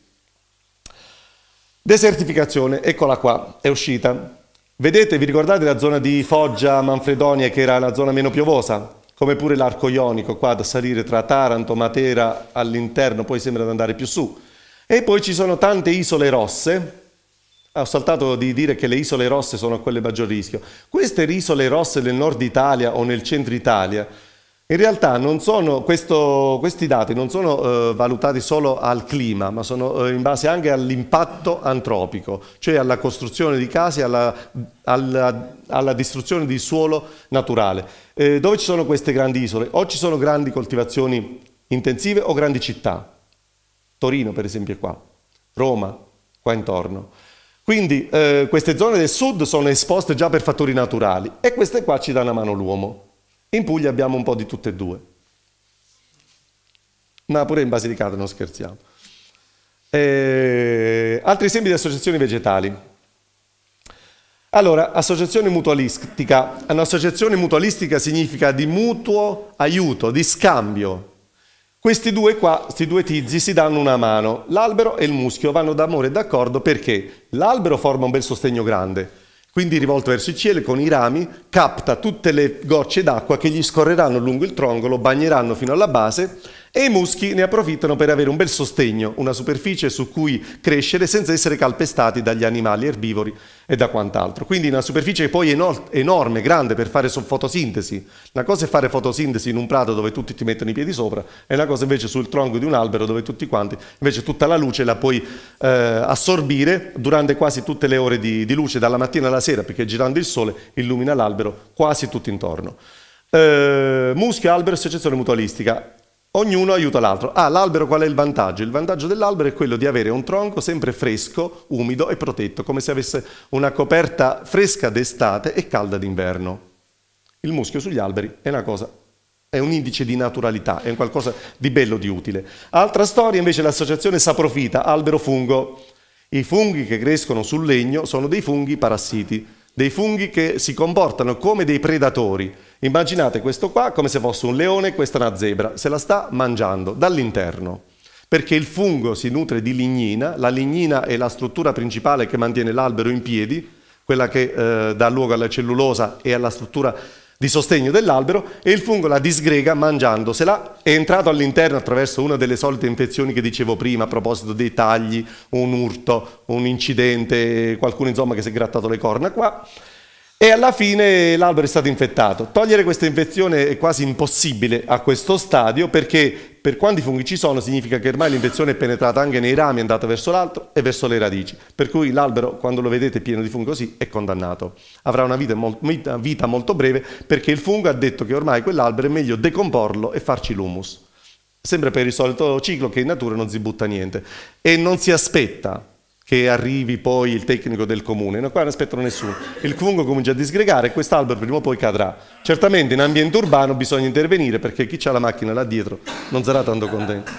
Desertificazione, eccola qua, è uscita. Vedete, vi ricordate la zona di Foggia, Manfredonia, che era la zona meno piovosa? Come pure l'arco ionico, qua da salire tra Taranto, Matera all'interno, poi sembra di andare più su. E poi ci sono tante isole rosse, ho saltato di dire che le isole rosse sono quelle a maggior rischio. Queste isole rosse nel nord Italia o nel centro Italia, in realtà sono, questo, questi dati non sono eh, valutati solo al clima, ma sono eh, in base anche all'impatto antropico, cioè alla costruzione di case, alla, alla, alla distruzione di suolo naturale. Eh, dove ci sono queste grandi isole? O ci sono grandi coltivazioni intensive o grandi città. Torino per esempio è qua, Roma qua intorno. Quindi eh, queste zone del sud sono esposte già per fattori naturali e queste qua ci danno una mano l'uomo. In Puglia abbiamo un po' di tutte e due. Ma pure in Basilicata non scherziamo. E... Eh, altri esempi di associazioni vegetali. Allora, associazione mutualistica. Un'associazione mutualistica significa di mutuo aiuto, di scambio questi due qua, questi due tizi, si danno una mano. L'albero e il muschio vanno d'amore e d'accordo perché l'albero forma un bel sostegno grande, quindi rivolto verso il cielo con i rami capta tutte le gocce d'acqua che gli scorreranno lungo il troncolo, bagneranno fino alla base e i muschi ne approfittano per avere un bel sostegno, una superficie su cui crescere senza essere calpestati dagli animali erbivori e da quant'altro. Quindi una superficie che poi è enorme, grande per fare fotosintesi. Una cosa è fare fotosintesi in un prato dove tutti ti mettono i piedi sopra e una cosa invece sul tronco di un albero dove tutti quanti, invece tutta la luce la puoi eh, assorbire durante quasi tutte le ore di, di luce, dalla mattina alla sera, perché girando il sole illumina l'albero quasi tutto intorno. Eh, muschio, albero, associazione mutualistica. Ognuno aiuta l'altro. Ah, l'albero qual è il vantaggio? Il vantaggio dell'albero è quello di avere un tronco sempre fresco, umido e protetto, come se avesse una coperta fresca d'estate e calda d'inverno. Il muschio sugli alberi è una cosa è un indice di naturalità, è un qualcosa di bello, di utile. Altra storia invece l'associazione saprofita, albero-fungo. I funghi che crescono sul legno sono dei funghi parassiti, dei funghi che si comportano come dei predatori. Immaginate questo qua come se fosse un leone, questa è una zebra, se la sta mangiando dall'interno, perché il fungo si nutre di lignina, la lignina è la struttura principale che mantiene l'albero in piedi, quella che eh, dà luogo alla cellulosa e alla struttura di sostegno dell'albero e il fungo la disgrega mangiandosela, è entrato all'interno attraverso una delle solite infezioni che dicevo prima a proposito dei tagli, un urto, un incidente, qualcuno insomma che si è grattato le corna qua, e alla fine l'albero è stato infettato. Togliere questa infezione è quasi impossibile a questo stadio perché per quanti funghi ci sono significa che ormai l'infezione è penetrata anche nei rami, è andata verso l'alto e verso le radici, per cui l'albero quando lo vedete pieno di funghi così è condannato. Avrà una vita, una vita molto breve perché il fungo ha detto che ormai quell'albero è meglio decomporlo e farci l'humus. Sempre per il solito ciclo che in natura non si butta niente e non si aspetta che arrivi poi il tecnico del comune, no, qua non aspettano nessuno. Il fungo comincia a disgregare e quest'albero prima o poi cadrà. Certamente in ambiente urbano bisogna intervenire perché chi ha la macchina là dietro non sarà tanto contento.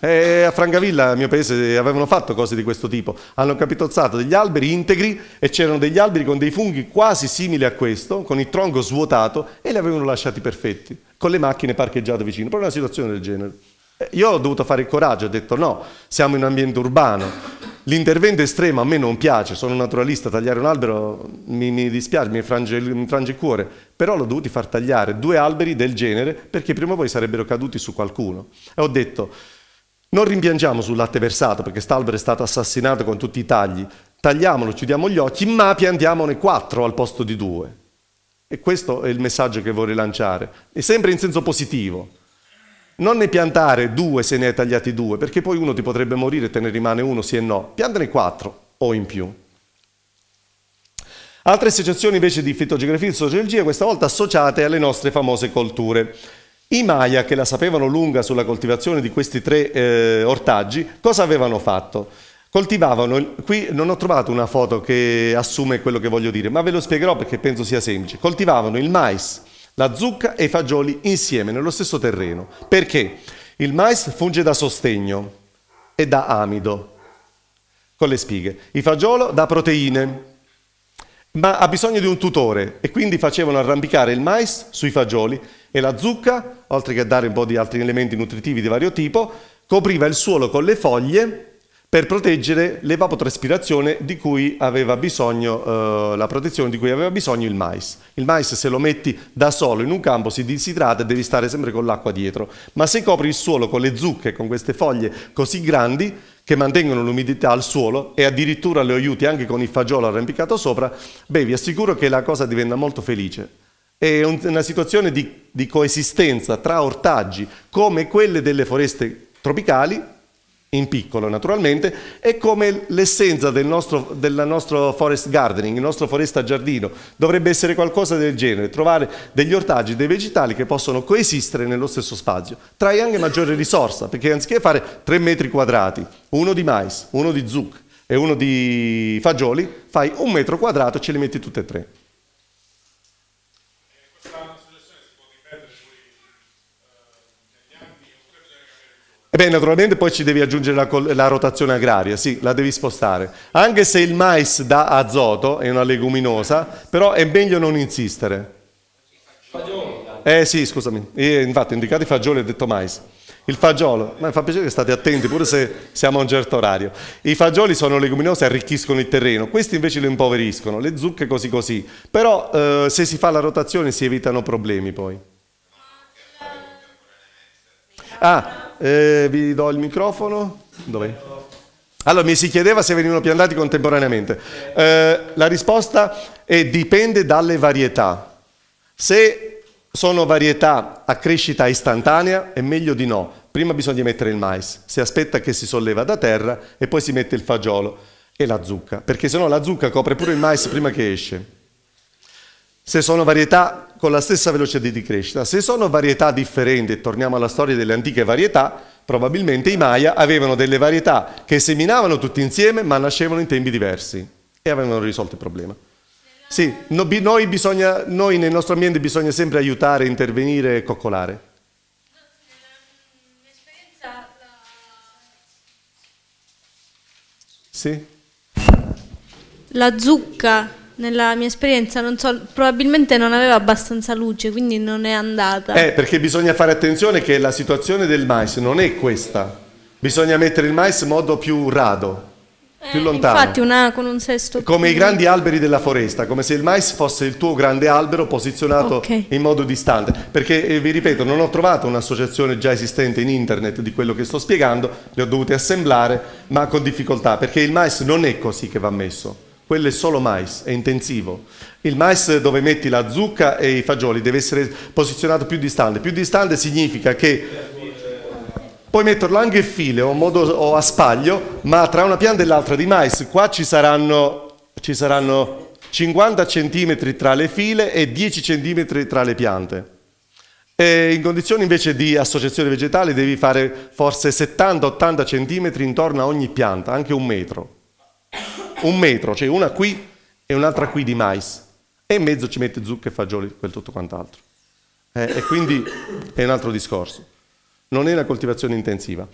E eh, a Francavilla, mio paese, avevano fatto cose di questo tipo. Hanno capitozzato degli alberi integri e c'erano degli alberi con dei funghi quasi simili a questo, con il tronco svuotato e li avevano lasciati perfetti, con le macchine parcheggiate vicino. Proprio una situazione del genere. Eh, io ho dovuto fare il coraggio, ho detto no, siamo in un ambiente urbano, L'intervento estremo a me non piace, sono un naturalista, tagliare un albero mi, mi dispiace, mi frange, mi frange, il cuore, però l'ho dovuto far tagliare due alberi del genere perché prima o poi sarebbero caduti su qualcuno. E ho detto, non rimpiangiamo sul latte versato perché quest'albero è stato assassinato con tutti i tagli, tagliamolo, chiudiamo gli occhi, ma piantiamone quattro al posto di due. E questo è il messaggio che vorrei lanciare, e sempre in senso positivo. Non ne piantare due se ne hai tagliati due, perché poi uno ti potrebbe morire e te ne rimane uno, sì e no. Piantane quattro o in più. Altre associazioni invece di fitogeografia e sociologia, questa volta associate alle nostre famose colture. I Maya, che la sapevano lunga sulla coltivazione di questi tre eh, ortaggi, cosa avevano fatto? Coltivavano, qui non ho trovato una foto che assume quello che voglio dire, ma ve lo spiegherò perché penso sia semplice. Coltivavano il mais, la zucca e i fagioli insieme nello stesso terreno. Perché? Il mais funge da sostegno e da amido con le spighe. Il fagiolo da proteine, ma ha bisogno di un tutore e quindi facevano arrampicare il mais sui fagioli e la zucca, oltre che a dare un po' di altri elementi nutritivi di vario tipo, copriva il suolo con le foglie per proteggere l'evapotraspirazione di cui aveva bisogno, eh, la protezione di cui aveva bisogno il mais. Il mais se lo metti da solo in un campo si disidrata e devi stare sempre con l'acqua dietro, ma se copri il suolo con le zucche, con queste foglie così grandi che mantengono l'umidità al suolo e addirittura le aiuti anche con il fagiolo arrampicato sopra, beh vi assicuro che la cosa diventa molto felice. È una situazione di, di coesistenza tra ortaggi come quelle delle foreste tropicali in piccolo naturalmente, è come l'essenza del nostro, del nostro, forest gardening, il nostro foresta giardino, dovrebbe essere qualcosa del genere, trovare degli ortaggi, dei vegetali che possono coesistere nello stesso spazio. trae anche maggiore risorsa, perché anziché fare 3 metri quadrati, uno di mais, uno di zucchero e uno di fagioli, fai un metro quadrato e ce li metti tutti e tre. E eh beh, naturalmente poi ci devi aggiungere la, la, rotazione agraria, sì, la devi spostare. Anche se il mais dà azoto, è una leguminosa, però è meglio non insistere. Fagioli. Eh sì, scusami, Io, infatti ho i fagioli e ho detto mais. Il fagiolo, ma fa piacere che state attenti pure se siamo a un certo orario. I fagioli sono leguminosi, arricchiscono il terreno, questi invece lo impoveriscono, le zucche così così. Però eh, se si fa la rotazione si evitano problemi poi. Ah, eh, vi do il microfono. Dov'è? Allora, mi si chiedeva se venivano piantati contemporaneamente. Eh, la risposta è dipende dalle varietà. Se sono varietà a crescita istantanea, è meglio di no. Prima bisogna mettere il mais, si aspetta che si solleva da terra e poi si mette il fagiolo e la zucca, perché sennò la zucca copre pure il mais prima che esce. Se sono varietà con la stessa velocità di crescita. Se sono varietà differenti, torniamo alla storia delle antiche varietà, probabilmente i Maya avevano delle varietà che seminavano tutti insieme ma nascevano in tempi diversi e avevano risolto il problema. Sì, noi, bisogna, noi nel nostro ambiente bisogna sempre aiutare, intervenire e coccolare. Sì? La zucca nella mia esperienza, non so, probabilmente non aveva abbastanza luce, quindi non è andata. Eh, perché bisogna fare attenzione che la situazione del mais non è questa. Bisogna mettere il mais in modo più rado, eh, più lontano. Infatti una, con un sesto... Come più... i grandi alberi della foresta, come se il mais fosse il tuo grande albero posizionato okay. in modo distante. Perché, eh, vi ripeto, non ho trovato un'associazione già esistente in internet di quello che sto spiegando, le ho dovute assemblare, ma con difficoltà, perché il mais non è così che va messo quello è solo mais, è intensivo. Il mais dove metti la zucca e i fagioli deve essere posizionato più distante. Più distante significa che puoi metterlo anche in file o, modo, o a spaglio, ma tra una pianta e l'altra di mais qua ci saranno, ci saranno 50 cm tra le file e 10 cm tra le piante. E in condizioni invece di associazione vegetale devi fare forse 70-80 cm intorno a ogni pianta, anche un metro un metro, cioè una qui e un'altra qui di mais. E in mezzo ci mette e fagioli, quel tutto quant'altro. Eh, e quindi è un altro discorso. Non è una coltivazione intensiva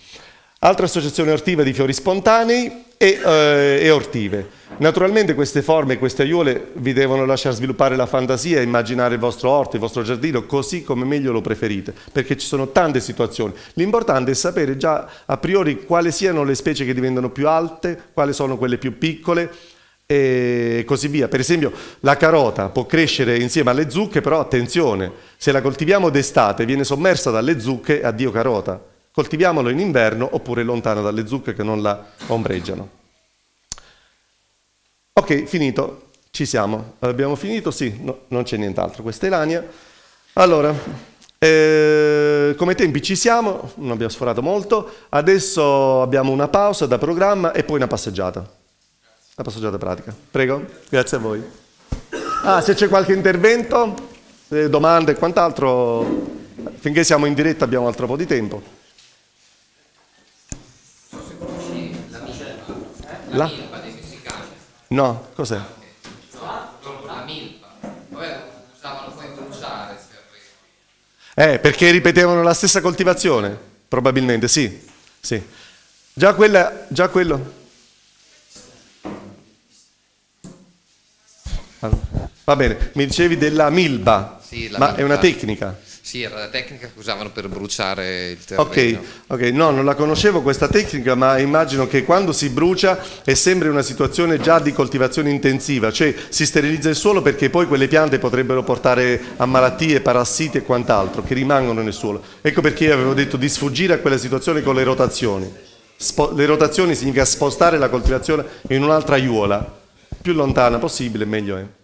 altra associazione ortiva di fiori spontanei e, eh, e ortive. Naturalmente queste forme, queste aiuole vi devono lasciare sviluppare la fantasia e immaginare il vostro orto, il vostro giardino, così come meglio lo preferite, perché ci sono tante situazioni. L'importante è sapere già a priori quali siano le specie che diventano più alte, quali sono quelle più piccole, e così via. Per esempio la carota può crescere insieme alle zucche, però attenzione, se la coltiviamo d'estate viene sommersa dalle zucche, addio carota. Coltiviamolo in inverno oppure lontano dalle zucche che non la ombreggiano. Ok, finito. Ci siamo. Abbiamo finito? Sì, no, non c'è nient'altro. Questa è Lania. Allora, eh, come tempi ci siamo, non abbiamo sforato molto. Adesso abbiamo una pausa da programma e poi una passeggiata. Una passeggiata pratica. Prego, grazie a voi. Ah, se c'è qualche intervento, eh, domande e quant'altro, finché siamo in diretta abbiamo altro po' di tempo. La? milpa dei messicani. No, cos'è? la milpa. Vabbè, usavano poi bruciare. Eh, perché ripetevano la stessa coltivazione? Probabilmente, sì. sì. Già, quella, già quello. Va bene, mi dicevi della milba, sì, ma milba. è una tecnica. Sì, era la tecnica che usavano per bruciare il terreno. Ok, no, non la conoscevo questa tecnica, ma immagino che quando si brucia è sempre una situazione già di coltivazione intensiva, cioè si sterilizza il suolo perché poi quelle piante potrebbero portare a malattie, parassiti e quant'altro che rimangono nel suolo. Ecco perché io avevo detto di sfuggire a quella situazione con le rotazioni. Spo le rotazioni significa spostare la coltivazione in un'altra aiuola, più lontana possibile meglio è.